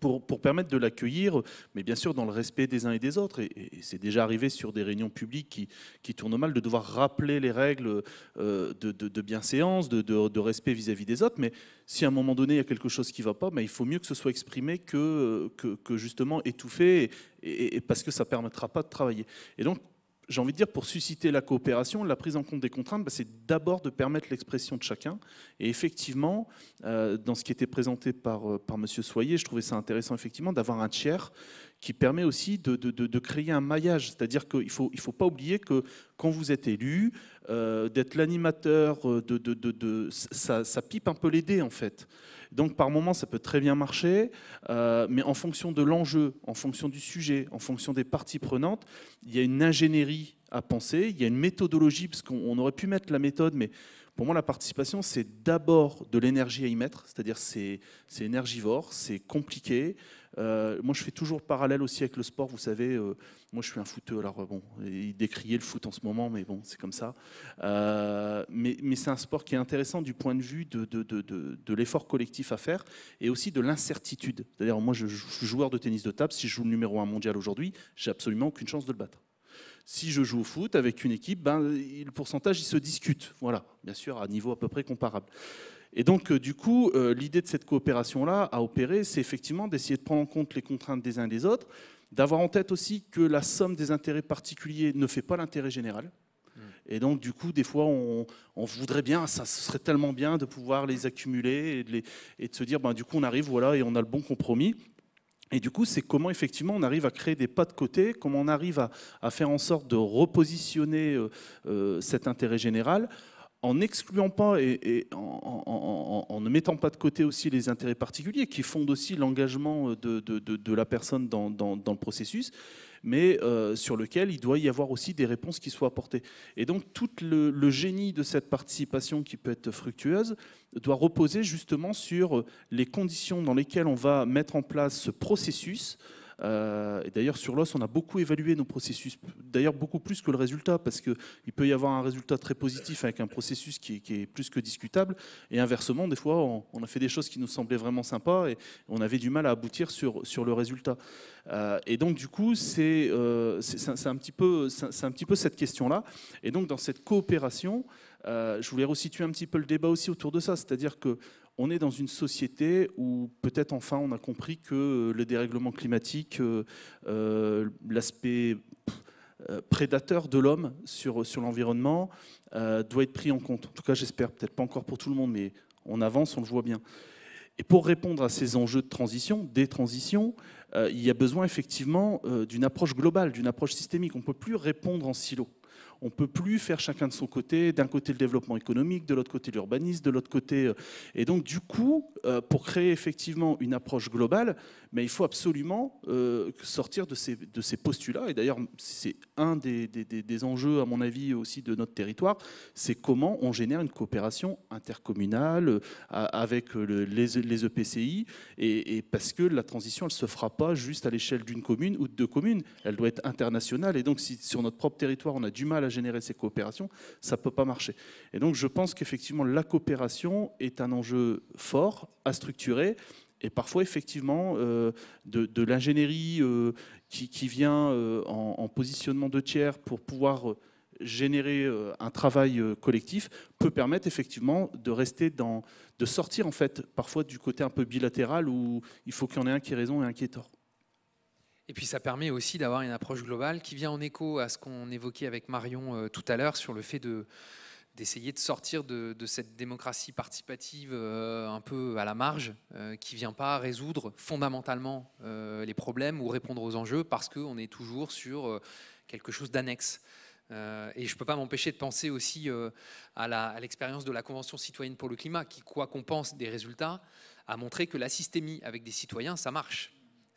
Speaker 7: pour, permettre de l'accueillir, mais bien sûr dans le respect des uns et des autres. Et, c'est déjà arrivé sur des réunions publiques qui, qui, tournent mal de devoir rappeler les règles euh, de, bienséance, de, respect vis-à-vis des autres. Mais si à un moment donné, il y a quelque chose qui ne va pas, mais il faut mieux que ce soit exprimé que, que, justement étouffé, et, parce que ça ne permettra pas de travailler. Et donc, j'ai envie de dire, pour susciter la coopération, la prise en compte des contraintes, bah, c'est d'abord de permettre l'expression de chacun. Et effectivement, euh, dans ce qui était présenté par, euh, par M. Soyer, je trouvais ça intéressant, effectivement, d'avoir un tiers qui permet aussi de, créer un maillage. C'est-à-dire qu'il ne faut, il faut pas oublier que quand vous êtes élu, euh, d'être l'animateur, euh, de, ça, ça, pipe un peu les dés en fait. Donc par moment, ça peut très bien marcher, euh, mais en fonction de l'enjeu, en fonction du sujet, en fonction des parties prenantes, il y a une ingénierie à penser, il y a une méthodologie, parce qu'on aurait pu mettre la méthode, mais pour moi, la participation, c'est d'abord de l'énergie à y mettre, c'est-à-dire c'est énergivore, c'est compliqué, euh, moi, je fais toujours parallèle aussi avec le sport. Vous savez, euh, moi, je suis un footeux. Alors, euh, bon, il décriait le foot en ce moment, mais bon, c'est comme ça. mais, c'est un sport qui est intéressant du point de vue de, de, l'effort collectif à faire et aussi de l'incertitude. C'est-à-dire, moi, je, suis joueur de tennis de table. Si je joue le numéro 1 mondial aujourd'hui, j'ai absolument aucune chance de le battre. Si je joue au foot avec une équipe, ben, le pourcentage, il se discute. Voilà, bien sûr, à niveau à peu près comparable. Et donc, euh, du coup, euh, l'idée de cette coopération-là à opérer, c'est effectivement d'essayer de prendre en compte les contraintes des uns et des autres, d'avoir en tête aussi que la somme des intérêts particuliers ne fait pas l'intérêt général. Hmm. Et donc, du coup, des fois, on, voudrait bien, ça serait tellement bien de pouvoir les accumuler et de, se dire, ben, du coup, on arrive, voilà, et on a le bon compromis. Et du coup, c'est comment effectivement on arrive à créer des pas de côté, comment on arrive à, faire en sorte de repositionner euh, cet intérêt général en excluant pas et, en, ne mettant pas de côté aussi les intérêts particuliers qui fondent aussi l'engagement de, la personne dans, le processus, mais euh, sur lequel il doit y avoir aussi des réponses qui soient apportées. Et donc tout le génie de cette participation qui peut être fructueuse doit reposer justement sur les conditions dans lesquelles on va mettre en place ce processus. Euh, et d'ailleurs, sur l'os, on a beaucoup évalué nos processus, d'ailleurs beaucoup plus que le résultat, parce qu'il peut y avoir un résultat très positif avec un processus qui, est plus que discutable, et inversement, des fois, on, a fait des choses qui nous semblaient vraiment sympas, et on avait du mal à aboutir sur, sur le résultat. Euh, et donc, du coup, c'est euh, c'est un, petit peu, un petit peu cette question-là. Et donc, dans cette coopération, je voulais resituer un petit peu le débat aussi autour de ça, c'est-à-dire que on est dans une société où peut-être enfin on a compris que le dérèglement climatique, euh, euh, l'aspect euh, prédateur de l'homme sur, sur l'environnement doit être pris en compte. En tout cas, j'espère, peut-être pas encore pour tout le monde, mais on avance, on le voit bien. Et pour répondre à ces enjeux de transition, des transitions, il y a besoin effectivement d'une approche globale, d'une approche systémique. On ne peut plus répondre en silo. On peut plus faire chacun de son côté, d'un côté le développement économique, de l'autre côté l'urbanisme, de l'autre côté... Euh, et donc du coup, euh, pour créer effectivement une approche globale, mais il faut absolument euh, sortir de ces, de ces postulats. Et d'ailleurs, c'est un des, des enjeux, à mon avis, aussi de notre territoire, c'est comment on génère une coopération intercommunale avec les, EPCI, e et, parce que la transition, elle ne se fera pas juste à l'échelle d'une commune ou de deux communes, elle doit être internationale. Et donc si sur notre propre territoire, on a du mal générer ces coopérations, ça ne peut pas marcher. Et donc je pense qu'effectivement la coopération est un enjeu fort à structurer et parfois effectivement euh, de, l'ingénierie euh, qui, vient euh, en, en, positionnement de tiers pour pouvoir générer un travail collectif peut permettre effectivement de rester dans, de sortir en fait parfois du côté un peu bilatéral où il faut qu'il y en ait un qui ait raison et un qui ait tort.
Speaker 2: Et puis ça permet aussi d'avoir une approche globale qui vient en écho à ce qu'on évoquait avec Marion euh, tout à l'heure sur le fait d'essayer de sortir de, cette démocratie participative euh, un peu à la marge, qui euh, qui vient pas résoudre fondamentalement les problèmes ou répondre aux enjeux, parce qu'on est toujours sur quelque chose d'annexe. et je ne peux pas m'empêcher de penser aussi à l'expérience de la Convention citoyenne pour le climat, qui, quoi qu'on pense des résultats, a montré que la systémie avec des citoyens, ça marche.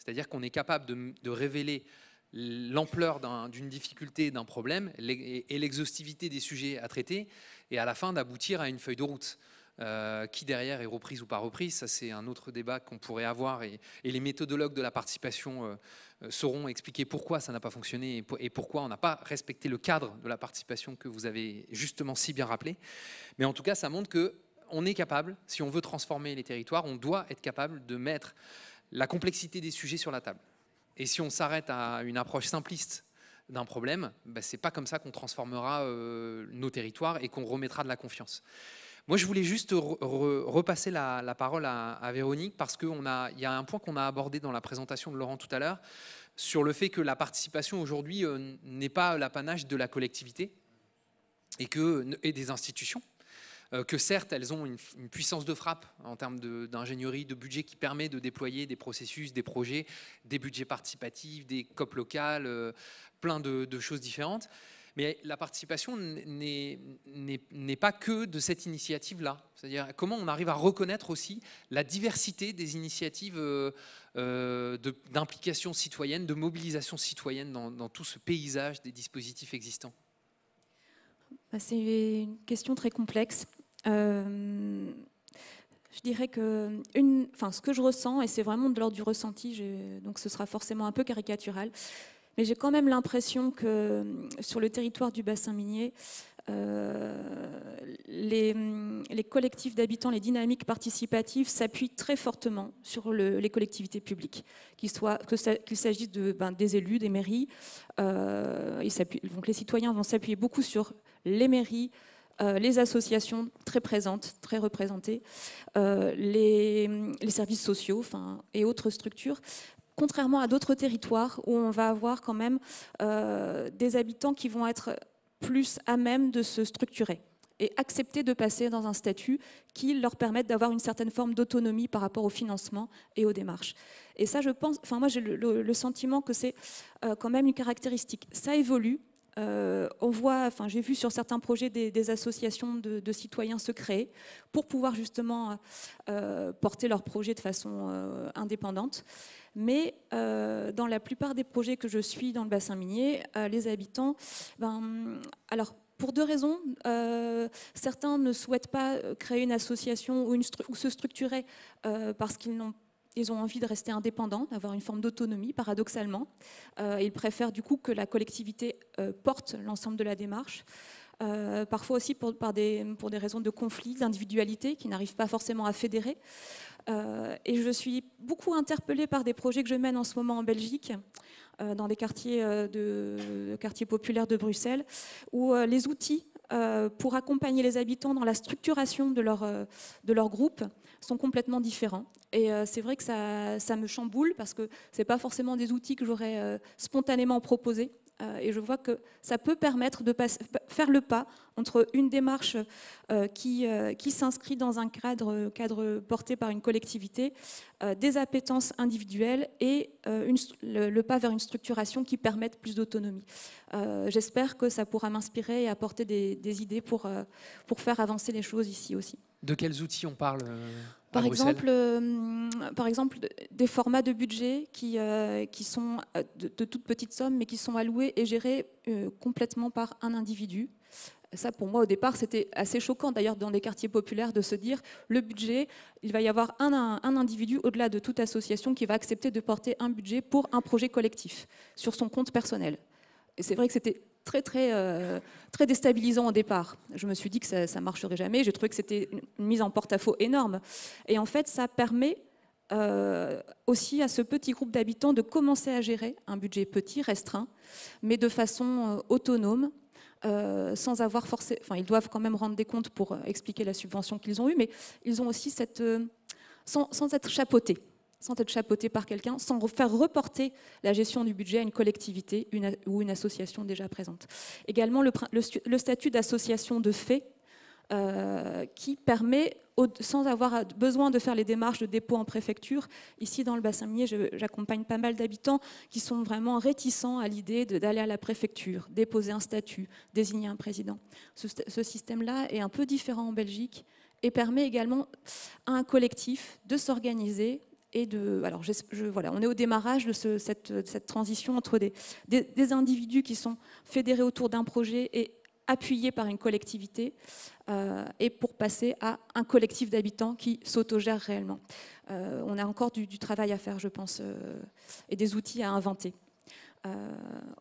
Speaker 2: C'est-à-dire qu'on est capable de, révéler l'ampleur d'une difficulté, d'un problème et l'exhaustivité des sujets à traiter, et à la fin d'aboutir à une feuille de route. Euh, qui derrière est reprise ou pas reprise, ça c'est un autre débat qu'on pourrait avoir et, les méthodologues de la participation euh, euh, sauront expliquer pourquoi ça n'a pas fonctionné et, pourquoi on n'a pas respecté le cadre de la participation que vous avez justement si bien rappelé. Mais en tout cas, ça montre qu'on est capable, si on veut transformer les territoires, on doit être capable de mettre la complexité des sujets sur la table. Et si on s'arrête à une approche simpliste d'un problème, bah, ce n'est pas comme ça qu'on transformera euh, nos territoires et qu'on remettra de la confiance. Moi, je voulais juste repasser la, parole à, Véronique parce qu'il y a un point qu'on a abordé dans la présentation de Laurent tout à l'heure sur le fait que la participation aujourd'hui euh, n'est pas l'apanage de la collectivité et, que, et des institutions, euh, que certes, elles ont une, puissance de frappe en termes d'ingénierie, de, budget qui permet de déployer des processus, des projets, des budgets participatifs, des COP locales, euh, plein de, choses différentes. Mais la participation n'est pas que de cette initiative-là. C'est-à-dire comment on arrive à reconnaître aussi la diversité des initiatives euh, d'implication citoyenne, de mobilisation citoyenne dans, dans tout ce paysage des dispositifs existants.
Speaker 8: Bah, c'est une question très complexe. Euh, je dirais que une, enfin, ce que je ressens, et c'est vraiment de l'ordre du ressenti, donc ce sera forcément un peu caricatural, mais j'ai quand même l'impression que euh, sur le territoire du bassin minier, euh, les, mm, les, collectifs d'habitants, les dynamiques participatives s'appuient très fortement sur les collectivités publiques, qu'il s'agisse de, ben, des élus, des mairies. donc les citoyens vont s'appuyer beaucoup sur les mairies, euh, les associations très présentes, très représentées, euh, les, services sociaux et autres structures, contrairement à d'autres territoires où on va avoir quand même euh, des habitants qui vont être plus à même de se structurer et accepter de passer dans un statut qui leur permette d'avoir une certaine forme d'autonomie par rapport au financement et aux démarches. Et ça, je pense, enfin moi j'ai le, sentiment que c'est quand même une caractéristique. Ça évolue, euh, on voit, enfin, j'ai vu sur certains projets des, associations de, citoyens se créer pour pouvoir justement euh, porter leurs projets de façon euh, indépendante. Mais dans la plupart des projets que je suis dans le bassin minier, les habitants, ben, alors pour deux raisons. certains ne souhaitent pas créer une association ou, se structurer parce qu'ils n'ont pas ils ont envie de rester indépendants, d'avoir une forme d'autonomie, paradoxalement. Euh, ils préfèrent du coup que la collectivité euh, porte l'ensemble de la démarche. Euh, parfois aussi pour, par des, pour des raisons de conflit, d'individualité, qui n'arrivent pas forcément à fédérer. et je suis beaucoup interpellée par des projets que je mène en ce moment en Belgique, dans des quartiers, de, quartiers populaires de Bruxelles, où les outils euh, pour accompagner les habitants dans la structuration de leur, euh, de groupe sont complètement différents. Et euh, c'est vrai que ça, ça, me chamboule parce que ce n'est pas forcément des outils que j'aurais spontanément proposés euh, et je vois que ça peut permettre de faire le pas entre une démarche euh, euh, qui, s'inscrit dans un cadre, cadre, porté par une collectivité, des appétences individuelles et le, pas vers une structuration qui permette plus d'autonomie. J'espère que ça pourra m'inspirer et apporter des, des idées pour, pour faire avancer les choses ici aussi.
Speaker 2: De quels outils on parle euh, euh, par exemple,
Speaker 8: par exemple, des formats de budget qui, euh, qui sont de, toute toutes petites sommes, mais qui sont alloués et gérés complètement par un individu. Ça, pour moi, au départ, c'était assez choquant, d'ailleurs, dans les quartiers populaires, de se dire le budget, il va y avoir un, un, un individu, au-delà de toute association, qui va accepter de porter un budget pour un projet collectif, sur son compte personnel. Et c'est vrai que c'était très, très, euh, très déstabilisant au départ. Je me suis dit que ça ne marcherait jamais. J'ai trouvé que c'était une mise en porte-à-faux énorme. Et en fait, ça permet euh, aussi à ce petit groupe d'habitants de commencer à gérer un budget petit, restreint, mais de façon euh, autonome. sans avoir forcé Enfin, ils doivent quand même rendre des comptes pour expliquer la subvention qu'ils ont eue, mais ils ont aussi cette. sans, sans être chapeautés sans être chapeauté par quelqu'un, sans faire reporter la gestion du budget à une collectivité une, ou une association déjà présente. Également, le, le, statut d'association de fait euh, qui permet, sans avoir besoin de faire les démarches de dépôt en préfecture, ici dans le bassin minier, j'accompagne pas mal d'habitants qui sont vraiment réticents à l'idée d'aller à la préfecture, déposer un statut, désigner un président. Ce, ce système-là est un peu différent en Belgique et permet également à un collectif de s'organiser on est au démarrage de cette, transition entre des, individus qui sont fédérés autour d'un projet et appuyés par une collectivité, euh, et pour passer à un collectif d'habitants qui s'autogère réellement. Euh, on a encore du, travail à faire, je pense, euh, et des outils à inventer.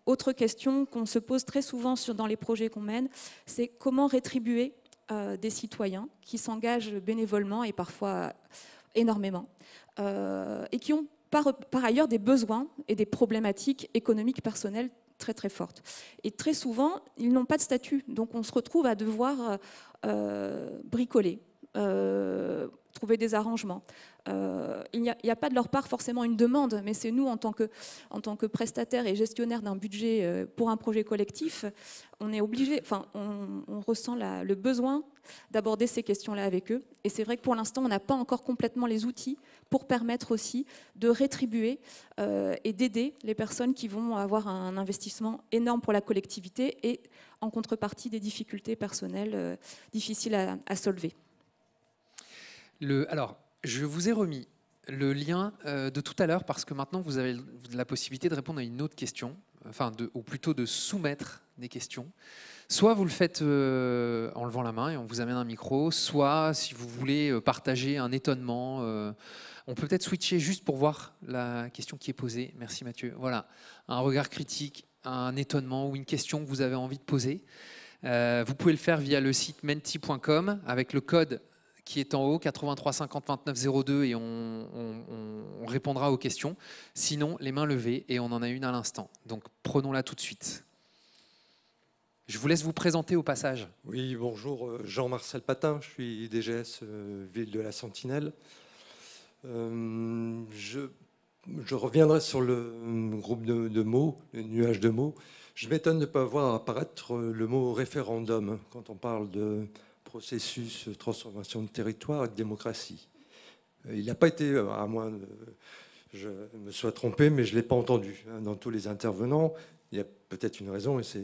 Speaker 8: autre question qu'on se pose très souvent dans les projets qu'on mène, c'est comment rétribuer des citoyens qui s'engagent bénévolement et parfois énormément euh, et qui ont par, ailleurs des besoins et des problématiques économiques personnelles très très fortes. Et très souvent, ils n'ont pas de statut, donc on se retrouve à devoir euh, euh, bricoler, trouver des arrangements. il n'y a, pas de leur part forcément une demande, mais c'est nous, en tant que, en que prestataire et gestionnaire d'un budget pour un projet collectif, on est obligé, enfin, on, ressent le besoin d'aborder ces questions-là avec eux. Et c'est vrai que pour l'instant, on n'a pas encore complètement les outils pour permettre aussi de rétribuer euh, et d'aider les personnes qui vont avoir un investissement énorme pour la collectivité et en contrepartie des difficultés personnelles euh, difficiles à, à solver.
Speaker 2: Le, alors, je vous ai remis le lien euh, de tout à l'heure parce que maintenant vous avez la possibilité de répondre à une autre question, enfin, de, ou plutôt de soumettre des questions. Soit vous le faites euh, en levant la main et on vous amène un micro, soit si vous voulez euh, partager un étonnement, euh, on peut peut-être switcher juste pour voir la question qui est posée. Merci Mathieu. Voilà, un regard critique, un étonnement ou une question que vous avez envie de poser. vous pouvez le faire via le site menti.com avec le code qui est en haut, 83 50 et on répondra aux questions. Sinon, les mains levées, et on en a une à l'instant. Donc prenons-la tout de suite. Je vous laisse vous
Speaker 9: présenter au passage. Oui, bonjour, euh, Jean-Marcel Patin, je suis DGS euh, Ville de la Sentinelle. Euh, je, reviendrai sur le groupe de, mots, le nuage de mots. Je m'étonne de ne pas voir apparaître le mot référendum hein, quand on parle de processus, de transformation de territoire et de démocratie. Il n'a pas été, à moins je me sois trompé, mais je ne l'ai pas entendu hein, dans tous les intervenants. Il y a peut-être une raison, et c'est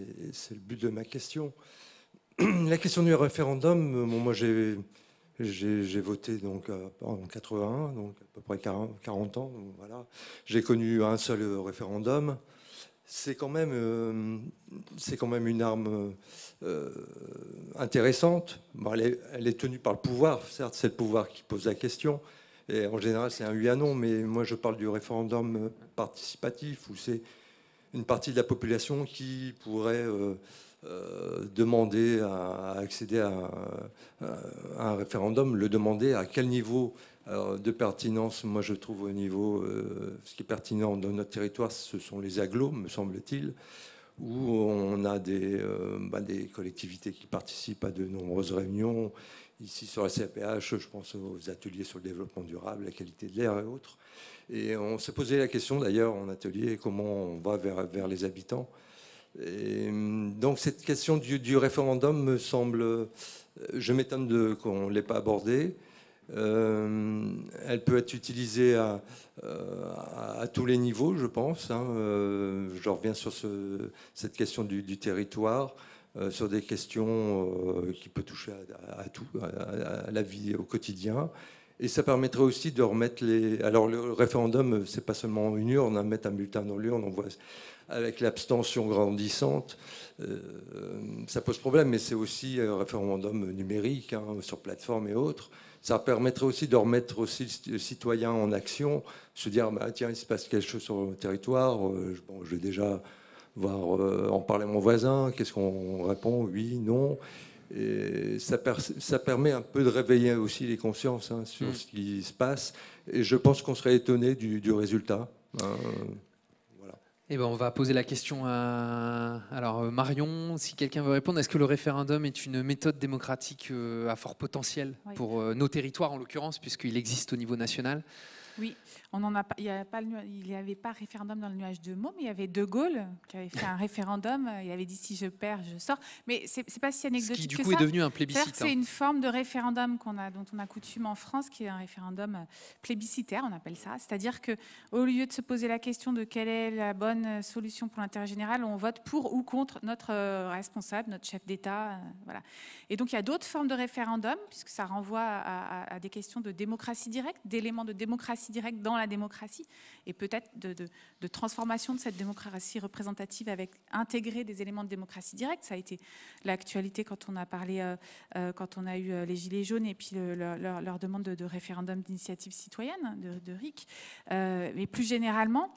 Speaker 9: le but de ma question. La question du référendum, euh, moi j'ai voté donc, euh, en 81, donc à peu près 40, ans. voilà. J'ai connu un seul euh, référendum. C'est quand, quand, même une arme intéressante. elle, est, tenue par le pouvoir, certes, c'est le pouvoir qui pose la question. Et en général, c'est un oui à non, mais moi je parle du référendum participatif où c'est une partie de la population qui pourrait euh, euh, demander à, accéder à, un référendum, le demander à quel niveau de pertinence, moi je trouve au niveau, euh, ce qui est pertinent dans notre territoire, ce sont les agglos, me semble-t-il, où on a des bah, collectivités qui participent à de nombreuses réunions ici sur la CAPH, je pense aux ateliers sur le développement durable, la qualité de l'air et autres. Et on s'est posé la question d'ailleurs en atelier, comment on va vers, les habitants. Et hum, donc cette question du, référendum me semble, euh, je m'étonne qu'on ne l'ait pas abordée. Euh, elle peut être utilisée euh, à, tous les niveaux, je pense. Hein. je reviens sur cette question du, du territoire. Euh, sur des questions euh, qui peuvent toucher à, tout, à, la vie au quotidien. Et ça permettrait aussi de remettre les. Alors le référendum, c'est pas seulement une urne, hein, mettre un bulletin dans l'urne, on voit avec l'abstention grandissante, euh, ça pose problème, mais c'est aussi un référendum numérique hein, sur plateforme et autres. Ça permettrait aussi de remettre aussi le citoyen en action, se dire bah, tiens, il se passe quelque chose sur le territoire, bon, je vais déjà voir euh, en parler à mon voisin, qu'est-ce qu'on répond, oui, non. ça, permet un peu de réveiller aussi les consciences hein, sur mm. ce qui se passe. Et je pense qu'on serait étonné du, résultat. Euh,
Speaker 2: eh ben, on va poser la question à alors euh, Marion, si quelqu'un veut répondre. Est-ce que le référendum est une méthode démocratique à fort potentiel pour nos territoires en l'occurrence, puisqu'il existe au niveau national
Speaker 3: Oui, on a il n'y avait, pas il avait pas référendum dans le nuage de mots, mais il y avait De Gaulle qui avait fait un référendum. Il avait dit si je perds, je sors. Mais c'est n'est pas si anecdotique. qui, du coup, est devenu un C'est hein. une forme de référendum qu'on a, dont on a coutume en France, qui est un référendum euh, plébiscitaire, on appelle ça. C'est-à-dire que au lieu de se poser la question de quelle est la bonne solution pour l'intérêt général, on vote pour ou contre notre euh, responsable, notre chef d'État. Euh, voilà. Et donc, il y a d'autres formes de référendum, puisque ça renvoie à, à des questions de démocratie directe, d'éléments de démocratie directe dans la la démocratie et peut-être de, transformation de cette démocratie représentative avec intégrer des éléments de démocratie directe. Ça a été l'actualité quand on a parlé, euh, euh, quand on a eu euh, les Gilets jaunes et puis leur, demande de, référendum d'initiative citoyenne, de, RIC. mais plus généralement,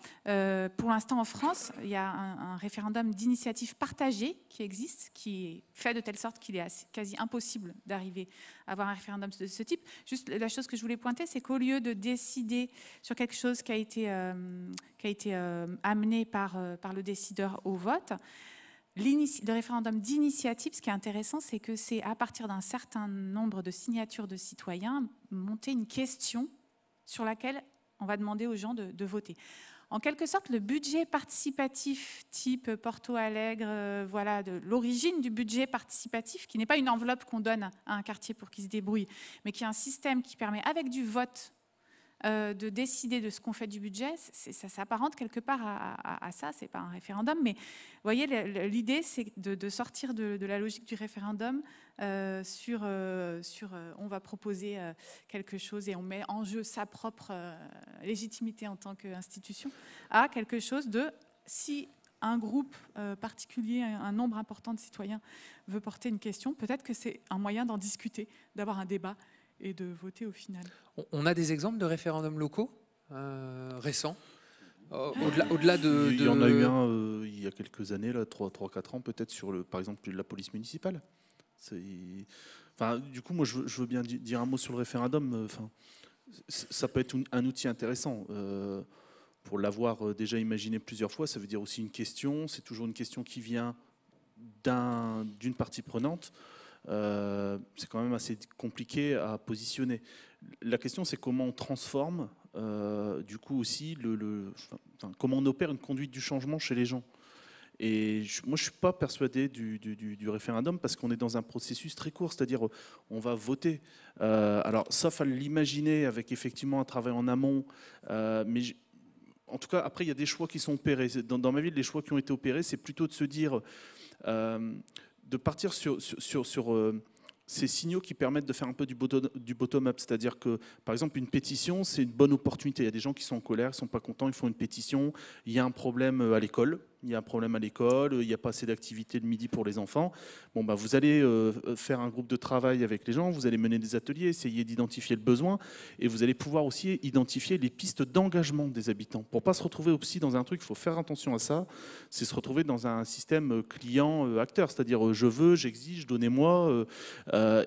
Speaker 3: pour l'instant en France, il y a un, référendum d'initiative partagée qui existe, qui est fait de telle sorte qu'il est quasi impossible d'arriver à avoir un référendum de ce type. Juste la chose que je voulais pointer, c'est qu'au lieu de décider sur quelque chose qui a été, euh, qui a été euh, amené par, euh, par le décideur au vote. Le référendum d'initiative, ce qui est intéressant, c'est que c'est à partir d'un certain nombre de signatures de citoyens, monter une question sur laquelle on va demander aux gens de, de voter. En quelque sorte, le budget participatif type Porto Alegre, voilà voilà, l'origine du budget participatif, qui n'est pas une enveloppe qu'on donne à un quartier pour qu'il se débrouille, mais qui est un système qui permet, avec du vote euh, de décider de ce qu'on fait du budget, ça s'apparente quelque part à, à, à ça, c'est pas un référendum, mais vous voyez, l'idée c'est de, sortir de, la logique du référendum euh, sur, euh, sur on va proposer quelque chose et on met en jeu sa propre légitimité en tant qu'institution, à quelque chose de si un groupe particulier, un nombre important de citoyens veut porter une question, peut-être que c'est un moyen d'en discuter, d'avoir un débat et de voter au final.
Speaker 2: On a des exemples de référendums locaux euh, récents euh, au-delà, au de, Il y en a eu un
Speaker 7: euh, il y a quelques années, 3-4 ans peut-être, sur le, par exemple la police municipale. Enfin, du coup, moi je veux, je veux, bien dire un mot sur le référendum. Enfin, ça peut être un outil intéressant. pour l'avoir déjà imaginé plusieurs fois, ça veut dire aussi une question. C'est toujours une question qui vient d'un, d'une partie prenante. Euh, c'est quand même assez compliqué à positionner. La question, c'est comment on transforme, euh, du coup aussi, le, comment on opère une conduite du changement chez les gens. Et moi, je ne suis pas persuadé du, référendum parce qu'on est dans un processus très court, c'est-à-dire euh, on va voter. Euh, alors, sauf à l'imaginer avec effectivement un travail en amont, mais en tout cas, après, il y a des choix qui sont opérés. Dans, ma ville, les choix qui ont été opérés, c'est plutôt de se dire de partir sur, sur, euh, ces signaux qui permettent de faire un peu du bottom-up. C'est-à-dire que, par exemple, une pétition, c'est une bonne opportunité. Il y a des gens qui sont en colère, ils ne sont pas contents, ils font une pétition, il y a un problème euh, à l'école, il y a un problème à l'école, il n'y a pas assez d'activités de midi pour les enfants. Bon, bah, vous allez euh, faire un groupe de travail avec les gens, vous allez mener des ateliers, essayer d'identifier le besoin, et vous allez pouvoir aussi identifier les pistes d'engagement des habitants. Pour ne pas se retrouver aussi dans un truc, il faut faire attention à ça, c'est se retrouver dans un système euh, client-acteur, euh, c'est-à-dire je veux, j'exige, donnez-moi.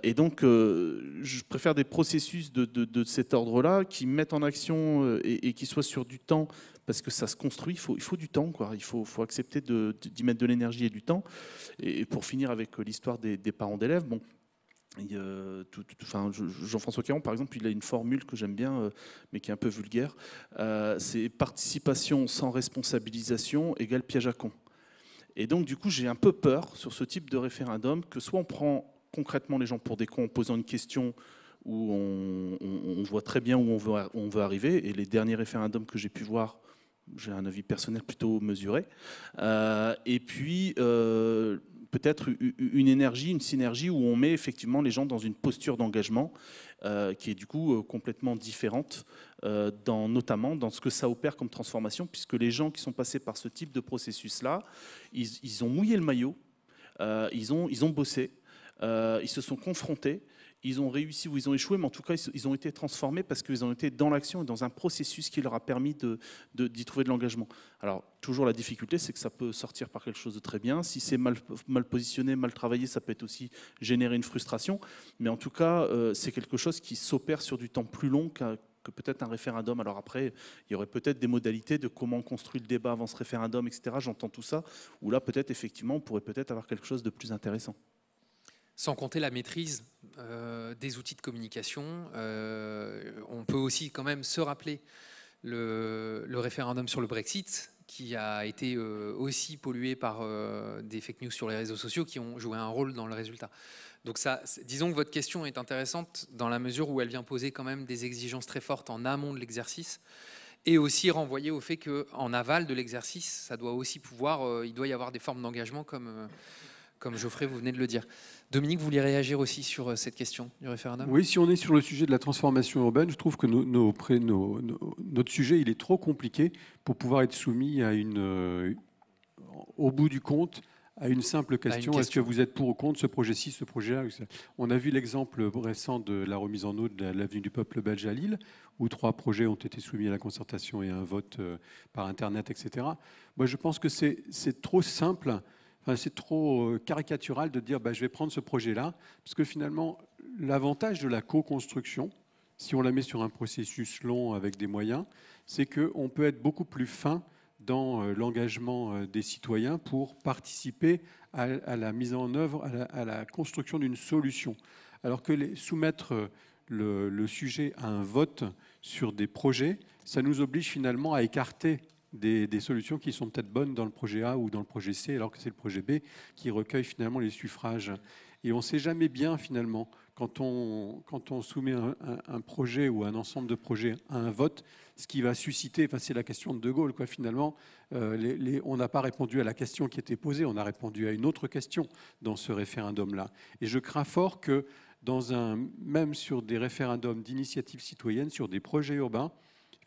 Speaker 7: et donc, je préfère des processus de, cet ordre-là qui mettent en action et qui soient sur du temps parce que ça se construit, il faut, il faut du temps, quoi. il faut, faut accepter d'y mettre de l'énergie et du temps. Et pour finir avec euh, l'histoire des, parents d'élèves, bon, enfin, Jean-François Caron, par exemple, il a une formule que j'aime bien, euh, mais qui est un peu vulgaire. Euh, c'est participation sans responsabilisation égale piège à con. Et donc, du coup, j'ai un peu peur sur ce type de référendum que soit on prend concrètement les gens pour des cons en posant une question où on, on voit très bien où on veut, on veut arriver. Et les derniers référendums que j'ai pu voir j'ai un avis personnel plutôt mesuré. Euh, et puis, euh, peut-être une énergie, une synergie où on met effectivement les gens dans une posture d'engagement euh, qui est du coup complètement différente, dans, notamment dans ce que ça opère comme transformation, puisque les gens qui sont passés par ce type de processus-là, ils, ils, ont mouillé le maillot, ils, ont, ils ont bossé, ils se sont confrontés ils ont réussi ou ils ont échoué, mais en tout cas, ils ont été transformés parce qu'ils ont été dans l'action et dans un processus qui leur a permis d'y trouver de l'engagement. Alors, toujours la difficulté, c'est que ça peut sortir par quelque chose de très bien. Si c'est mal, positionné, mal travaillé, ça peut être aussi générer une frustration. Mais en tout cas, euh, c'est quelque chose qui s'opère sur du temps plus long que peut-être un référendum. Alors après, il y aurait peut-être des modalités de comment construire le débat avant ce référendum, etc. J'entends tout ça, Ou là, peut-être, effectivement, on pourrait peut-être avoir quelque chose de plus intéressant.
Speaker 2: Sans compter la maîtrise euh, des outils de communication. Euh, on peut aussi quand même se rappeler le, référendum sur le Brexit qui a été euh, aussi pollué par des fake news sur les réseaux sociaux qui ont joué un rôle dans le résultat. Donc ça, disons que votre question est intéressante dans la mesure où elle vient poser quand même des exigences très fortes en amont de l'exercice et aussi renvoyer au fait qu'en aval de l'exercice, ça doit aussi pouvoir, il doit y avoir des formes d'engagement comme comme Geoffrey, vous venez de le dire. Dominique, vous voulez réagir aussi sur euh, cette question du référendum Oui, si
Speaker 6: on est sur le sujet de la transformation urbaine, je trouve que notre sujet, il est trop compliqué pour pouvoir être soumis à une, euh, au bout du compte à une simple question, est-ce que vous êtes pour ou contre ce projet-ci, ce projet-là On a vu l'exemple récent de la remise en eau de l'avenue du peuple belge à Lille, où trois projets ont été soumis à la concertation et à un vote euh, par Internet, etc. Moi, je pense que c'est trop simple c'est trop euh, caricatural de dire bah, je vais prendre ce projet-là, parce que finalement, l'avantage de la co-construction, si on la met sur un processus long avec des moyens, c'est qu'on peut être beaucoup plus fin dans euh, l'engagement euh, des citoyens pour participer à, la mise en œuvre, à la, construction d'une solution. Alors que soumettre le, sujet à un vote sur des projets, ça nous oblige finalement à écarter des, solutions qui sont peut-être bonnes dans le projet A ou dans le projet C, alors que c'est le projet B qui recueille finalement les suffrages. Et on ne sait jamais bien finalement quand on, quand on soumet un, projet ou un ensemble de projets à un vote, ce qui va susciter, enfin, c'est la question de De Gaulle, quoi, finalement, euh, on n'a pas répondu à la question qui était posée, on a répondu à une autre question dans ce référendum-là. Et je crains fort que, dans un, même sur des référendums d'initiative citoyenne, sur des projets urbains,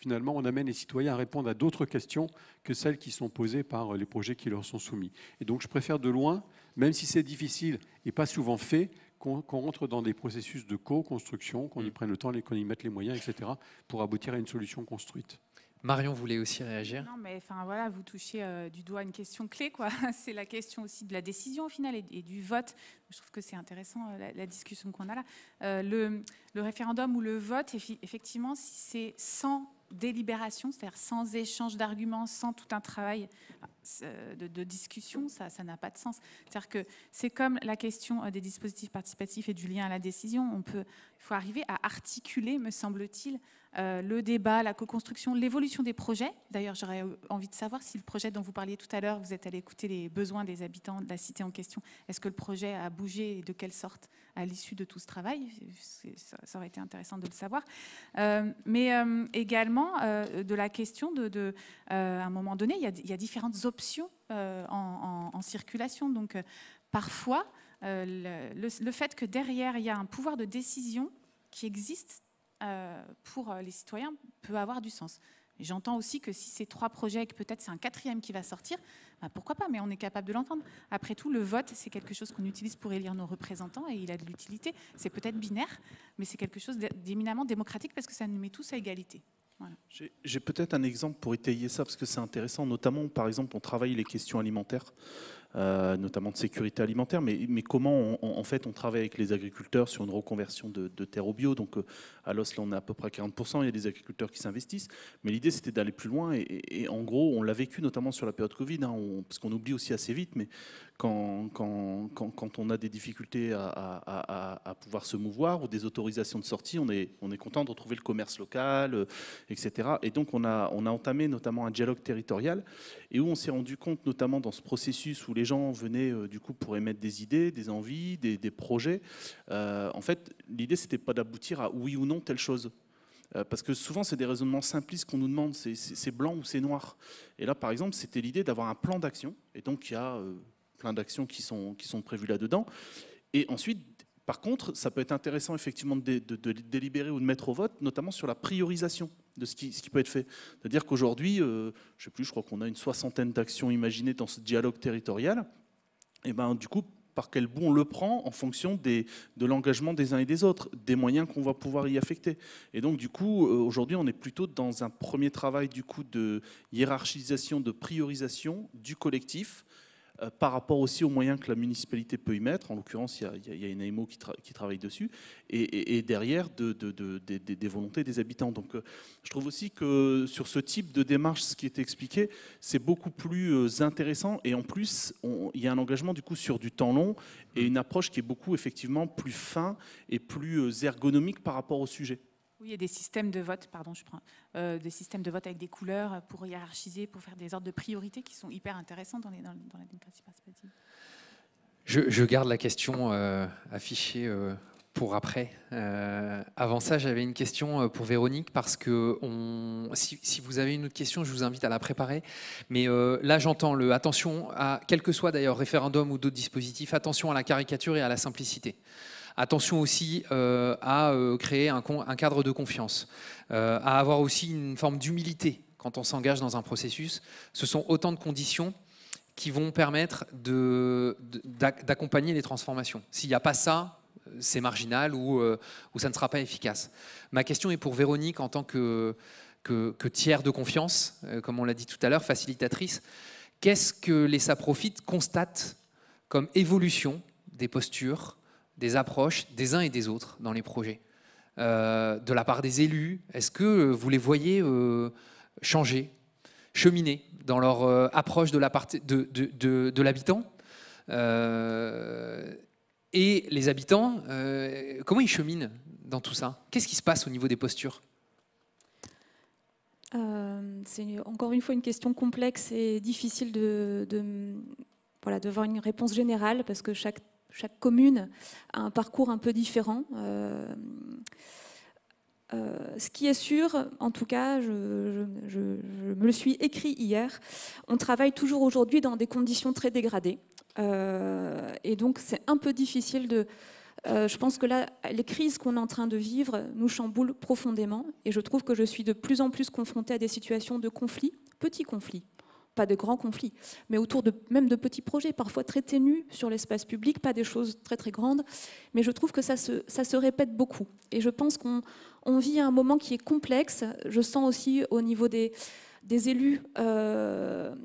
Speaker 6: finalement, on amène les citoyens à répondre à d'autres questions que celles qui sont posées par euh, les projets qui leur sont soumis. Et donc, je préfère de loin, même si c'est difficile et pas souvent fait, qu'on entre dans des processus de co-construction, qu'on y mm. prenne le temps, qu'on y mette les moyens, etc., pour aboutir à une solution construite. Marion voulait aussi réagir. Non,
Speaker 3: mais enfin voilà, vous touchez euh, du doigt une question clé, quoi. c'est la question aussi de la décision au final et, du vote. Je trouve que c'est intéressant euh, la, discussion qu'on a là. Euh, le, référendum ou le vote, effectivement, si c'est sans délibération, c'est-à-dire sans échange d'arguments, sans tout un travail de, discussion, ça n'a pas de sens. C'est-à-dire que c'est comme la question des dispositifs participatifs et du lien à la décision. On peut, il faut arriver à articuler, me semble-t-il, euh, le débat, la co-construction, l'évolution des projets. D'ailleurs, j'aurais envie de savoir si le projet dont vous parliez tout à l'heure, vous êtes allé écouter les besoins des habitants de la cité en question. Est-ce que le projet a bougé et de quelle sorte à l'issue de tout ce travail ça, aurait été intéressant de le savoir. Euh, mais euh, également de la question de, à un moment donné, il y a, différentes options en, circulation. Donc parfois, le fait que derrière, il y a un pouvoir de décision qui existe euh, pour euh, les citoyens peut avoir du sens. J'entends aussi que si c'est trois projets, et que peut-être c'est un quatrième qui va sortir, bah, pourquoi pas, mais on est capable de l'entendre. Après tout, le vote, c'est quelque chose qu'on utilise pour élire nos représentants et il a de l'utilité. C'est peut-être binaire, mais c'est quelque chose d'éminemment démocratique parce que ça nous met tous à égalité.
Speaker 7: J'ai peut-être un exemple pour étayer ça, parce que c'est intéressant. Notamment, par exemple, on travaille les questions alimentaires. Euh, notamment de sécurité alimentaire, mais, mais comment on, en fait on travaille avec les agriculteurs sur une reconversion de, de terre au bio. Donc euh, à l'os, on est à peu près à 40%, il y a des agriculteurs qui s'investissent, mais l'idée c'était d'aller plus loin et, en gros on l'a vécu notamment sur la période Covid, hein, parce qu'on oublie aussi assez vite, mais quand, quand, quand, quand on a des difficultés à, à, pouvoir se mouvoir ou des autorisations de sortie, on est, on est content de retrouver le commerce local, euh, etc. Et donc on a, on a entamé notamment un dialogue territorial et où on s'est rendu compte notamment dans ce processus où les les gens venaient euh, du coup pour émettre des idées, des envies, des, projets. Euh, en fait, l'idée, n'était pas d'aboutir à oui ou non telle chose euh, parce que souvent c'est des raisonnements simplistes qu'on nous demande, c'est blanc ou c'est noir. Et là, par exemple, c'était l'idée d'avoir un plan d'action, et donc il y a plein d'actions qui sont, qui sont prévues là-dedans. Et ensuite, par contre, ça peut être intéressant effectivement de, délibérer ou de mettre au vote, notamment sur la priorisation de ce qui, peut être fait. C'est-à-dire qu'aujourd'hui, euh, je sais plus, je crois qu'on a une soixantaine d'actions imaginées dans ce dialogue territorial. Et ben, du coup, par quel bout on le prend en fonction de l'engagement des uns et des autres, des moyens qu'on va pouvoir y affecter. Et donc, du coup, euh, aujourd'hui, on est plutôt dans un premier travail du coup, de hiérarchisation, de priorisation du collectif euh, par rapport aussi aux moyens que la municipalité peut y mettre. En l'occurrence, il y, a une AMO qui, travaille dessus, et, derrière des volontés des habitants. Donc euh, je trouve aussi que sur ce type de démarche, ce qui est expliqué, c'est beaucoup plus euh, intéressant, et en plus, il y a un engagement du coup sur du temps long, et une approche qui est beaucoup effectivement plus fin et plus ergonomique par rapport au sujet.
Speaker 3: Oui, a des systèmes de vote, pardon, je prends, euh, des systèmes de vote avec des couleurs pour hiérarchiser, pour faire des ordres de priorité qui sont hyper intéressants dans, la démocratie participative.
Speaker 2: Je, garde la question euh, affichée euh, pour après. avant ça, j'avais une question pour Véronique parce que si, si, vous avez une autre question, je vous invite à la préparer. Mais là, j'entends le attention à, quel que soit d'ailleurs référendum ou d'autres dispositifs, attention à la caricature et à la simplicité. Attention aussi euh, à euh, créer un, cadre de confiance, euh, à avoir aussi une forme d'humilité quand on s'engage dans un processus. Ce sont autant de conditions qui vont permettre d'accompagner les transformations. S'il n'y a pas ça, c'est marginal ou, ça ne sera pas efficace. Ma question est pour Véronique en tant que, tiers de confiance, comme on l'a dit tout à l'heure, facilitatrice. Qu'est-ce que les SAPROFIT constatent comme évolution des postures, approches des uns et des autres dans les projets euh, De la part des élus, est-ce que vous les voyez euh, changer, cheminer dans leur euh, approche de l'habitant de, de, l'habitant Et les habitants, comment ils cheminent dans tout ça Qu'est-ce qui se passe au niveau des postures
Speaker 8: c'est encore une fois une question complexe et difficile de, de, voilà, de voir une réponse générale parce que chaque chaque commune a un parcours un peu différent. Euh, euh, ce qui est sûr, en tout cas, je, me le suis écrit hier, on travaille toujours aujourd'hui dans des conditions très dégradées. Euh, et donc, c'est un peu difficile de. je pense que là, les crises qu'on est en train de vivre nous chamboulent profondément. Et je trouve que je suis de plus en plus confrontée à des situations de conflit, petits conflits, pas de grands conflits, mais autour de même de petits projets, parfois très ténus sur l'espace public, pas des choses très très grandes. Mais je trouve que ça se, ça se répète beaucoup. Et je pense qu'on on vit un moment qui est complexe. Je sens aussi au niveau des, des élus euh,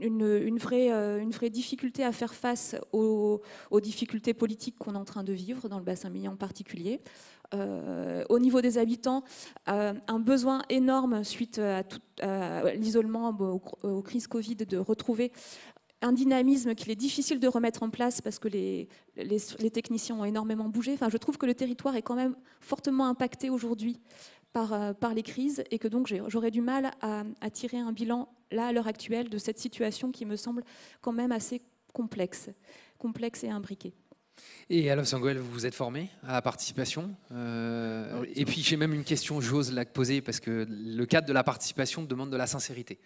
Speaker 8: une, vraie, euh, une vraie difficulté à faire face aux, aux difficultés politiques qu'on est en train de vivre, dans le bassin minier en particulier, euh, au niveau des habitants euh, un besoin énorme suite euh, à, l'isolement aux, crises Covid de retrouver un dynamisme qu'il est difficile de remettre en place parce que les, les, techniciens ont énormément bougé. Enfin, je trouve que le territoire est quand même fortement impacté aujourd'hui par, par les crises et que donc j'aurais du mal à, tirer un bilan là à l'heure actuelle de cette situation qui me semble quand même assez complexe, complexe et imbriquée.
Speaker 2: Et alors Sanguel, vous vous êtes formé à la participation. Euh, et puis j'ai même une question, j'ose la poser, parce que le cadre de la participation demande de la sincérité.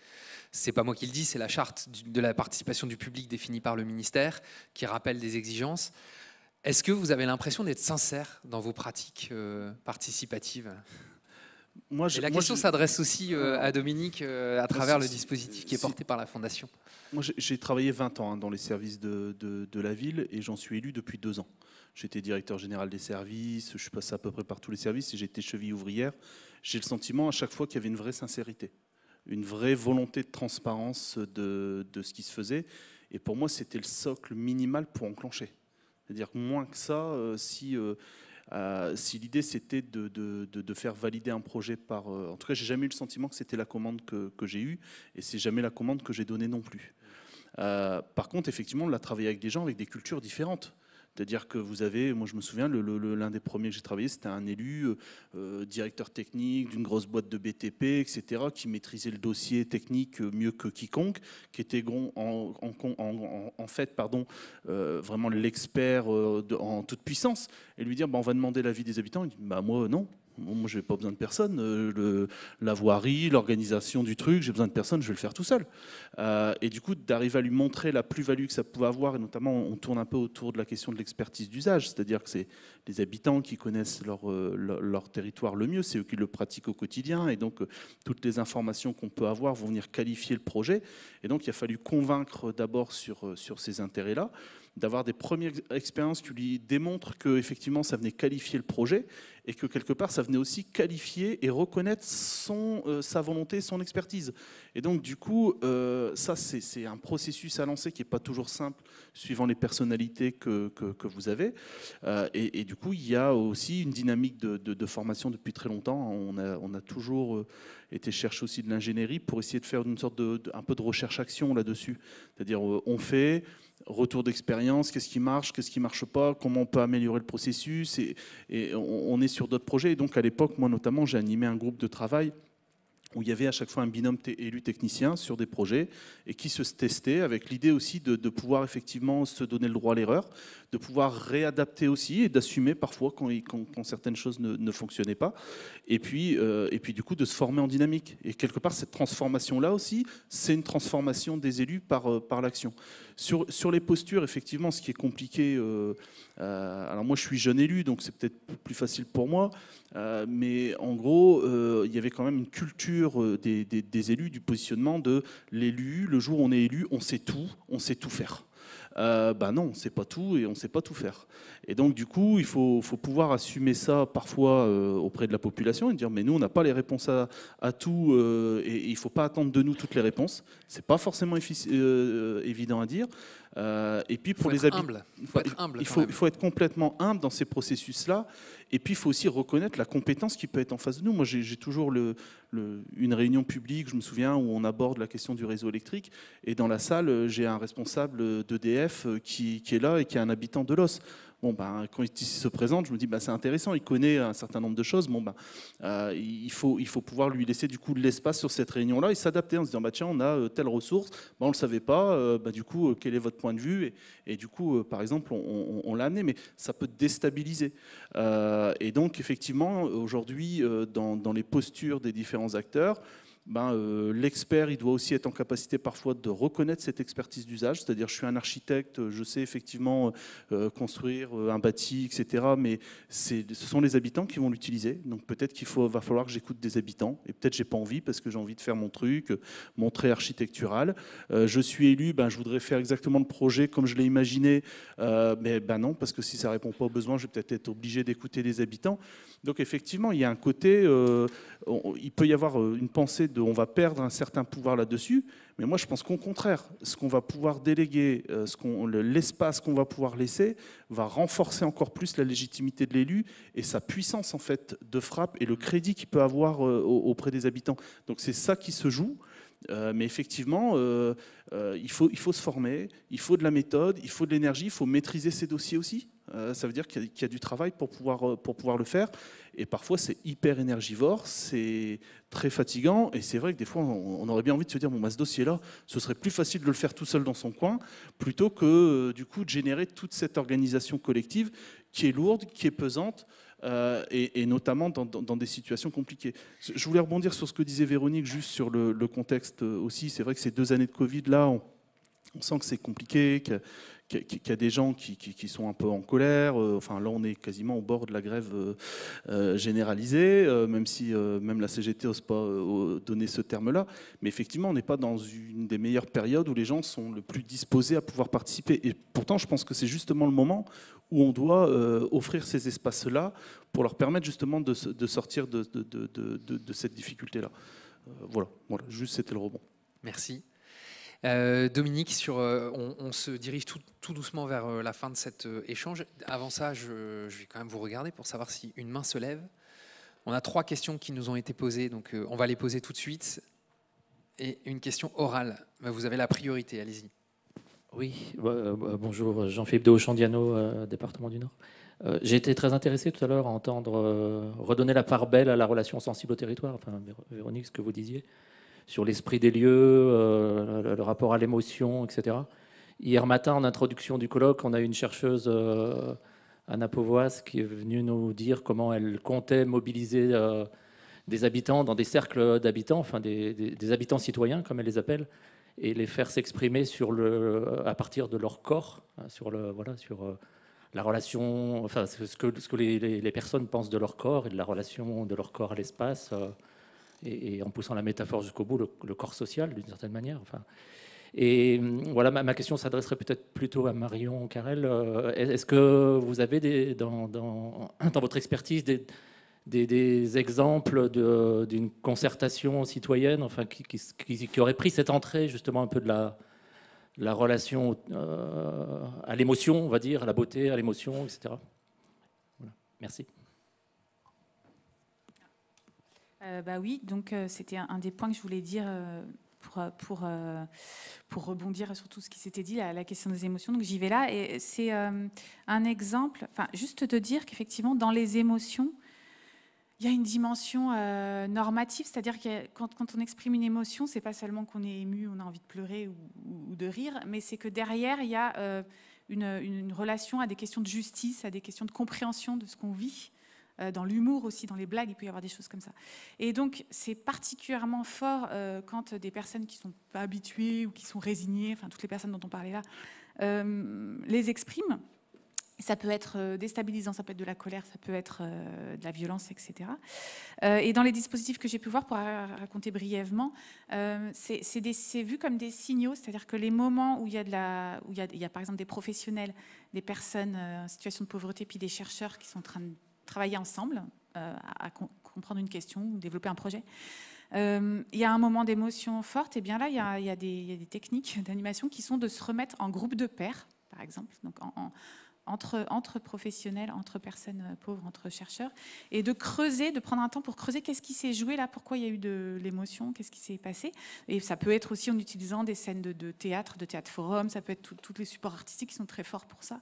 Speaker 2: C'est pas moi qui le dis, c'est la charte de la participation du public définie par le ministère qui rappelle des exigences. Est-ce que vous avez l'impression d'être sincère dans vos pratiques euh, participatives moi, je, la question s'adresse aussi euh, à Dominique euh, à travers le dispositif
Speaker 7: qui est porté par la Fondation. Moi, j'ai travaillé 20 ans hein, dans les services de, de, la ville et j'en suis élu depuis deux ans. J'étais directeur général des services, je suis passé à peu près par tous les services et j'étais cheville ouvrière. J'ai le sentiment à chaque fois qu'il y avait une vraie sincérité, une vraie volonté de transparence de, de ce qui se faisait. Et pour moi, c'était le socle minimal pour enclencher. C'est-à-dire moins que ça, euh, si euh, si l'idée c'était de, faire valider un projet par... Euh, en tout cas, j'ai jamais eu le sentiment que c'était la commande que, j'ai eue, et c'est jamais la commande que j'ai donnée non plus. Euh, par contre, effectivement, on l'a travaillé avec des gens avec des cultures différentes. C'est-à-dire que vous avez, moi je me souviens, l'un des premiers que j'ai travaillé, c'était un élu, euh, euh, directeur technique d'une grosse boîte de BTP, etc., qui maîtrisait le dossier technique mieux que quiconque, qui était en, fait pardon, euh, vraiment l'expert en toute puissance, et lui dire, bah, on va demander l'avis des habitants. Il dit, bah, moi non, moi, je n'ai pas besoin de personne. la voirie, l'organisation du truc, j'ai besoin de personne, je vais le faire tout seul. et du coup, d'arriver à lui montrer la plus-value que ça pouvait avoir, et notamment, on tourne un peu autour de la question de expertise d'usage, c'est-à-dire que c'est les habitants qui connaissent euh, leur, territoire le mieux, c'est eux qui le pratiquent au quotidien, et donc euh, toutes les informations qu'on peut avoir vont venir qualifier le projet. Et donc il a fallu convaincre d'abord sur, euh, sur ces intérêts-là d'avoir des premières expériences qui lui démontrent que effectivement ça venait qualifier le projet et que quelque part ça venait aussi qualifier et reconnaître son, euh, sa volonté, son expertise. Et donc du coup, euh, ça c'est un processus à lancer qui n'est pas toujours simple suivant les personnalités que, vous avez. Euh, et, du coup, il y a aussi une dynamique de, formation depuis très longtemps. On a, toujours été chercher aussi de l'ingénierie pour essayer de faire une sorte un peu de recherche-action là-dessus. C'est-à-dire on fait retour d'expérience, qu'est-ce qui marche, qu'est-ce qui marche pas, comment on peut améliorer le processus. Et, on, est sur d'autres projets. Et donc à l'époque, moi notamment, j'ai animé un groupe de travail où il y avait à chaque fois un binôme élu-technicien sur des projets et qui se testait avec l'idée aussi de, pouvoir effectivement se donner le droit à l'erreur, de pouvoir réadapter aussi et d'assumer parfois quand, certaines choses ne, fonctionnaient pas. Et puis, euh, et puis du coup de se former en dynamique. Et quelque part cette transformation-là aussi, c'est une transformation des élus par, euh, par l'action. Sur, les postures, effectivement, ce qui est compliqué, euh, euh, alors moi je suis jeune élu, donc c'est peut-être plus facile pour moi, euh, mais en gros, il y avait quand même une culture des, élus, du positionnement de l'élu, le jour où on est élu, on sait tout, on sait tout faire. ben non, on sait pas tout et on ne sait pas tout faire. Et donc, du coup, il faut, pouvoir assumer ça parfois euh, auprès de la population et dire mais nous, on n'a pas les réponses à, tout euh, et, il ne faut pas attendre de nous toutes les réponses. Ce n'est pas forcément euh, évident à dire. et puis, pour les habitants, il, faut, être humble, il faut, être complètement humble dans ces processus-là. Et puis, il faut aussi reconnaître la compétence qui peut être en face de nous. Moi, j'ai toujours le, une réunion publique, je me souviens, où on aborde la question du réseau électrique. Et dans la salle, j'ai un responsable d'EDF qui, qui est là et qui est un habitant de l'os bon, bah, quand il se présente, je me dis, bah, c'est intéressant, il connaît un certain nombre de choses, bon, ben il, faut, il faut pouvoir lui laisser du coup de l'espace sur cette réunion-là et s'adapter en se disant, bah, tiens, on a euh, telle ressource, bah, on ne le savait pas, euh, du coup, quel est votre point de vue et, du coup, par exemple, on, l'a amené, mais ça peut déstabiliser. et donc, effectivement, aujourd'hui, dans, dans les postures des différents acteurs, ben, euh, l'expert, il doit aussi être en capacité parfois de reconnaître cette expertise d'usage, c'est-à-dire je suis un architecte, je sais effectivement euh, euh, construire un bâti, etc., mais ce sont les habitants qui vont l'utiliser, donc peut-être qu'il va falloir que j'écoute des habitants, et peut-être j'ai pas envie parce que j'ai envie de faire mon truc, mon trait architectural. je suis élu, ben, je voudrais faire exactement le projet comme je l'ai imaginé, mais ben non, parce que si ça répond pas aux besoins, je vais peut-être être obligé d'écouter les habitants. Donc effectivement, il y a un côté, il peut y avoir une pensée on va perdre un certain pouvoir là-dessus, mais moi je pense qu'au contraire, ce qu'on va pouvoir déléguer, euh, ce qu'on, l'espace qu'on va pouvoir laisser, va renforcer encore plus la légitimité de l'élu et sa puissance en fait de frappe et le crédit qu'il peut avoir euh, auprès des habitants. Donc c'est ça qui se joue. Euh, mais effectivement, il, faut, il faut se former, il faut de la méthode, il faut de l'énergie, il faut maîtriser ces dossiers aussi. Euh, ça veut dire qu'il y, a du travail pour pouvoir, euh, pour pouvoir le faire. Et parfois, c'est hyper énergivore, c'est très fatigant. Et c'est vrai que des fois, on, aurait bien envie de se dire, bah, ce dossier-là, ce serait plus facile de le faire tout seul dans son coin, plutôt que, euh, du coup, de générer toute cette organisation collective qui est lourde, qui est pesante. et, notamment dans, des situations compliquées. Je voulais rebondir sur ce que disait Véronique, juste sur le, contexte aussi. C'est vrai que ces deux années de Covid, là, on, on sent que c'est compliqué, que qu'il y a des gens qui, sont un peu en colère. Euh, enfin, là, on est quasiment au bord de la grève euh, euh, généralisée, même si même la CGT n'ose pas donner ce terme-là. Mais effectivement, on n'est pas dans une des meilleures périodes où les gens sont le plus disposés à pouvoir participer. Et pourtant, je pense que c'est justement le moment où on doit offrir ces espaces-là pour leur permettre justement de, sortir de, de, cette difficulté-là. voilà, voilà, juste c'était le rebond. Merci.
Speaker 2: Euh, Dominique, sur, euh, on, se dirige tout, doucement vers euh, la fin de cet échange. Avant ça, je, vais quand même vous regarder pour savoir si une main se lève. On a trois questions qui nous ont été posées, donc on va les poser tout de suite. Et une question orale. Bah, vous avez la priorité, allez-y.
Speaker 10: Oui, bah, bah, bonjour, Jean-Philippe de département du Nord. J'ai été très intéressé tout à l'heure à entendre redonner la part belle à la relation sensible au territoire, enfin, Véronique, ce que vous disiez sur l'esprit des lieux, euh, le, rapport à l'émotion, etc. Hier matin, en introduction du colloque, on a eu une chercheuse, euh, Anna qui est venue nous dire comment elle comptait mobiliser euh, des habitants dans des cercles d'habitants, enfin des, habitants citoyens, comme elle les appelle, et les faire s'exprimer à partir de leur corps, hein, sur la relation, enfin ce que, les, personnes pensent de leur corps et de la relation de leur corps à l'espace et, en poussant la métaphore jusqu'au bout, le, corps social d'une certaine manière. Enfin, et hum, voilà, ma, question s'adresserait peut-être plutôt à Marion Carrel. Euh, est-ce que vous avez des, dans, dans, votre expertise des, des, exemples d'une concertation citoyenne enfin, qui, qui, aurait pris cette entrée justement un peu de la, la relation euh, à l'émotion, on va dire, à la beauté, à l'émotion, etc. Merci.
Speaker 3: Euh, bah oui, donc euh, c'était un, des points que je voulais dire euh, pour, rebondir sur tout ce qui s'était dit, la, la, question des émotions. Donc j'y vais là. Et c'est un exemple, enfin, juste de dire qu'effectivement, dans les émotions, il y a une dimension normative, c'est-à-dire que quand, on exprime une émotion, c'est pas seulement qu'on est ému, on a envie de pleurer ou, de rire, mais c'est que derrière, il y a une, relation à des questions de justice, à des questions de compréhension de ce qu'on vit. Euh, dans l'humour aussi, dans les blagues, il peut y avoir des choses comme ça. Et donc, c'est particulièrement fort euh, quand des personnes qui ne sont pas habituées ou qui sont résignées, enfin, toutes les personnes dont on parlait là, euh, les expriment. Ça peut être déstabilisant, ça peut être de la colère, ça peut être de la violence, etc. et dans les dispositifs que j'ai pu voir, pour raconter brièvement, c'est vu comme des signaux, c'est-à-dire que les moments où il y a, de la, où il y a, il y a par exemple des professionnels, des personnes en situation de pauvreté, puis des chercheurs qui sont en train de travailler ensemble euh, à, comprendre une question ou développer un projet. Euh, il y a un moment d'émotion forte, et bien là, il y, a des techniques d'animation qui sont de se remettre en groupe de pairs, par exemple, donc en, entre, entre, professionnels, entre personnes euh, pauvres, entre chercheurs, et de creuser, de prendre un temps pour creuser qu'est-ce qui s'est joué là, pourquoi il y a eu de l'émotion, qu'est-ce qui s'est passé. Et ça peut être aussi en utilisant des scènes de, de théâtre, de théâtre forum, ça peut être tous les supports artistiques qui sont très forts pour ça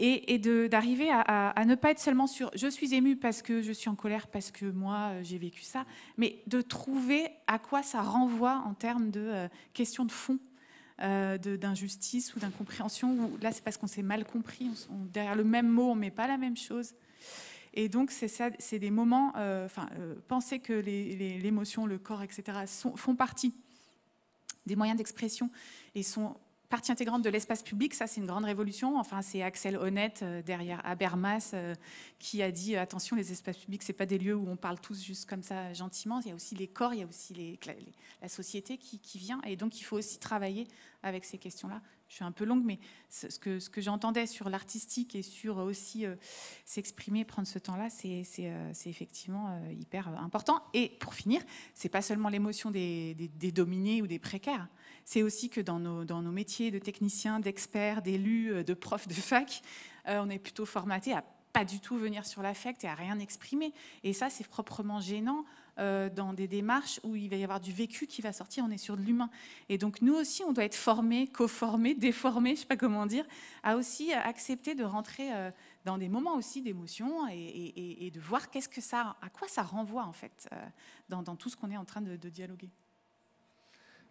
Speaker 3: et, d'arriver à, ne pas être seulement sur je suis ému parce que je suis en colère, parce que moi euh, j'ai vécu ça, mais de trouver à quoi ça renvoie en termes de euh, questions de fond. Euh, d'injustice ou d'incompréhension. là, c'est parce qu'on s'est mal compris. derrière le même mot, on met pas la même chose. Et donc, c'est ça, c'est des moments. Enfin, penser que l'émotion, le corps, etc., font partie des moyens d'expression et sont partie intégrante de l'espace public, ça c'est une grande révolution. Enfin, c'est Axel Honneth euh, derrière Habermas euh, qui a dit euh, attention, les espaces publics, c'est pas des lieux où on parle tous juste comme ça gentiment. Il y a aussi les corps, il y a aussi la, société qui, vient, et donc il faut aussi travailler avec ces questions-là. Je suis un peu longue, mais ce que, j'entendais sur l'artistique et sur aussi s'exprimer, prendre ce temps-là, c'est effectivement hyper important. Et pour finir, c'est pas seulement l'émotion des dominés ou des précaires c'est aussi que dans nos, métiers de techniciens, d'experts, d'élus, euh, de profs de fac, euh, on est plutôt formaté à pas du tout venir sur l'affect et à rien exprimer. Et ça, c'est proprement gênant euh, dans des démarches où il va y avoir du vécu qui va sortir, on est sur de l'humain. Et donc nous aussi, on doit être formés, co-formés, déformés, je sais pas comment dire, à aussi accepter de rentrer dans des moments aussi d'émotion et, de voir qu'est-ce que ça, à quoi ça renvoie en fait dans, tout ce qu'on est en train de dialoguer.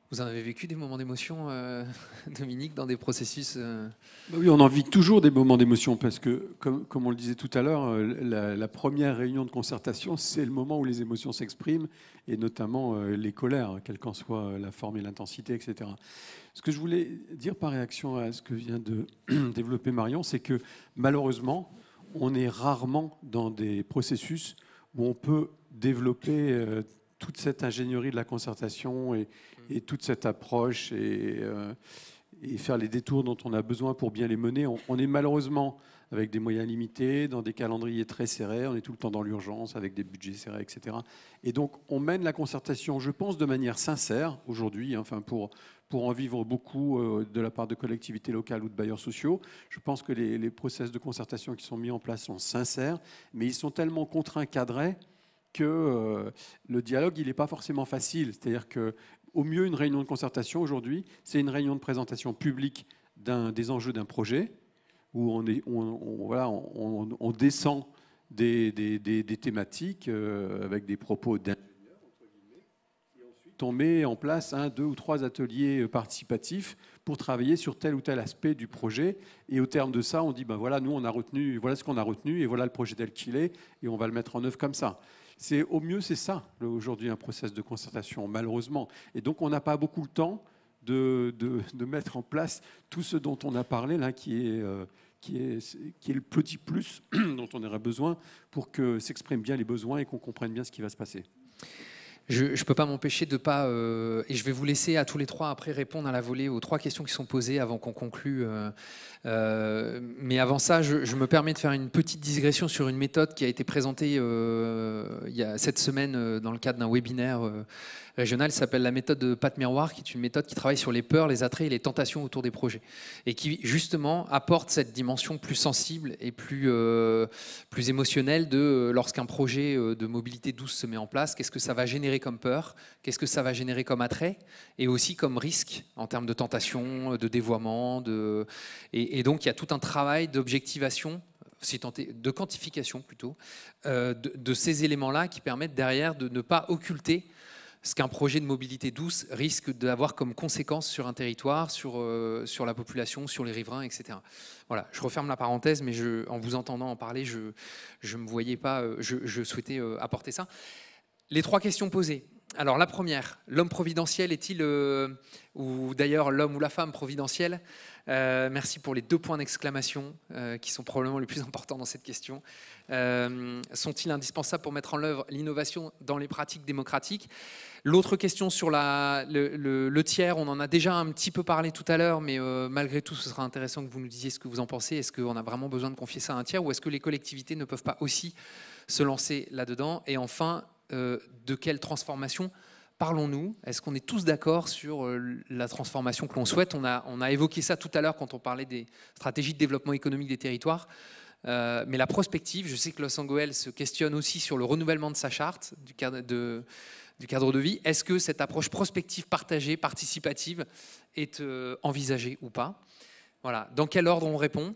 Speaker 2: Vous en avez vécu des moments d'émotion, euh, Dominique, dans des processus euh
Speaker 6: bah Oui, on en vit toujours des moments d'émotion parce que, comme, comme, on le disait tout à l'heure, euh, la, première réunion de concertation, c'est le moment où les émotions s'expriment, et notamment les colères, quelle qu'en soit la forme et l'intensité, etc. Ce que je voulais dire par réaction à ce que vient de développer Marion, c'est que malheureusement, on est rarement dans des processus où on peut développer toute cette ingénierie de la concertation et, et toute cette approche et, euh, et, faire les détours dont on a besoin pour bien les mener. On, est malheureusement avec des moyens limités, dans des calendriers très serrés, on est tout le temps dans l'urgence, avec des budgets serrés, etc. Et donc on mène la concertation, je pense, de manière sincère aujourd'hui, hein, enfin pour, pour en vivre beaucoup euh, de la part de collectivités locales ou de bailleurs sociaux. Je pense que les, process de concertation qui sont mis en place sont sincères, mais ils sont tellement contraints, cadrés, que euh, le dialogue, il n'est pas forcément facile. C'est-à-dire que au mieux, une réunion de concertation aujourd'hui, c'est une réunion de présentation publique des enjeux d'un projet, où on, est, on, voilà, on descend des, des, des, thématiques euh, avec des propos d'ingénieurs, et ensuite on met en place un, deux ou trois ateliers euh, participatifs pour travailler sur tel ou tel aspect du projet. Et au terme de ça, on dit ben voilà, nous on a retenu, voilà ce qu'on a retenu, et voilà le projet tel qu'il est, et on va le mettre en œuvre comme ça. C'est au mieux, c'est ça aujourd'hui un process de concertation, malheureusement. Et donc on n'a pas beaucoup le temps de, de, mettre en place tout ce dont on a parlé là, qui est euh, qui est, qui est, le petit plus dont on aurait besoin pour que s'expriment bien les besoins et qu'on comprenne bien ce qui va se
Speaker 2: passer. Je ne peux pas m'empêcher de pas... Euh, et je vais vous laisser à tous les trois après répondre à la volée aux trois questions qui sont posées avant qu'on conclue. Euh, euh, mais avant ça, je, me permets de faire une petite digression sur une méthode qui a été présentée il y a cette semaine dans le cadre d'un webinaire régional. s'appelle la méthode de Pat Miroir, qui est une méthode qui travaille sur les peurs, les attraits et les tentations autour des projets. Et qui, justement, apporte cette dimension plus sensible et plus, plus émotionnelle de lorsqu'un projet de mobilité douce se met en place, qu'est-ce que ça va générer comme peur, qu'est-ce que ça va générer comme attrait, et aussi comme risque en termes de tentation, de dévoiement. De... Et, donc, il y a tout un travail d'objectivation de quantification plutôt, euh, de, ces éléments-là qui permettent derrière de ne pas occulter ce qu'un projet de mobilité douce risque d'avoir comme conséquence sur un territoire, sur, euh, sur la population, sur les riverains, etc. Voilà, je referme la parenthèse, mais je, en vous entendant en parler, je ne me voyais pas, euh, je, je souhaitais apporter ça. Les trois questions posées. Alors la première, l'homme providentiel est-il, euh, ou d'ailleurs l'homme ou la femme providentielle euh, Merci pour les deux points d'exclamation euh, qui sont probablement les plus importants dans cette question. sont-ils indispensables pour mettre en œuvre l'innovation dans les pratiques démocratiques L'autre question sur le, le, tiers, on en a déjà un petit peu parlé tout à l'heure, mais malgré tout, ce sera intéressant que vous nous disiez ce que vous en pensez. Est-ce qu'on a vraiment besoin de confier ça à un tiers ou est-ce que les collectivités ne peuvent pas aussi se lancer là-dedans Et enfin, euh, de quelle transformation parlons-nous Est-ce qu'on est tous d'accord sur euh, la transformation que l'on souhaite on a, évoqué ça tout à l'heure quand on parlait des stratégies de développement économique des territoires. Euh, mais la prospective, je sais que Los Angeles se questionne aussi sur le renouvellement de sa charte du cadre de, vie. Est-ce que cette approche prospective partagée, participative, est envisagée ou pas Voilà. Dans quel ordre on répond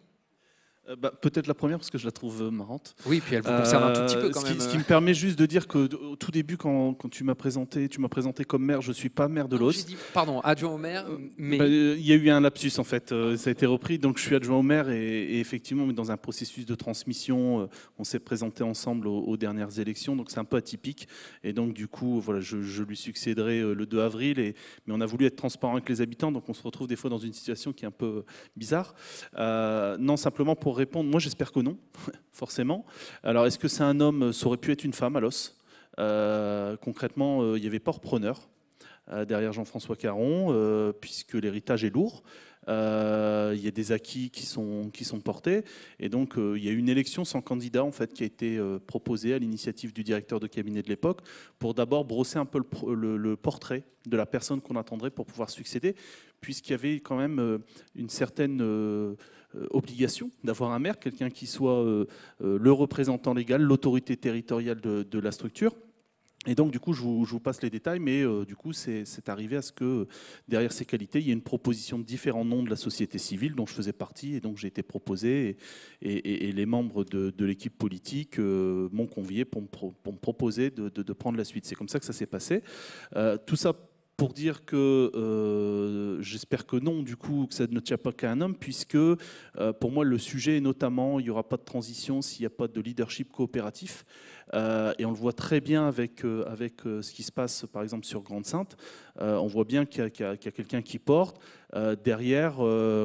Speaker 7: euh, bah, peut-être la première parce que je la trouve euh, marrante. Oui, puis elle vous concerne un tout petit peu euh, quand ce même. Qui, ce qui me permet juste de dire que au tout début, quand, tu m'as présenté, tu m'as présenté comme maire. Je suis pas maire de ah, Los. Pardon, adjoint au maire. Mais bah, il y a eu un lapsus en fait. ça a été repris. Donc je suis adjoint au maire et, et effectivement, mais dans un processus de transmission, on s'est présenté ensemble aux, dernières élections. Donc c'est un peu atypique. Et donc du coup, voilà, je, lui succéderai le 2 avril. Et, mais on a voulu être transparent avec les habitants. Donc on se retrouve des fois dans une situation qui est un peu bizarre. non, simplement pour répondre, moi j'espère que non, forcément. Alors est-ce que c'est un homme Ça aurait pu être une femme à l'os. Euh, concrètement, euh, il y avait pas repreneur euh, derrière Jean-François Caron, puisque l'héritage est lourd. il y a des acquis qui sont, qui sont portés. Et donc, il y a une élection sans candidat en fait, qui a été proposée à l'initiative du directeur de cabinet de l'époque pour d'abord brosser un peu le portrait de la personne qu'on attendrait pour pouvoir succéder, puisqu'il y avait quand même une certaine euh, obligation d'avoir un maire, quelqu'un qui soit euh, euh, le représentant légal, l'autorité territoriale de, la structure. Et donc, du coup, je vous, passe les détails, mais du coup, c'est arrivé à ce que derrière ces qualités, il y ait une proposition de différents noms de la société civile dont je faisais partie, et donc j'ai été proposé, et, les membres de, l'équipe politique m'ont convié pour me, proposer de, de, prendre la suite. C'est comme ça que ça s'est passé. tout ça pour dire que euh, j'espère que non, du coup, que ça ne tient pas qu'à un homme, puisque euh, pour moi, le sujet, notamment, il n'y aura pas de transition s'il n'y a pas de leadership coopératif. Euh, et on le voit très bien avec, euh, avec euh, ce qui se passe, par exemple, sur Grande Sainte. on voit bien qu'il y a, quelqu'un qui porte. derrière,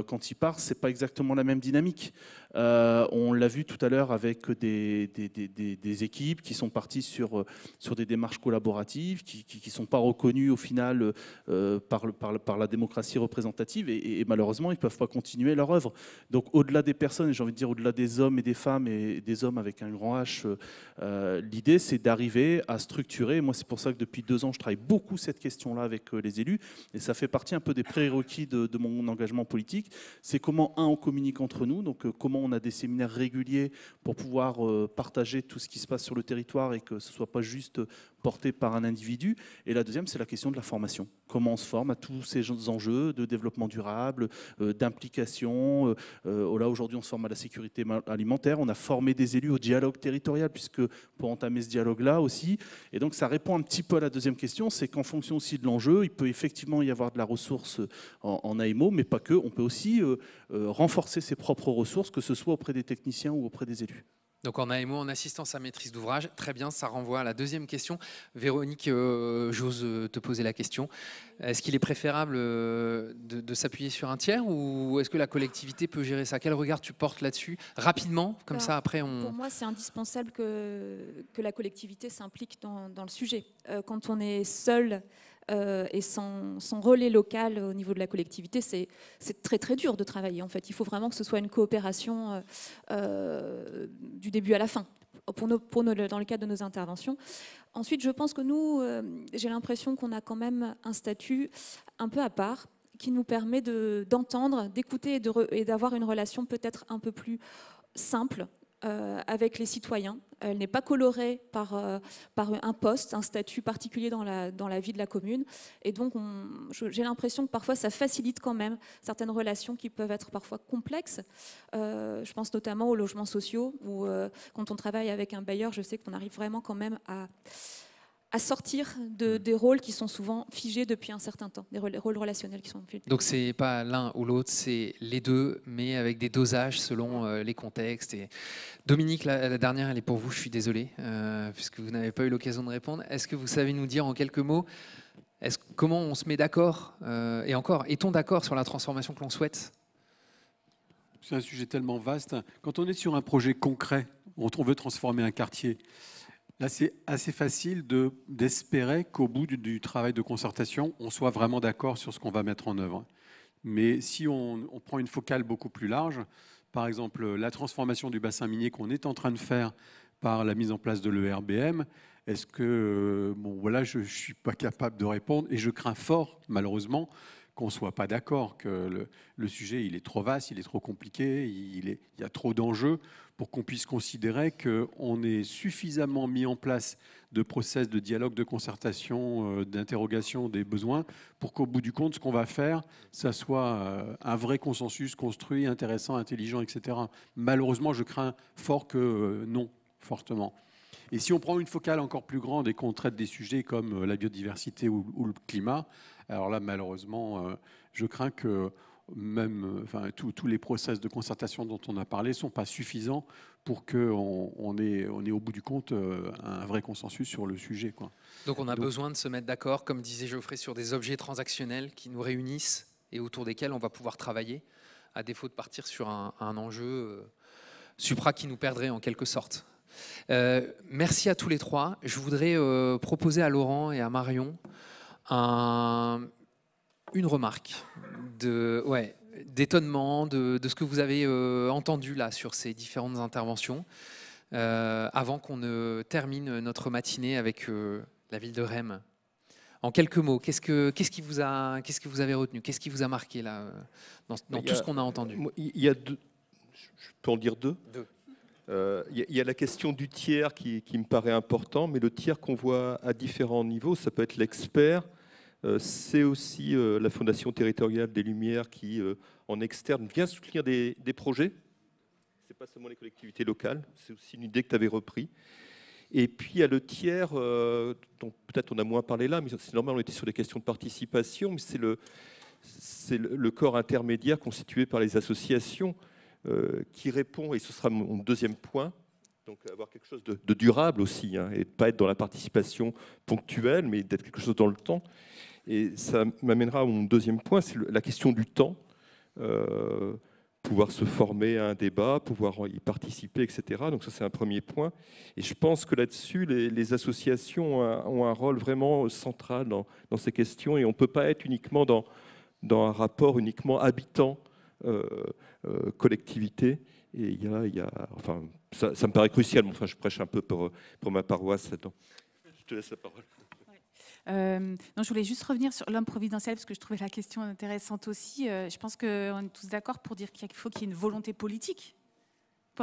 Speaker 7: quand il part, c'est pas exactement la même dynamique. on l'a vu tout à l'heure avec des, des, des, équipes qui sont parties sur, sur des démarches collaboratives, qui ne sont pas reconnues au final par, par, par, la démocratie représentative, et, malheureusement, ils ne peuvent pas continuer leur œuvre. Donc, au-delà des personnes, j'ai envie de dire au-delà des hommes et des femmes, et des hommes avec un grand H, euh, l'idée, c'est d'arriver à structurer. Moi, c'est pour ça que depuis deux ans, je travaille beaucoup cette question-là avec euh, les élus. Et ça fait partie un peu des prérequis de, mon engagement politique. C'est comment, un, on communique entre nous. Donc, euh, comment on a des séminaires réguliers pour pouvoir partager tout ce qui se passe sur le territoire et que ce ne soit pas juste portée par un individu. Et la deuxième, c'est la question de la formation. Comment on se forme à tous ces enjeux de développement durable, euh, d'implication. Euh, euh, oh là, aujourd'hui, on se forme à la sécurité alimentaire. On a formé des élus au dialogue territorial, puisque pour entamer ce dialogue-là aussi. Et donc, ça répond un petit peu à la deuxième question, c'est qu'en fonction aussi de l'enjeu, il peut effectivement y avoir de la ressource en, en AMO, mais pas que. On peut aussi renforcer ses propres ressources, que ce soit auprès des techniciens ou auprès des élus.
Speaker 2: Donc en AMO, en assistance à maîtrise d'ouvrage, très bien, ça renvoie à la deuxième question. Véronique, euh, j'ose euh, te poser la question. Est-ce qu'il est préférable euh, de, s'appuyer sur un tiers ou est-ce que la collectivité peut gérer ça Quel regard tu portes là-dessus Rapidement, comme ça après on... Pour
Speaker 8: moi, c'est indispensable que, que la collectivité s'implique dans, dans, le sujet. quand on est seul euh, et sans, relais local au niveau de la collectivité, c'est très très dur de travailler en fait. Il faut vraiment que ce soit une coopération euh, euh, du début à la fin pour pour dans le cadre de nos interventions. Ensuite, je pense que nous, j'ai l'impression qu'on a quand même un statut un peu à part qui nous permet d'entendre, d'écouter et d'avoir une relation peut-être un peu plus simple euh, avec les citoyens. Elle n'est pas colorée par, euh, par un poste, un statut particulier dans la, dans la vie de la commune. Et donc, j'ai l'impression que parfois, ça facilite quand même certaines relations qui peuvent être parfois complexes. Euh, je pense notamment aux logements sociaux, où quand on travaille avec un bailleur, je sais qu'on arrive vraiment quand même à à sortir de, mm. des rôles qui sont souvent figés depuis un certain temps, des rôles relationnels qui sont figés. Donc
Speaker 2: c'est pas l'un ou l'autre, c'est les deux, mais avec des dosages selon euh, les contextes. Et Dominique, la, dernière, elle est pour vous. Je suis désolé, euh, puisque vous n'avez pas eu l'occasion de répondre. Est-ce que vous savez nous dire en quelques mots comment on se met d'accord euh, Et encore, est-on d'accord sur la transformation que l'on souhaite
Speaker 6: C'est un sujet tellement vaste. Quand on est sur un projet concret, on veut transformer un quartier. Là, c'est assez facile d'espérer qu'au bout du, travail de concertation, on soit vraiment d'accord sur ce qu'on va mettre en œuvre. Mais si on, prend une focale beaucoup plus large, par exemple la transformation du bassin minier qu'on est en train de faire par la mise en place de l'ERBM, est-ce que, euh, bon voilà, je ne suis pas capable de répondre et je crains fort, malheureusement, qu'on ne soit pas d'accord, que le, sujet il est trop vaste, il est trop compliqué, il, est, il y a trop d'enjeux pour qu'on puisse considérer qu'on est suffisamment mis en place de process de dialogue, de concertation, euh, d'interrogation des besoins, pour qu'au bout du compte, ce qu'on va faire, ça soit euh, un vrai consensus construit, intéressant, intelligent, etc. Malheureusement, je crains fort que euh, non, fortement. Et si on prend une focale encore plus grande et qu'on traite des sujets comme la biodiversité ou, le climat, alors là, malheureusement, je crains que même, euh, enfin, tous les process de concertation dont on a parlé sont pas suffisants pour qu'on on ait, on au bout du compte euh, un vrai consensus sur le sujet.
Speaker 2: Donc on a besoin de se mettre d'accord, comme disait Geoffrey, sur des objets transactionnels qui nous réunissent et autour desquels on va pouvoir travailler, à défaut de partir sur un, enjeu euh, supra qui nous perdrait en quelque sorte. merci à tous les trois. Je voudrais proposer à Laurent et à Marion un, une remarque de ouais, d'étonnement de, ce que vous avez euh, entendu là sur ces différentes interventions euh, avant qu'on ne termine notre matinée avec euh, la ville de Rennes. En quelques mots, qu'est-ce que qu'est-ce qui vous a qu'est-ce que vous avez retenu, qu'est-ce qui vous a marqué là dans, tout ce qu'on a entendu Il y
Speaker 4: a deux, je peux en dire deux. Il y, a la question du tiers qui, qui, me paraît important, mais le tiers qu'on voit à différents niveaux, ça peut être l'expert, euh, c'est aussi euh, la Fondation territoriale des Lumières qui, euh, en externe, vient soutenir des, projets. Ce n'est pas seulement les collectivités locales, c'est aussi une idée que tu avais repris. Et puis il y a le tiers, dont peut-être on a moins parlé là, mais c'est normal, on était sur des questions de participation, mais c'est c'est le, corps intermédiaire constitué par les associations qui répond, et ce sera mon deuxième point, donc avoir quelque chose de, durable aussi, hein, et pas être dans la participation ponctuelle, mais d'être quelque chose dans le temps. Et ça m'amènera à mon deuxième point, c'est la question du temps. Euh, pouvoir se former à un débat, pouvoir y participer, etc. Donc ça, c'est un premier point. Et je pense que là-dessus, les, associations ont un, rôle vraiment central dans, ces questions, et on ne peut pas être uniquement dans, un rapport uniquement habitant. Euh, euh, collectivité il y a, enfin, ça, me paraît crucial, mais enfin, je prêche un peu pour, pour ma paroisse. Attends. Je te laisse la parole.
Speaker 3: Euh, je voulais juste revenir sur l'homme providentiel parce que je trouvais la question intéressante aussi. Euh, je pense qu'on est tous d'accord pour dire qu'il faut qu'il y ait une volonté politique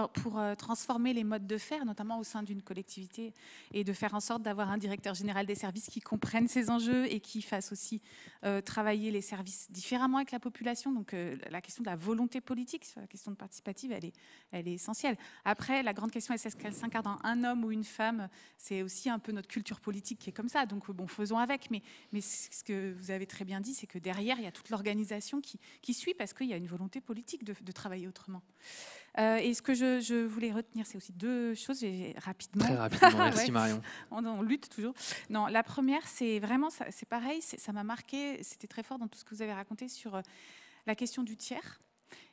Speaker 3: pour, euh, transformer les modes de faire, notamment au sein d'une collectivité, et de faire en sorte d'avoir un directeur général des services qui comprenne ces enjeux et qui fasse aussi euh, travailler les services différemment avec la population. Donc euh, la question de la volonté politique sur la question de participative, elle est, essentielle. Après, la grande question est-ce qu'elle s'incarne dans un homme ou une femme C'est aussi un peu notre culture politique qui est comme ça. Donc bon, faisons avec. Mais, ce que vous avez très bien dit, c'est que derrière, il y a toute l'organisation qui, suit parce qu'il y a une volonté politique de travailler autrement. Euh, et ce que je, voulais retenir, c'est aussi deux choses rapidement. Très rapidement, merci On, lutte toujours. Non, la première, c'est vraiment, c'est pareil, ça m'a marqué, c'était très fort dans tout ce que vous avez raconté sur euh, la question du tiers.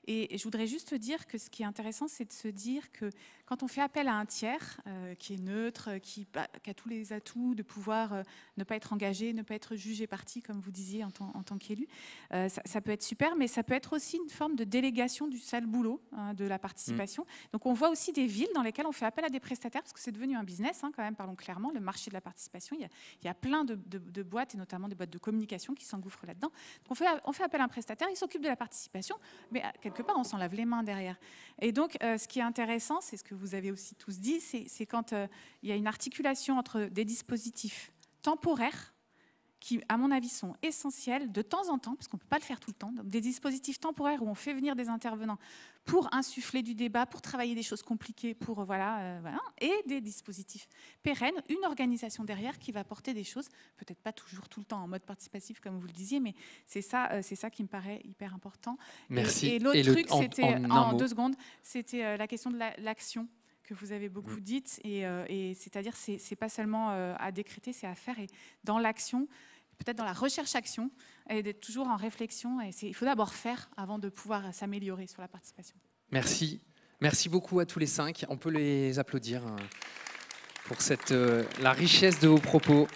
Speaker 3: Et je voudrais juste dire que ce qui est intéressant, c'est de se dire que quand on fait appel à un tiers euh, qui est neutre, euh, bah, qui, a tous les atouts de pouvoir euh, ne pas être engagé, ne pas être jugé parti, comme vous disiez en tant, qu'élu, ça, peut être super, mais ça peut être aussi une forme de délégation du sale boulot, hein, de la participation. Mm. Donc on voit aussi des villes dans lesquelles on fait appel à des prestataires, parce que c'est devenu un business, hein, quand même, parlons clairement, le marché de la participation. Il y a, plein de, boîtes, et notamment des boîtes de communication, qui s'engouffrent là-dedans. On fait, on fait appel à un prestataire, il s'occupe de la participation, mais on s'en lave les mains derrière. Et donc, euh, ce qui est intéressant, c'est ce que vous avez aussi tous dit, c'est quand euh, il y a une articulation entre des dispositifs temporaires, qui, à mon avis, sont essentiels de temps en temps, parce qu'on ne peut pas le faire tout le temps, des dispositifs temporaires où on fait venir des intervenants pour insuffler du débat, pour travailler des choses compliquées, pour euh, voilà, euh, voilà, et des dispositifs pérennes, une organisation derrière qui va porter des choses, peut-être pas toujours tout le temps en mode participatif comme vous le disiez, mais c'est ça, euh, c'est ça qui me paraît hyper important. Merci. Et, l'autre truc, c'était en, deux secondes, c'était la question de l'action. que vous avez beaucoup mmh. dite, et, et c'est-à-dire c'est pas seulement à décréter, c'est à faire. Et dans l'action, peut-être dans la recherche-action et d'être toujours en réflexion. Et il faut d'abord faire avant de pouvoir s'améliorer sur la participation.
Speaker 2: Merci. Merci beaucoup à tous les cinq. On peut les applaudir euh, pour cette, euh, la richesse de vos propos.